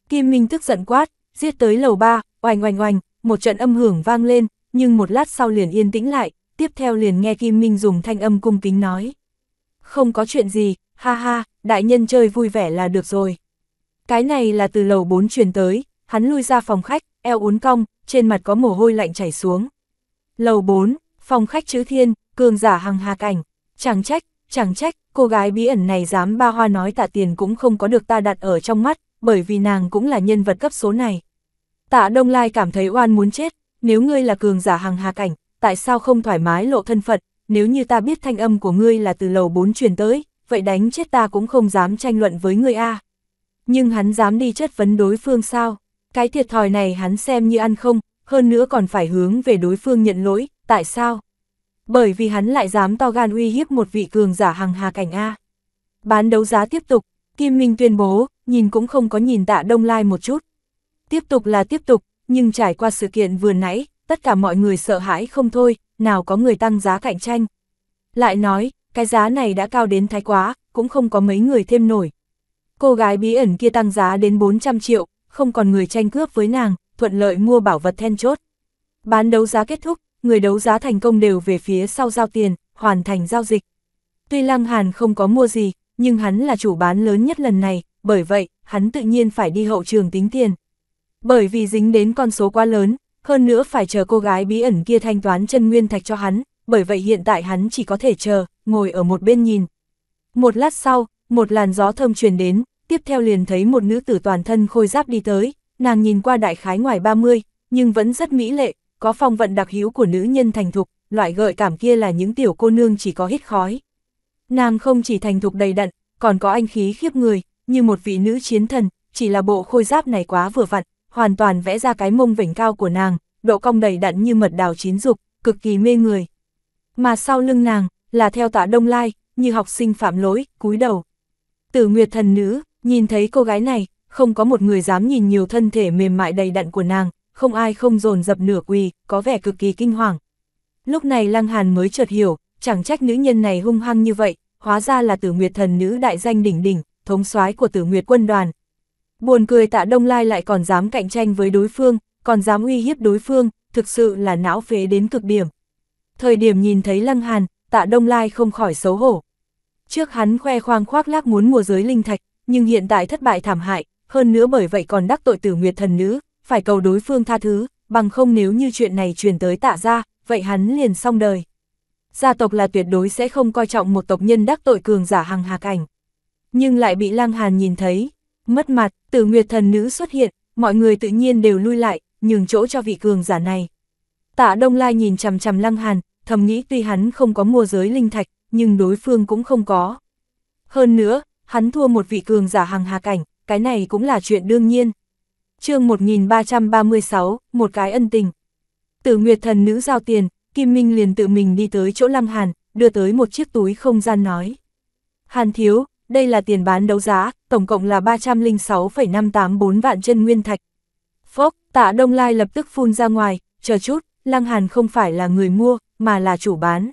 Kim Minh tức giận quát, giết tới lầu ba oành oành oành, một trận âm hưởng vang lên, nhưng một lát sau liền yên tĩnh lại, tiếp theo liền nghe Kim Minh dùng thanh âm cung kính nói. Không có chuyện gì, ha ha, đại nhân chơi vui vẻ là được rồi. Cái này là từ lầu 4 truyền tới, hắn lui ra phòng khách, eo uốn cong, trên mặt có mồ hôi lạnh chảy xuống. Lầu 4, phòng khách chữ thiên, cường giả hằng hà cảnh, chẳng trách, chẳng trách, cô gái bí ẩn này dám ba hoa nói tạ tiền cũng không có được ta đặt ở trong mắt, bởi vì nàng cũng là nhân vật cấp số này. Tạ Đông Lai cảm thấy oan muốn chết, nếu ngươi là cường giả hàng hà cảnh, tại sao không thoải mái lộ thân phận, nếu như ta biết thanh âm của ngươi là từ lầu 4 truyền tới, vậy đánh chết ta cũng không dám tranh luận với ngươi a. Nhưng hắn dám đi chất vấn đối phương sao? Cái thiệt thòi này hắn xem như ăn không, hơn nữa còn phải hướng về đối phương nhận lỗi, tại sao? Bởi vì hắn lại dám to gan uy hiếp một vị cường giả hàng hà cảnh a. Bán đấu giá tiếp tục, Kim Minh tuyên bố, nhìn cũng không có nhìn Tạ Đông Lai một chút. Tiếp tục là tiếp tục, nhưng trải qua sự kiện vừa nãy, tất cả mọi người sợ hãi không thôi, nào có người tăng giá cạnh tranh. Lại nói, cái giá này đã cao đến thái quá, cũng không có mấy người thêm nổi. Cô gái bí ẩn kia tăng giá đến 400 triệu, không còn người tranh cướp với nàng, thuận lợi mua bảo vật then chốt. Bán đấu giá kết thúc, người đấu giá thành công đều về phía sau giao tiền, hoàn thành giao dịch. Tuy Lăng Hàn không có mua gì, nhưng hắn là chủ bán lớn nhất lần này, bởi vậy, hắn tự nhiên phải đi hậu trường tính tiền. Bởi vì dính đến con số quá lớn, hơn nữa phải chờ cô gái bí ẩn kia thanh toán chân nguyên thạch cho hắn, bởi vậy hiện tại hắn chỉ có thể chờ, ngồi ở một bên nhìn. Một lát sau, một làn gió thơm truyền đến, tiếp theo liền thấy một nữ tử toàn thân khôi giáp đi tới, nàng nhìn qua đại khái ngoài 30, nhưng vẫn rất mỹ lệ, có phong vận đặc hữu của nữ nhân thành thục, loại gợi cảm kia là những tiểu cô nương chỉ có hít khói. Nàng không chỉ thành thục đầy đặn, còn có anh khí khiếp người, như một vị nữ chiến thần, chỉ là bộ khôi giáp này quá vừa vặn, hoàn toàn vẽ ra cái mông vểnh cao của nàng, độ cong đầy đặn như mật đào chín dục, cực kỳ mê người. Mà sau lưng nàng, là theo tạ Đông Lai, như học sinh phạm lỗi, cúi đầu. Tử Nguyệt thần nữ, nhìn thấy cô gái này, không có một người dám nhìn nhiều thân thể mềm mại đầy đặn của nàng, không ai không dồn dập nửa quỳ, có vẻ cực kỳ kinh hoàng. Lúc này Lăng Hàn mới chợt hiểu, chẳng trách nữ nhân này hung hăng như vậy, hóa ra là Tử Nguyệt thần nữ đại danh đỉnh đỉnh, thống soái của Tử Nguyệt quân đoàn, Buồn cười tạ Đông Lai lại còn dám cạnh tranh với đối phương, còn dám uy hiếp đối phương, thực sự là não phế đến cực điểm. Thời điểm nhìn thấy Lăng Hàn, tạ Đông Lai không khỏi xấu hổ. Trước hắn khoe khoang khoác lác muốn mùa giới linh thạch, nhưng hiện tại thất bại thảm hại, hơn nữa bởi vậy còn đắc tội tử nguyệt thần nữ, phải cầu đối phương tha thứ, bằng không nếu như chuyện này truyền tới tạ ra, vậy hắn liền xong đời. Gia tộc là tuyệt đối sẽ không coi trọng một tộc nhân đắc tội cường giả hằng hạc cảnh, Nhưng lại bị Lăng Hàn nhìn thấy, Mất mặt, tử nguyệt thần nữ xuất hiện, mọi người tự nhiên đều lui lại, nhường chỗ cho vị cường giả này. Tạ Đông Lai nhìn chằm chằm Lăng Hàn, thầm nghĩ tuy hắn không có mua giới linh thạch, nhưng đối phương cũng không có. Hơn nữa, hắn thua một vị cường giả hàng hà cảnh, cái này cũng là chuyện đương nhiên. chương 1336, một cái ân tình. Tử Nguyệt thần nữ giao tiền, Kim Minh liền tự mình đi tới chỗ Lăng Hàn, đưa tới một chiếc túi không gian nói. Hàn thiếu, đây là tiền bán đấu giá, tổng cộng là 306,584 vạn chân nguyên thạch. Phốc, tạ Đông Lai lập tức phun ra ngoài, chờ chút, Lăng Hàn không phải là người mua, mà là chủ bán.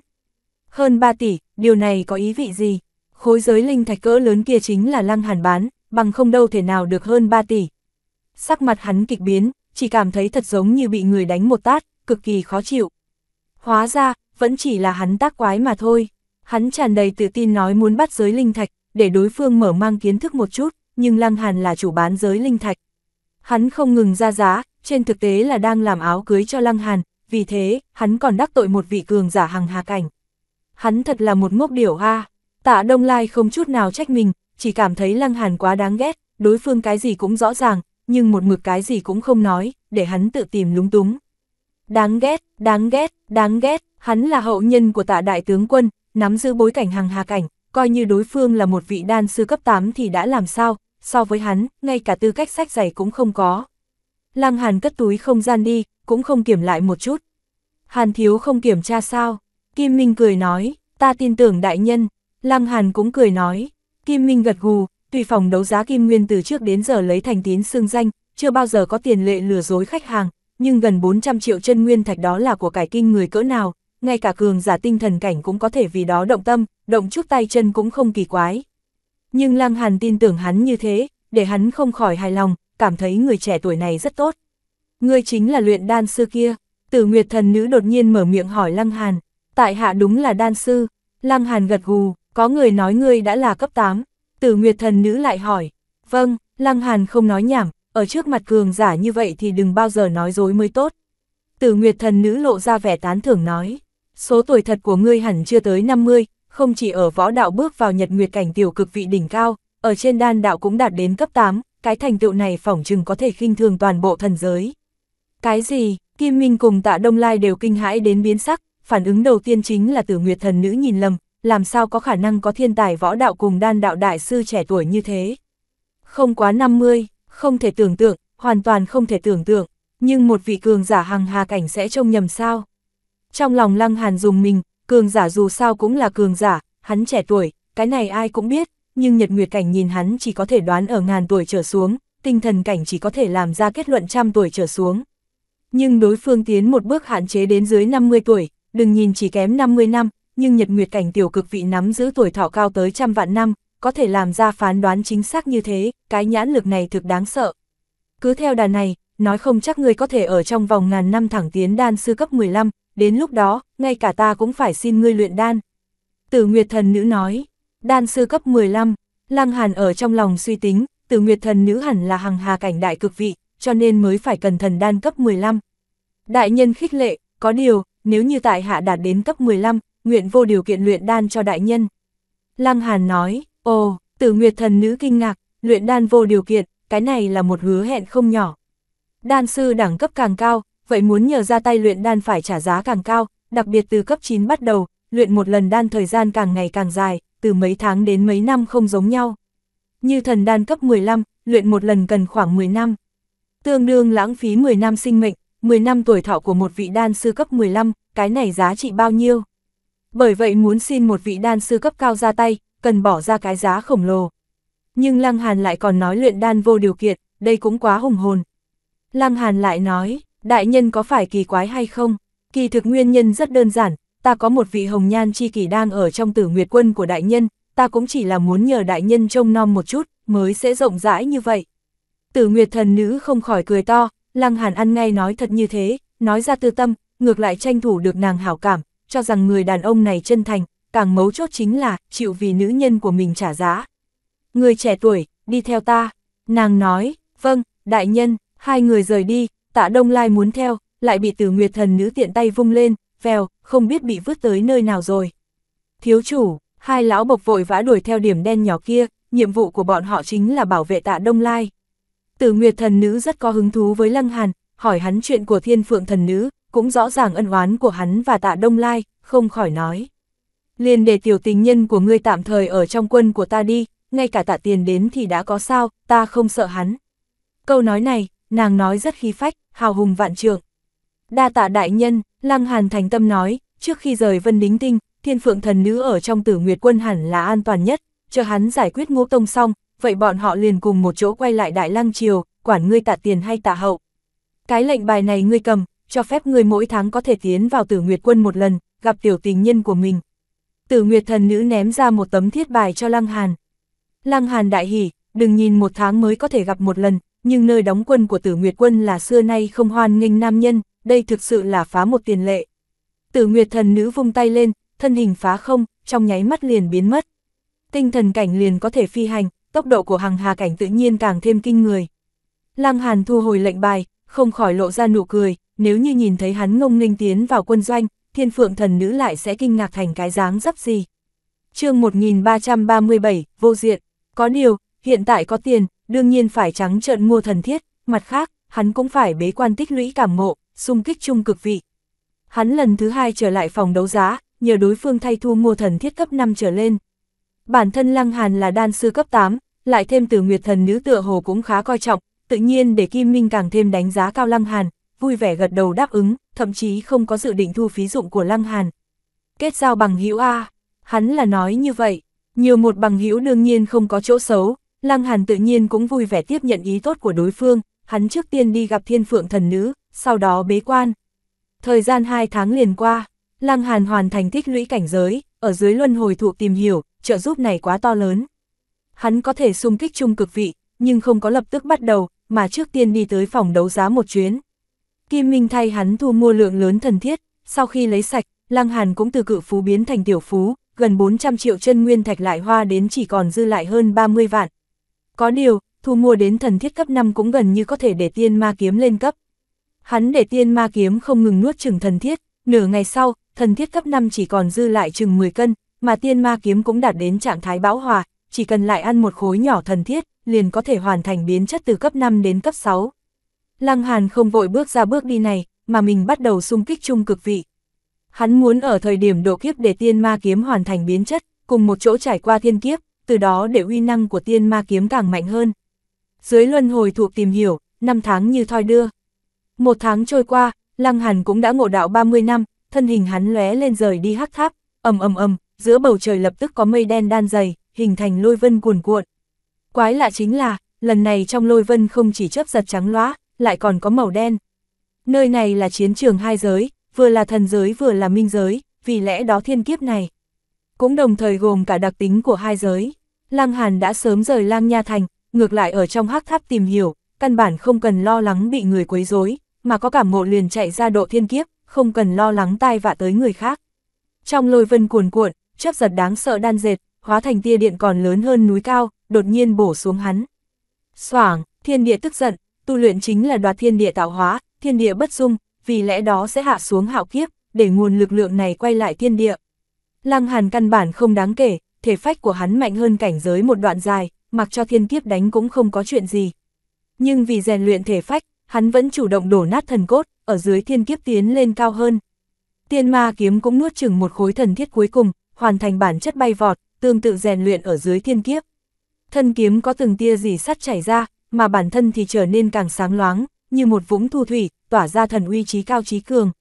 Hơn 3 tỷ, điều này có ý vị gì? Khối giới linh thạch cỡ lớn kia chính là Lăng Hàn bán, bằng không đâu thể nào được hơn 3 tỷ. Sắc mặt hắn kịch biến, chỉ cảm thấy thật giống như bị người đánh một tát, cực kỳ khó chịu. Hóa ra, vẫn chỉ là hắn tác quái mà thôi. Hắn tràn đầy tự tin nói muốn bắt giới linh thạch, để đối phương mở mang kiến thức một chút, nhưng Lăng Hàn là chủ bán giới linh thạch. Hắn không ngừng ra giá, trên thực tế là đang làm áo cưới cho Lăng Hàn, vì thế, hắn còn đắc tội một vị cường giả hàng hà cảnh. Hắn thật là một ngốc điểu ha, Tạ Đông Lai không chút nào trách mình, chỉ cảm thấy Lăng Hàn quá đáng ghét, đối phương cái gì cũng rõ ràng, nhưng một mực cái gì cũng không nói, để hắn tự tìm lúng túng. Đáng ghét, đáng ghét, đáng ghét, hắn là hậu nhân của tạ đại tướng quân, nắm giữ bối cảnh hàng hà cảnh, coi như đối phương là một vị đan sư cấp 8 thì đã làm sao, so với hắn, ngay cả tư cách sách giày cũng không có. Lăng Hàn cất túi không gian đi, cũng không kiểm lại một chút. Hàn thiếu không kiểm tra sao? Kim Minh cười nói, ta tin tưởng đại nhân. Lăng Hàn cũng cười nói, Kim Minh gật gù, tùy phòng đấu giá Kim Nguyên từ trước đến giờ lấy thành tín xương danh, chưa bao giờ có tiền lệ lừa dối khách hàng, nhưng gần 400 triệu chân nguyên thạch đó là của cải kinh người cỡ nào, ngay cả cường giả tinh thần cảnh cũng có thể vì đó động tâm, động chút tay chân cũng không kỳ quái. Nhưng Lăng Hàn tin tưởng hắn như thế, để hắn không khỏi hài lòng, cảm thấy người trẻ tuổi này rất tốt. Ngươi chính là luyện đan sư kia, tử nguyệt thần nữ đột nhiên mở miệng hỏi Lăng Hàn, tại hạ đúng là đan sư, Lăng Hàn gật gù, có người nói ngươi đã là cấp 8, tử nguyệt thần nữ lại hỏi, vâng, Lăng Hàn không nói nhảm, ở trước mặt cường giả như vậy thì đừng bao giờ nói dối mới tốt. Tử nguyệt thần nữ lộ ra vẻ tán thưởng nói số tuổi thật của ngươi hẳn chưa tới 50, không chỉ ở võ đạo bước vào nhật nguyệt cảnh tiểu cực vị đỉnh cao, ở trên đan đạo cũng đạt đến cấp 8, cái thành tựu này phỏng chừng có thể khinh thường toàn bộ thần giới. Cái gì, Kim Minh cùng tạ Đông Lai đều kinh hãi đến biến sắc, phản ứng đầu tiên chính là tử nguyệt thần nữ nhìn lầm, làm sao có khả năng có thiên tài võ đạo cùng đan đạo đại sư trẻ tuổi như thế. Không quá 50, không thể tưởng tượng, hoàn toàn không thể tưởng tượng, nhưng một vị cường giả hằng hà cảnh sẽ trông nhầm sao. Trong lòng Lăng Hàn dùng mình, cường giả dù sao cũng là cường giả, hắn trẻ tuổi, cái này ai cũng biết, nhưng nhật nguyệt cảnh nhìn hắn chỉ có thể đoán ở ngàn tuổi trở xuống, tinh thần cảnh chỉ có thể làm ra kết luận trăm tuổi trở xuống. Nhưng đối phương tiến một bước hạn chế đến dưới 50 tuổi, đừng nhìn chỉ kém 50 năm, nhưng nhật nguyệt cảnh tiểu cực vị nắm giữ tuổi thọ cao tới trăm vạn năm, có thể làm ra phán đoán chính xác như thế, cái nhãn lực này thực đáng sợ. Cứ theo đà này, nói không chắc người có thể ở trong vòng ngàn năm thẳng tiến đan sư cấp 15, đến lúc đó, ngay cả ta cũng phải xin ngươi luyện đan. Tử Nguyệt Thần Nữ nói, đan sư cấp 15, Lăng Hàn ở trong lòng suy tính, Tử Nguyệt Thần Nữ hẳn là hằng hà cảnh đại cực vị, cho nên mới phải cần thần đan cấp 15. Đại nhân khích lệ, có điều, nếu như tại hạ đạt đến cấp 15, nguyện vô điều kiện luyện đan cho đại nhân. Lăng Hàn nói, ồ, Tử Nguyệt Thần Nữ kinh ngạc, luyện đan vô điều kiện, cái này là một hứa hẹn không nhỏ. Đan sư đẳng cấp càng cao, vậy muốn nhờ ra tay luyện đan phải trả giá càng cao, đặc biệt từ cấp 9 bắt đầu, luyện một lần đan thời gian càng ngày càng dài, từ mấy tháng đến mấy năm không giống nhau. Như thần đan cấp 15, luyện một lần cần khoảng 10 năm. Tương đương lãng phí 10 năm sinh mệnh, 10 năm tuổi thọ của một vị đan sư cấp 15, cái này giá trị bao nhiêu? Bởi vậy muốn xin một vị đan sư cấp cao ra tay, cần bỏ ra cái giá khổng lồ. Nhưng Lăng Hàn lại còn nói luyện đan vô điều kiện, đây cũng quá hùng hồn. Lăng Hàn lại nói, Đại nhân có phải kỳ quái hay không? Kỳ thực nguyên nhân rất đơn giản, ta có một vị hồng nhan chi kỳ đang ở trong tử nguyệt quân của đại nhân, ta cũng chỉ là muốn nhờ đại nhân trông nom một chút, mới sẽ rộng rãi như vậy. Tử nguyệt thần nữ không khỏi cười to, lăng hàn ăn ngay nói thật như thế, nói ra tư tâm, ngược lại tranh thủ được nàng hảo cảm, cho rằng người đàn ông này chân thành, càng mấu chốt chính là chịu vì nữ nhân của mình trả giá. Người trẻ tuổi, đi theo ta, nàng nói, vâng, đại nhân, hai người rời đi, tạ Đông Lai muốn theo, lại bị Tử Nguyệt Thần Nữ tiện tay vung lên, vèo, không biết bị vứt tới nơi nào rồi. Thiếu chủ, hai lão bộc vội vã đuổi theo điểm đen nhỏ kia, nhiệm vụ của bọn họ chính là bảo vệ tạ Đông Lai. Tử Nguyệt Thần Nữ rất có hứng thú với Lăng Hàn, hỏi hắn chuyện của Thiên Phượng Thần Nữ, cũng rõ ràng ân oán của hắn và tạ Đông Lai, không khỏi nói. Liền để tiểu tình nhân của ngươi tạm thời ở trong quân của ta đi, ngay cả tạ tiền đến thì đã có sao, ta không sợ hắn. Câu nói này, nàng nói rất khí phách, hào hùng vạn trượng. Đa tạ đại nhân, Lăng Hàn thành tâm nói, trước khi rời Vân Đính Tinh, thiên phượng thần nữ ở trong tử nguyệt quân hẳn là an toàn nhất, chờ hắn giải quyết ngô tông xong, vậy bọn họ liền cùng một chỗ quay lại Đại Lăng Triều, quản ngươi tạ tiền hay tạ hậu. Cái lệnh bài này ngươi cầm, cho phép ngươi mỗi tháng có thể tiến vào tử nguyệt quân một lần, gặp tiểu tình nhân của mình. Tử nguyệt thần nữ ném ra một tấm thiết bài cho Lăng Hàn. Lăng Hàn đại hỉ, đừng nhìn một tháng mới có thể gặp một lần, nhưng nơi đóng quân của Tử Nguyệt quân là xưa nay không hoan nghênh nam nhân, đây thực sự là phá một tiền lệ. Tử Nguyệt thần nữ vung tay lên, thân hình phá không, trong nháy mắt liền biến mất. Tinh thần cảnh liền có thể phi hành, tốc độ của hàng hà cảnh tự nhiên càng thêm kinh người. Lăng Hàn thu hồi lệnh bài, không khỏi lộ ra nụ cười, nếu như nhìn thấy hắn ngông nghênh tiến vào quân doanh, thiên phượng thần nữ lại sẽ kinh ngạc thành cái dáng dấp gì. chương 1337, vô diện, có điều, hiện tại có tiền, đương nhiên phải trắng trợn mua thần thiết, mặt khác, hắn cũng phải bế quan tích lũy cảm ngộ, xung kích chung cực vị. Hắn lần thứ hai trở lại phòng đấu giá, nhờ đối phương thay thu mua thần thiết cấp 5 trở lên. Bản thân Lăng Hàn là đan sư cấp 8, lại thêm từ Nguyệt thần nữ tựa hồ cũng khá coi trọng, tự nhiên để Kim Minh càng thêm đánh giá cao Lăng Hàn, vui vẻ gật đầu đáp ứng, thậm chí không có dự định thu phí dụng của Lăng Hàn. Kết giao bằng hữu a, hắn là nói như vậy, nhiều một bằng hữu đương nhiên không có chỗ xấu, Lăng Hàn tự nhiên cũng vui vẻ tiếp nhận ý tốt của đối phương, hắn trước tiên đi gặp thiên phượng thần nữ, sau đó bế quan. Thời gian 2 tháng liền qua, Lăng Hàn hoàn thành thích lũy cảnh giới, ở dưới luân hồi thụ tìm hiểu, trợ giúp này quá to lớn. Hắn có thể xung kích chung cực vị, nhưng không có lập tức bắt đầu, mà trước tiên đi tới phòng đấu giá một chuyến. Kim Minh thay hắn thu mua lượng lớn thần thiết, sau khi lấy sạch, Lăng Hàn cũng từ cự phú biến thành tiểu phú, gần 400 triệu chân nguyên thạch lại hoa đến chỉ còn dư lại hơn 30 vạn, có điều, thu mua đến thần thiết cấp 5 cũng gần như có thể để tiên ma kiếm lên cấp. Hắn để tiên ma kiếm không ngừng nuốt chừng thần thiết, nửa ngày sau, thần thiết cấp 5 chỉ còn dư lại chừng 10 cân, mà tiên ma kiếm cũng đạt đến trạng thái bão hòa, chỉ cần lại ăn một khối nhỏ thần thiết, liền có thể hoàn thành biến chất từ cấp 5 đến cấp 6. Lăng Hàn không vội bước ra bước đi này, mà mình bắt đầu xung kích chung cực vị. Hắn muốn ở thời điểm độ kiếp để tiên ma kiếm hoàn thành biến chất, cùng một chỗ trải qua thiên kiếp, từ đó để uy năng của tiên ma kiếm càng mạnh hơn. Dưới luân hồi thuộc tìm hiểu, năm tháng như thoi đưa. Một tháng trôi qua, Lăng Hàn cũng đã ngộ đạo 30 năm, thân hình hắn lóe lên rời đi hắc tháp, ầm ầm ầm, giữa bầu trời lập tức có mây đen đan dày, hình thành lôi vân cuồn cuộn. Quái lạ chính là, lần này trong lôi vân không chỉ chớp giật trắng loá, lại còn có màu đen. Nơi này là chiến trường hai giới, vừa là thần giới vừa là minh giới, vì lẽ đó thiên kiếp này, cũng đồng thời gồm cả đặc tính của hai giới. Lang Hàn đã sớm rời Lang Nha Thành, ngược lại ở trong hắc tháp tìm hiểu, căn bản không cần lo lắng bị người quấy rối, mà có cảm ngộ liền chạy ra độ thiên kiếp, không cần lo lắng tai vạ tới người khác. Trong lôi vân cuồn cuộn, chấp giật đáng sợ đan dệt, hóa thành tia điện còn lớn hơn núi cao, đột nhiên bổ xuống hắn. Soảng, thiên địa tức giận, tu luyện chính là đoạt thiên địa tạo hóa, thiên địa bất dung, vì lẽ đó sẽ hạ xuống hạo kiếp, để nguồn lực lượng này quay lại thiên địa, Lăng Hàn căn bản không đáng kể, thể phách của hắn mạnh hơn cảnh giới một đoạn dài, mặc cho thiên kiếp đánh cũng không có chuyện gì. Nhưng vì rèn luyện thể phách, hắn vẫn chủ động đổ nát thần cốt, ở dưới thiên kiếp tiến lên cao hơn. Tiên ma kiếm cũng nuốt chừng một khối thần thiết cuối cùng, hoàn thành bản chất bay vọt, tương tự rèn luyện ở dưới thiên kiếp. Thân kiếm có từng tia gì sắt chảy ra, mà bản thân thì trở nên càng sáng loáng, như một vũng thu thủy, tỏa ra thần uy trí cao trí cường.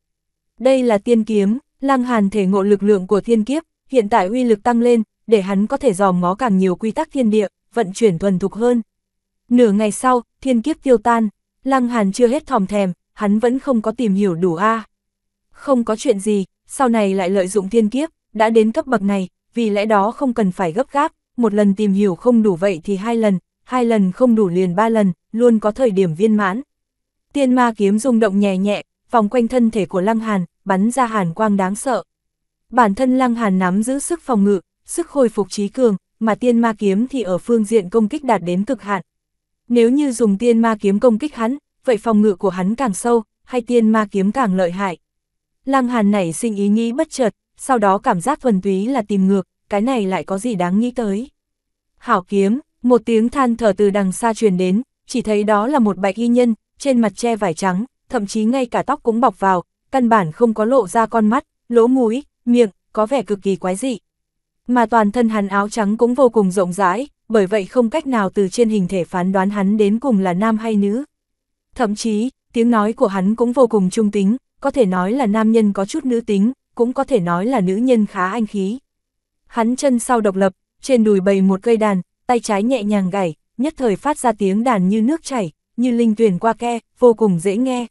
Đây là tiên kiếm, Lăng Hàn thể ngộ lực lượng của thiên kiếp, hiện tại uy lực tăng lên, để hắn có thể dòm ngó càng nhiều quy tắc thiên địa, vận chuyển thuần thục hơn. Nửa ngày sau, thiên kiếp tiêu tan, Lăng Hàn chưa hết thòm thèm, hắn vẫn không có tìm hiểu đủ a. Không có chuyện gì, sau này lại lợi dụng thiên kiếp, đã đến cấp bậc này, vì lẽ đó không cần phải gấp gáp, một lần tìm hiểu không đủ vậy thì hai lần, hai lần không đủ liền ba lần, luôn có thời điểm viên mãn. Tiên ma kiếm rung động nhẹ nhẹ, vòng quanh thân thể của Lăng Hàn, bắn ra hàn quang đáng sợ. Bản thân Lăng Hàn nắm giữ sức phòng ngự, sức hồi phục trí cường, mà tiên ma kiếm thì ở phương diện công kích đạt đến cực hạn. Nếu như dùng tiên ma kiếm công kích hắn, vậy phòng ngự của hắn càng sâu, hay tiên ma kiếm càng lợi hại. Lăng Hàn nảy sinh ý nghĩ bất chợt, sau đó cảm giác thuần túy là tìm ngược, cái này lại có gì đáng nghĩ tới. Hảo kiếm, một tiếng than thở từ đằng xa truyền đến, chỉ thấy đó là một bạch y nhân, trên mặt che vải trắng, thậm chí ngay cả tóc cũng bọc vào, căn bản không có lộ ra con mắt, lỗ mũi, miệng, có vẻ cực kỳ quái dị. Mà toàn thân hắn áo trắng cũng vô cùng rộng rãi, bởi vậy không cách nào từ trên hình thể phán đoán hắn đến cùng là nam hay nữ. Thậm chí, tiếng nói của hắn cũng vô cùng trung tính, có thể nói là nam nhân có chút nữ tính, cũng có thể nói là nữ nhân khá anh khí. Hắn chân sau độc lập, trên đùi bầy một cây đàn, tay trái nhẹ nhàng gảy, nhất thời phát ra tiếng đàn như nước chảy, như linh tuyển qua ke, vô cùng dễ nghe.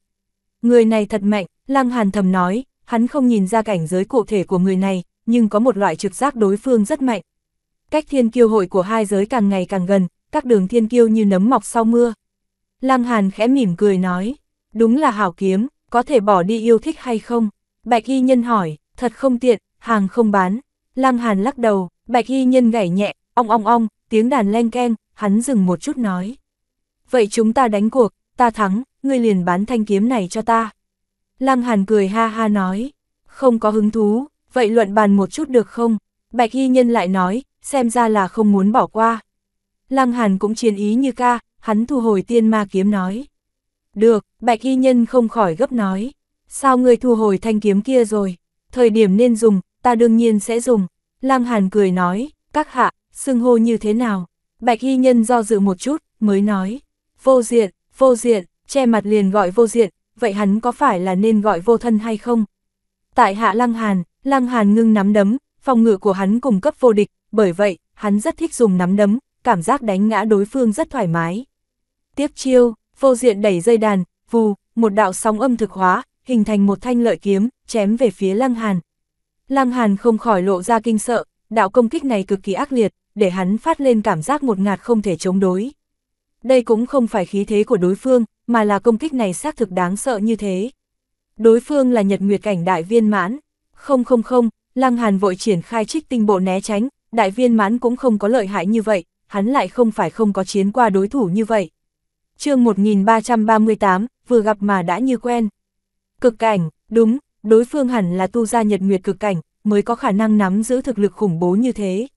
Người này thật mạnh, Lăng Hàn thầm nói, hắn không nhìn ra cảnh giới cụ thể của người này, nhưng có một loại trực giác đối phương rất mạnh. Cách thiên kiêu hội của hai giới càng ngày càng gần, các đường thiên kiêu như nấm mọc sau mưa. Lăng Hàn khẽ mỉm cười nói, đúng là hảo kiếm, có thể bỏ đi yêu thích hay không? Bạch Y Nhân hỏi, thật không tiện, hàng không bán. Lăng Hàn lắc đầu, Bạch Y Nhân gảy nhẹ, ong ong ong, tiếng đàn len keng, hắn dừng một chút nói. Vậy chúng ta đánh cuộc, ta thắng, ngươi liền bán thanh kiếm này cho ta. Lăng Hàn cười ha ha nói, không có hứng thú, vậy luận bàn một chút được không? Bạch Hy Nhân lại nói, xem ra là không muốn bỏ qua. Lăng Hàn cũng chiến ý như ca, hắn thu hồi tiên ma kiếm nói. Được, Bạch Hy Nhân không khỏi gấp nói. Sao ngươi thu hồi thanh kiếm kia rồi? Thời điểm nên dùng, ta đương nhiên sẽ dùng. Lăng Hàn cười nói, các hạ, xưng hô như thế nào? Bạch Hy Nhân do dự một chút, mới nói. Vô diện, Vô diện, che mặt liền gọi vô diện, vậy hắn có phải là nên gọi vô thân hay không? Tại hạ Lăng Hàn, Lăng Hàn ngưng nắm đấm, phòng ngự của hắn cùng cấp vô địch, bởi vậy, hắn rất thích dùng nắm đấm, cảm giác đánh ngã đối phương rất thoải mái. Tiếp chiêu, vô diện đẩy dây đàn, vù, một đạo sóng âm thực hóa, hình thành một thanh lợi kiếm, chém về phía Lăng Hàn. Lăng Hàn không khỏi lộ ra kinh sợ, đạo công kích này cực kỳ ác liệt, để hắn phát lên cảm giác một ngạt không thể chống đối đây cũng không phải khí thế của đối phương, mà là công kích này xác thực đáng sợ như thế. Đối phương là nhật nguyệt cảnh đại viên mãn, không không không, Lăng Hàn vội triển khai trích tinh bộ né tránh, đại viên mãn cũng không có lợi hại như vậy, hắn lại không phải không có chiến qua đối thủ như vậy. chương 1338, vừa gặp mà đã như quen. Cực cảnh, đúng, đối phương hẳn là tu gia nhật nguyệt cực cảnh, mới có khả năng nắm giữ thực lực khủng bố như thế.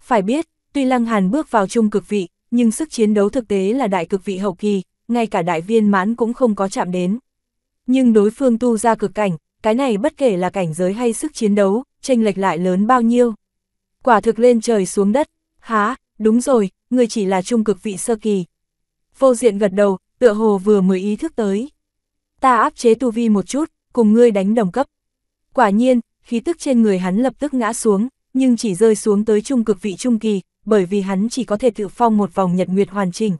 Phải biết, tuy Lăng Hàn bước vào trung cực vị, nhưng sức chiến đấu thực tế là đại cực vị hậu kỳ, ngay cả đại viên mãn cũng không có chạm đến. Nhưng đối phương tu ra cực cảnh, cái này bất kể là cảnh giới hay sức chiến đấu, tranh lệch lại lớn bao nhiêu. Quả thực lên trời xuống đất, há, đúng rồi, người chỉ là trung cực vị sơ kỳ. Vô diện gật đầu, tựa hồ vừa mới ý thức tới. Ta áp chế tu vi một chút, cùng ngươi đánh đồng cấp. Quả nhiên, khí tức trên người hắn lập tức ngã xuống, nhưng chỉ rơi xuống tới trung cực vị trung kỳ, bởi vì hắn chỉ có thể tự phong một vòng nhật nguyệt hoàn chỉnh.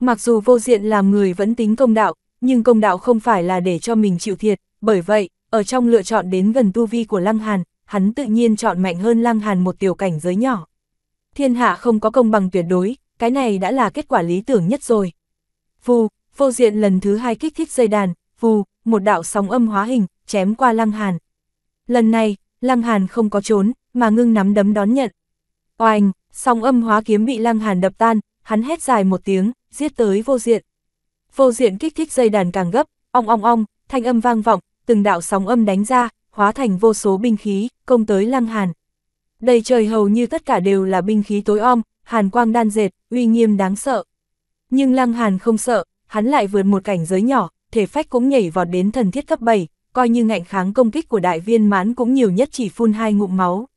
Mặc dù vô diện làm người vẫn tính công đạo, nhưng công đạo không phải là để cho mình chịu thiệt, bởi vậy, ở trong lựa chọn đến gần tu vi của Lăng Hàn, hắn tự nhiên chọn mạnh hơn Lăng Hàn một tiểu cảnh giới nhỏ. Thiên hạ không có công bằng tuyệt đối, cái này đã là kết quả lý tưởng nhất rồi. Vù, vô diện lần thứ hai kích thích dây đàn, vù, một đạo sóng âm hóa hình, chém qua Lăng Hàn. Lần này, Lăng Hàn không có trốn, mà ngưng nắm đấm đón nhận. Oanh, Song âm hóa kiếm bị Lăng Hàn đập tan, hắn hét dài một tiếng, giết tới vô diện. Vô diện kích thích dây đàn càng gấp, ong ong ong, thanh âm vang vọng, từng đạo sóng âm đánh ra, hóa thành vô số binh khí, công tới Lăng Hàn. Đầy trời hầu như tất cả đều là binh khí tối om, hàn quang đan dệt, uy nghiêm đáng sợ. Nhưng Lăng Hàn không sợ, hắn lại vượt một cảnh giới nhỏ, thể phách cũng nhảy vọt đến thần thiết cấp 7, coi như ngạnh kháng công kích của đại viên mãn cũng nhiều nhất chỉ phun hai ngụm máu.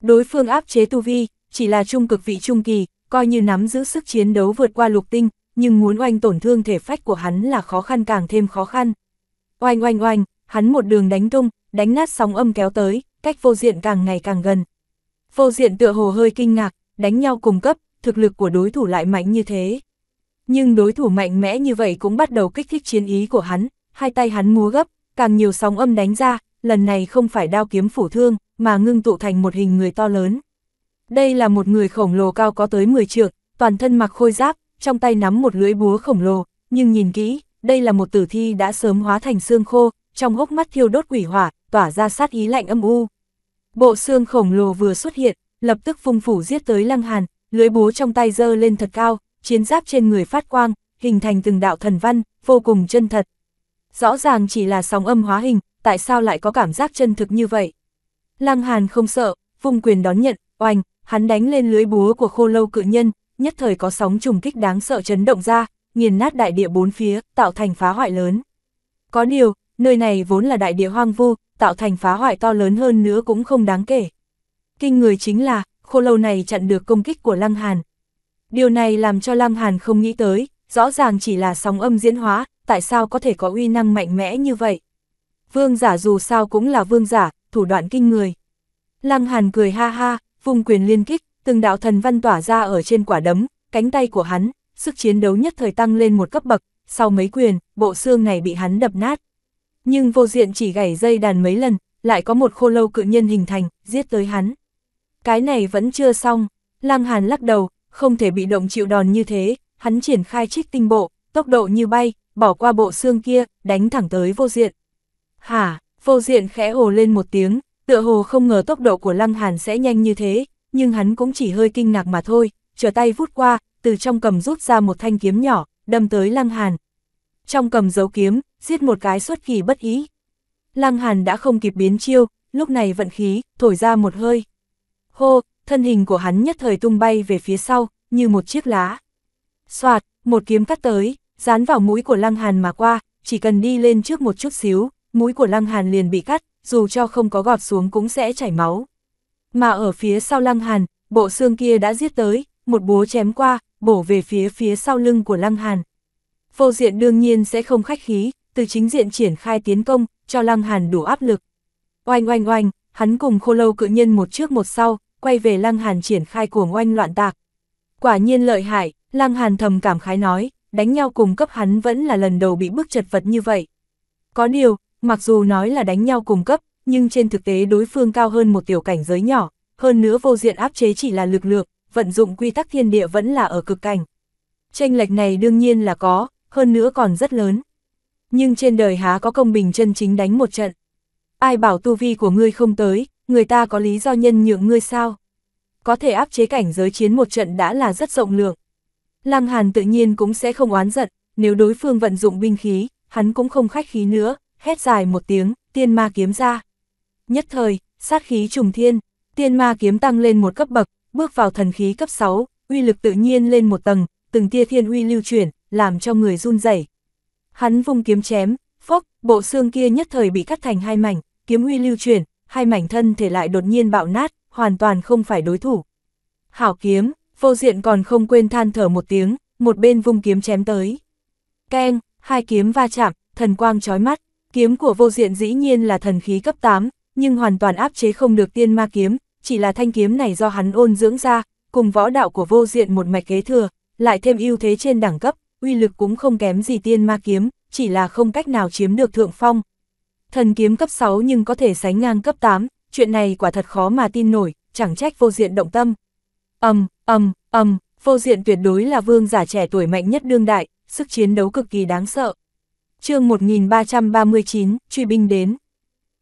Đối phương áp chế tu vi, chỉ là trung cực vị trung kỳ, coi như nắm giữ sức chiến đấu vượt qua lục tinh, nhưng muốn oanh tổn thương thể phách của hắn là khó khăn càng thêm khó khăn. Oanh oanh oanh, hắn một đường đánh tung, đánh nát sóng âm kéo tới, cách vô diện càng ngày càng gần. Vô diện tựa hồ hơi kinh ngạc, đánh nhau cùng cấp, thực lực của đối thủ lại mạnh như thế. Nhưng đối thủ mạnh mẽ như vậy cũng bắt đầu kích thích chiến ý của hắn, hai tay hắn múa gấp, càng nhiều sóng âm đánh ra, lần này không phải đao kiếm phủ thương, mà ngưng tụ thành một hình người to lớn. Đây là một người khổng lồ cao có tới 10 trượng, toàn thân mặc khôi giáp, trong tay nắm một lưỡi búa khổng lồ, nhưng nhìn kỹ, đây là một tử thi đã sớm hóa thành xương khô, trong hốc mắt thiêu đốt quỷ hỏa, tỏa ra sát ý lạnh âm u. Bộ xương khổng lồ vừa xuất hiện, lập tức phung phủ giết tới Lăng Hàn, lưỡi búa trong tay giơ lên thật cao, chiến giáp trên người phát quang, hình thành từng đạo thần văn, vô cùng chân thật. Rõ ràng chỉ là sóng âm hóa hình, tại sao lại có cảm giác chân thực như vậy? Lăng Hàn không sợ, vung quyền đón nhận, oanh, hắn đánh lên lưới búa của khô lâu cự nhân, nhất thời có sóng trùng kích đáng sợ chấn động ra, nghiền nát đại địa bốn phía, tạo thành phá hoại lớn. Có điều, nơi này vốn là đại địa hoang vu, tạo thành phá hoại to lớn hơn nữa cũng không đáng kể. Kinh người chính là, khô lâu này chặn được công kích của Lăng Hàn. Điều này làm cho Lăng Hàn không nghĩ tới, rõ ràng chỉ là sóng âm diễn hóa, tại sao có thể có uy năng mạnh mẽ như vậy. Vương giả dù sao cũng là vương giả, thủ đoạn kinh người. Lăng Hàn cười ha ha, vùng quyền liên kích, từng đạo thần văn tỏa ra ở trên quả đấm, cánh tay của hắn, sức chiến đấu nhất thời tăng lên một cấp bậc, sau mấy quyền, bộ xương này bị hắn đập nát. Nhưng vô diện chỉ gảy dây đàn mấy lần, lại có một khô lâu cự nhân hình thành, giết tới hắn. Cái này vẫn chưa xong, lang Hàn lắc đầu, không thể bị động chịu đòn như thế, hắn triển khai trích tinh bộ, tốc độ như bay, bỏ qua bộ xương kia, đánh thẳng tới vô diện. Hả, vô diện khẽ ồ lên một tiếng, Tựa hồ không ngờ tốc độ của Lăng Hàn sẽ nhanh như thế, nhưng hắn cũng chỉ hơi kinh ngạc mà thôi, trở tay vút qua, từ trong cầm rút ra một thanh kiếm nhỏ, đâm tới Lăng Hàn. Trong cầm giấu kiếm, giết một cái xuất kỳ bất ý. Lăng Hàn đã không kịp biến chiêu, lúc này vận khí, thổi ra một hơi. Hô, thân hình của hắn nhất thời tung bay về phía sau, như một chiếc lá. Xoạt, một kiếm cắt tới, dán vào mũi của Lăng Hàn mà qua, chỉ cần đi lên trước một chút xíu, mũi của Lăng Hàn liền bị cắt, dù cho không có gọt xuống cũng sẽ chảy máu. Mà ở phía sau Lăng Hàn, bộ xương kia đã giết tới, một búa chém qua, bổ về phía phía sau lưng của Lăng Hàn. Vô diện đương nhiên sẽ không khách khí, từ chính diện triển khai tiến công, cho Lăng Hàn đủ áp lực. Oanh oanh oanh, hắn cùng khô lâu cự nhân một trước một sau, quay về Lăng Hàn triển khai cuồng oanh loạn tạc. Quả nhiên lợi hại, Lăng Hàn thầm cảm khái nói, đánh nhau cùng cấp hắn vẫn là lần đầu bị bước chật vật như vậy. Có điều, mặc dù nói là đánh nhau cùng cấp, nhưng trên thực tế đối phương cao hơn một tiểu cảnh giới nhỏ, hơn nữa vô diện áp chế chỉ là lực lượng, vận dụng quy tắc thiên địa vẫn là ở cực cảnh. Tranh lệch này đương nhiên là có, hơn nữa còn rất lớn. Nhưng trên đời há có công bình chân chính đánh một trận. Ai bảo tu vi của ngươi không tới, người ta có lý do nhân nhượng ngươi sao? Có thể áp chế cảnh giới chiến một trận đã là rất rộng lượng. Lăng Hàn tự nhiên cũng sẽ không oán giận, nếu đối phương vận dụng binh khí, hắn cũng không khách khí nữa, hét dài một tiếng, tiên ma kiếm ra. Nhất thời, sát khí trùng thiên, tiên ma kiếm tăng lên một cấp bậc, bước vào thần khí cấp 6, uy lực tự nhiên lên một tầng, từng tia thiên uy lưu chuyển, làm cho người run rẩy. Hắn vung kiếm chém, phốc, bộ xương kia nhất thời bị cắt thành hai mảnh, kiếm uy lưu chuyển, hai mảnh thân thể lại đột nhiên bạo nát, hoàn toàn không phải đối thủ. Hảo kiếm, vô diện còn không quên than thở một tiếng, một bên vung kiếm chém tới. Keng, hai kiếm va chạm, thần quang chói mắt, Kiếm của vô diện dĩ nhiên là thần khí cấp 8, nhưng hoàn toàn áp chế không được tiên ma kiếm, chỉ là thanh kiếm này do hắn ôn dưỡng ra, cùng võ đạo của vô diện một mạch kế thừa, lại thêm ưu thế trên đẳng cấp, uy lực cũng không kém gì tiên ma kiếm, chỉ là không cách nào chiếm được thượng phong. Thần kiếm cấp 6 nhưng có thể sánh ngang cấp 8, chuyện này quả thật khó mà tin nổi, chẳng trách vô diện động tâm. Âm, um, âm, âm, vô diện tuyệt đối là vương giả trẻ tuổi mạnh nhất đương đại, sức chiến đấu cực kỳ đáng sợ chương 1339, truy binh đến.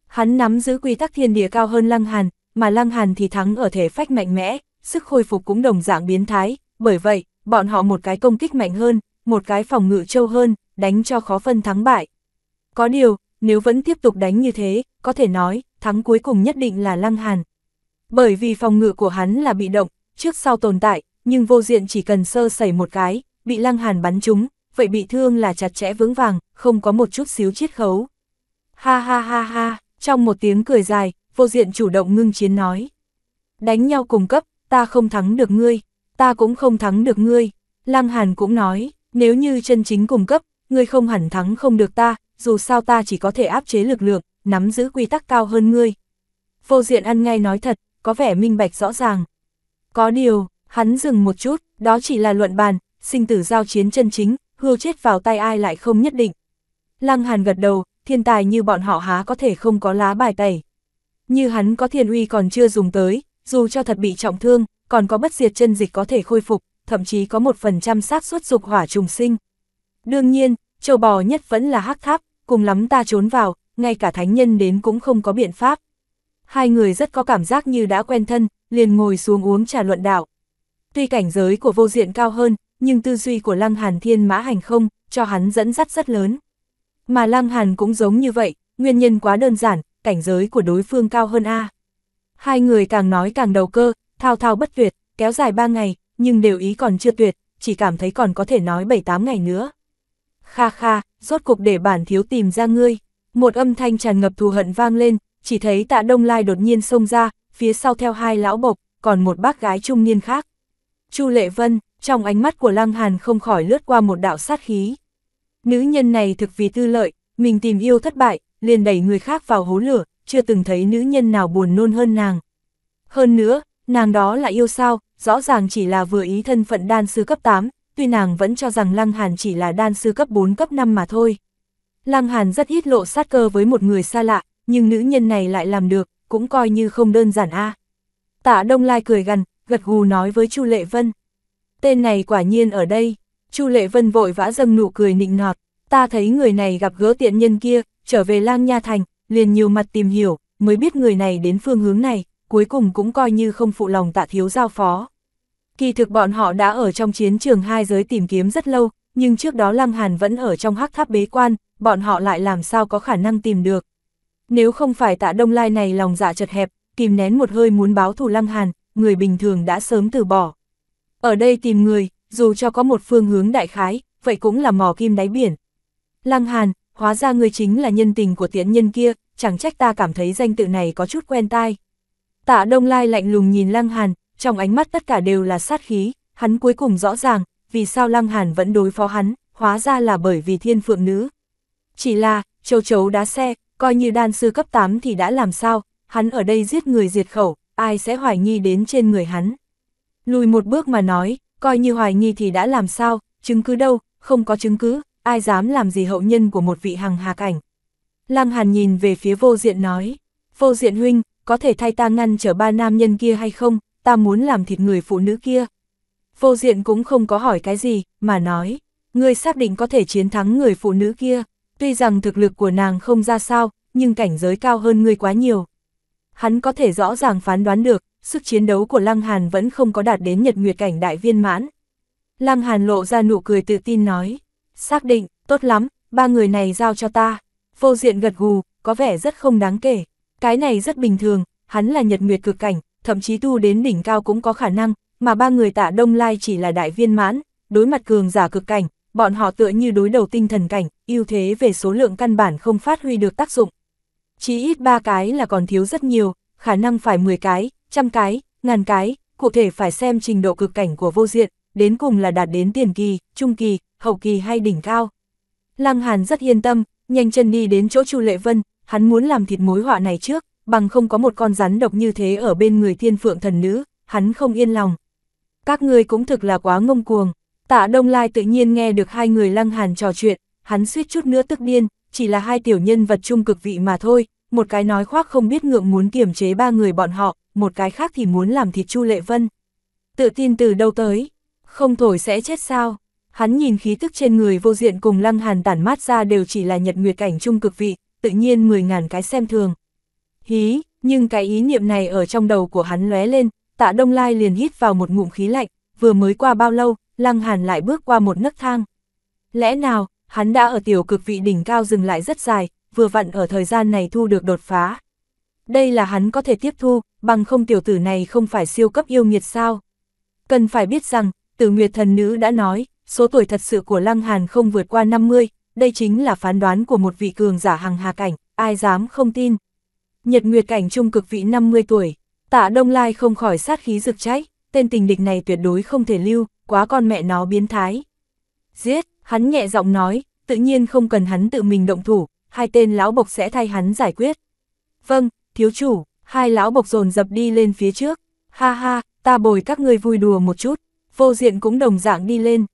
Hắn nắm giữ quy tắc thiên địa cao hơn Lăng Hàn, mà Lăng Hàn thì thắng ở thể phách mạnh mẽ, sức khôi phục cũng đồng dạng biến thái, bởi vậy, bọn họ một cái công kích mạnh hơn, một cái phòng ngự trâu hơn, đánh cho khó phân thắng bại. Có điều, nếu vẫn tiếp tục đánh như thế, có thể nói, thắng cuối cùng nhất định là Lăng Hàn. Bởi vì phòng ngự của hắn là bị động, trước sau tồn tại, nhưng vô diện chỉ cần sơ sẩy một cái, bị Lăng Hàn bắn trúng, vậy bị thương là chặt chẽ vững vàng, không có một chút xíu chiết khấu. Ha ha ha ha, trong một tiếng cười dài, vô diện chủ động ngưng chiến nói. Đánh nhau cùng cấp, ta không thắng được ngươi, ta cũng không thắng được ngươi. Lăng Hàn cũng nói, nếu như chân chính cùng cấp, ngươi không hẳn thắng không được ta, dù sao ta chỉ có thể áp chế lực lượng, nắm giữ quy tắc cao hơn ngươi. Vô diện ăn ngay nói thật, có vẻ minh bạch rõ ràng. Có điều, hắn dừng một chút, đó chỉ là luận bàn, sinh tử giao chiến chân chính, hưu chết vào tay ai lại không nhất định. Lăng Hàn gật đầu, thiên tài như bọn họ há có thể không có lá bài tẩy. Như hắn có thiên uy còn chưa dùng tới, dù cho thật bị trọng thương, còn có bất diệt chân dịch có thể khôi phục, thậm chí có một phần trăm sát xuất dục hỏa trùng sinh. Đương nhiên, châu bò nhất vẫn là hắc tháp, cùng lắm ta trốn vào, ngay cả thánh nhân đến cũng không có biện pháp. Hai người rất có cảm giác như đã quen thân, liền ngồi xuống uống trà luận đạo. Tuy cảnh giới của vô diện cao hơn, nhưng tư duy của Lăng Hàn thiên mã hành không, cho hắn dẫn dắt rất lớn. Mà Lăng Hàn cũng giống như vậy, nguyên nhân quá đơn giản, cảnh giới của đối phương cao hơn A. Hai người càng nói càng đầu cơ, thao thao bất tuyệt, kéo dài ba ngày, nhưng đều ý còn chưa tuyệt, chỉ cảm thấy còn có thể nói bảy tám ngày nữa. Kha kha, rốt cục để bản thiếu tìm ra ngươi. Một âm thanh tràn ngập thù hận vang lên, chỉ thấy tạ Đông Lai đột nhiên xông ra, phía sau theo hai lão bộc, còn một bác gái trung niên khác. Chu Lệ Vân, trong ánh mắt của Lăng Hàn không khỏi lướt qua một đạo sát khí. Nữ nhân này thực vì tư lợi, mình tìm yêu thất bại, liền đẩy người khác vào hố lửa, chưa từng thấy nữ nhân nào buồn nôn hơn nàng. Hơn nữa, nàng đó là yêu sao, rõ ràng chỉ là vừa ý thân phận đan sư cấp 8, tuy nàng vẫn cho rằng Lăng Hàn chỉ là đan sư cấp 4 cấp 5 mà thôi. Lăng Hàn rất ít lộ sát cơ với một người xa lạ, nhưng nữ nhân này lại làm được, cũng coi như không đơn giản a. À. Tạ Đông Lai cười gần gật gù nói với Chu Lệ Vân tên này quả nhiên ở đây. Chu Lệ Vân vội vã dâng nụ cười nịnh nọt, ta thấy người này gặp gỡ tiện nhân kia, trở về lang nha thành, liền nhiều mặt tìm hiểu, mới biết người này đến phương hướng này, cuối cùng cũng coi như không phụ lòng tạ thiếu giao phó. Kỳ thực bọn họ đã ở trong chiến trường hai giới tìm kiếm rất lâu, nhưng trước đó Lăng Hàn vẫn ở trong hắc tháp bế quan, bọn họ lại làm sao có khả năng tìm được. Nếu không phải tạ đông lai này lòng dạ chật hẹp, kìm nén một hơi muốn báo thù Lăng Hàn, người bình thường đã sớm từ bỏ. Ở đây tìm người, dù cho có một phương hướng đại khái, vậy cũng là mò kim đáy biển. Lăng Hàn, hóa ra người chính là nhân tình của tiến nhân kia, chẳng trách ta cảm thấy danh tự này có chút quen tai. Tạ Đông Lai lạnh lùng nhìn Lăng Hàn, trong ánh mắt tất cả đều là sát khí, hắn cuối cùng rõ ràng, vì sao Lăng Hàn vẫn đối phó hắn, hóa ra là bởi vì thiên phượng nữ. Chỉ là, châu chấu đá xe, coi như đan sư cấp 8 thì đã làm sao, hắn ở đây giết người diệt khẩu, ai sẽ hoài nghi đến trên người hắn lùi một bước mà nói, coi như hoài nghi thì đã làm sao, chứng cứ đâu, không có chứng cứ, ai dám làm gì hậu nhân của một vị hằng hà cảnh? Lăng Hàn nhìn về phía vô diện nói, vô diện huynh, có thể thay ta ngăn trở ba nam nhân kia hay không, ta muốn làm thịt người phụ nữ kia. Vô diện cũng không có hỏi cái gì, mà nói, ngươi xác định có thể chiến thắng người phụ nữ kia, tuy rằng thực lực của nàng không ra sao, nhưng cảnh giới cao hơn ngươi quá nhiều. Hắn có thể rõ ràng phán đoán được, sức chiến đấu của Lăng Hàn vẫn không có đạt đến nhật nguyệt cảnh đại viên mãn. Lăng Hàn lộ ra nụ cười tự tin nói, xác định, tốt lắm, ba người này giao cho ta. Vô diện gật gù, có vẻ rất không đáng kể. Cái này rất bình thường, hắn là nhật nguyệt cực cảnh, thậm chí tu đến đỉnh cao cũng có khả năng, mà ba người tạ Đông Lai chỉ là đại viên mãn, đối mặt cường giả cực cảnh, bọn họ tựa như đối đầu tinh thần cảnh, ưu thế về số lượng căn bản không phát huy được tác dụng. Chỉ ít ba cái là còn thiếu rất nhiều, khả năng phải 10 cái, trăm cái, ngàn cái, cụ thể phải xem trình độ cực cảnh của vô diện, đến cùng là đạt đến tiền kỳ, trung kỳ, hậu kỳ hay đỉnh cao. Lăng Hàn rất yên tâm, nhanh chân đi đến chỗ Chu Lệ Vân, hắn muốn làm thịt mối họa này trước, bằng không có một con rắn độc như thế ở bên người thiên phượng thần nữ, hắn không yên lòng. Các ngươi cũng thực là quá ngông cuồng, tạ Đông Lai tự nhiên nghe được hai người Lăng Hàn trò chuyện, hắn suýt chút nữa tức điên, chỉ là hai tiểu nhân vật trung cực vị mà thôi, một cái nói khoác không biết ngượng muốn kiềm chế ba người bọn họ, một cái khác thì muốn làm thịt Chu Lệ Vân. Tự tin từ đâu tới, không thổi sẽ chết sao? Hắn nhìn khí tức trên người vô diện cùng lăng hàn tản mát ra đều chỉ là nhật nguyệt cảnh trung cực vị, tự nhiên mười ngàn cái xem thường. Hí, nhưng cái ý niệm này ở trong đầu của hắn lóe lên, tạ Đông Lai liền hít vào một ngụm khí lạnh, vừa mới qua bao lâu, lăng hàn lại bước qua một nấc thang. Lẽ nào, hắn đã ở tiểu cực vị đỉnh cao dừng lại rất dài, vừa vặn ở thời gian này thu được đột phá. Đây là hắn có thể tiếp thu, bằng không tiểu tử này không phải siêu cấp yêu nghiệt sao. Cần phải biết rằng, tử nguyệt thần nữ đã nói, số tuổi thật sự của Lăng Hàn không vượt qua 50, đây chính là phán đoán của một vị cường giả hàng hà cảnh, ai dám không tin. Nhật nguyệt cảnh trung cực vị 50 tuổi, tạ Đông Lai không khỏi sát khí rực cháy, tên tình địch này tuyệt đối không thể lưu, quá con mẹ nó biến thái. Giết, hắn nhẹ giọng nói, tự nhiên không cần hắn tự mình động thủ, hai tên lão bộc sẽ thay hắn giải quyết. Vâng, thiếu chủ, hai lão bộc dồn dập đi lên phía trước. Ha ha, ta bồi các ngươi vui đùa một chút. Vô diện cũng đồng dạng đi lên,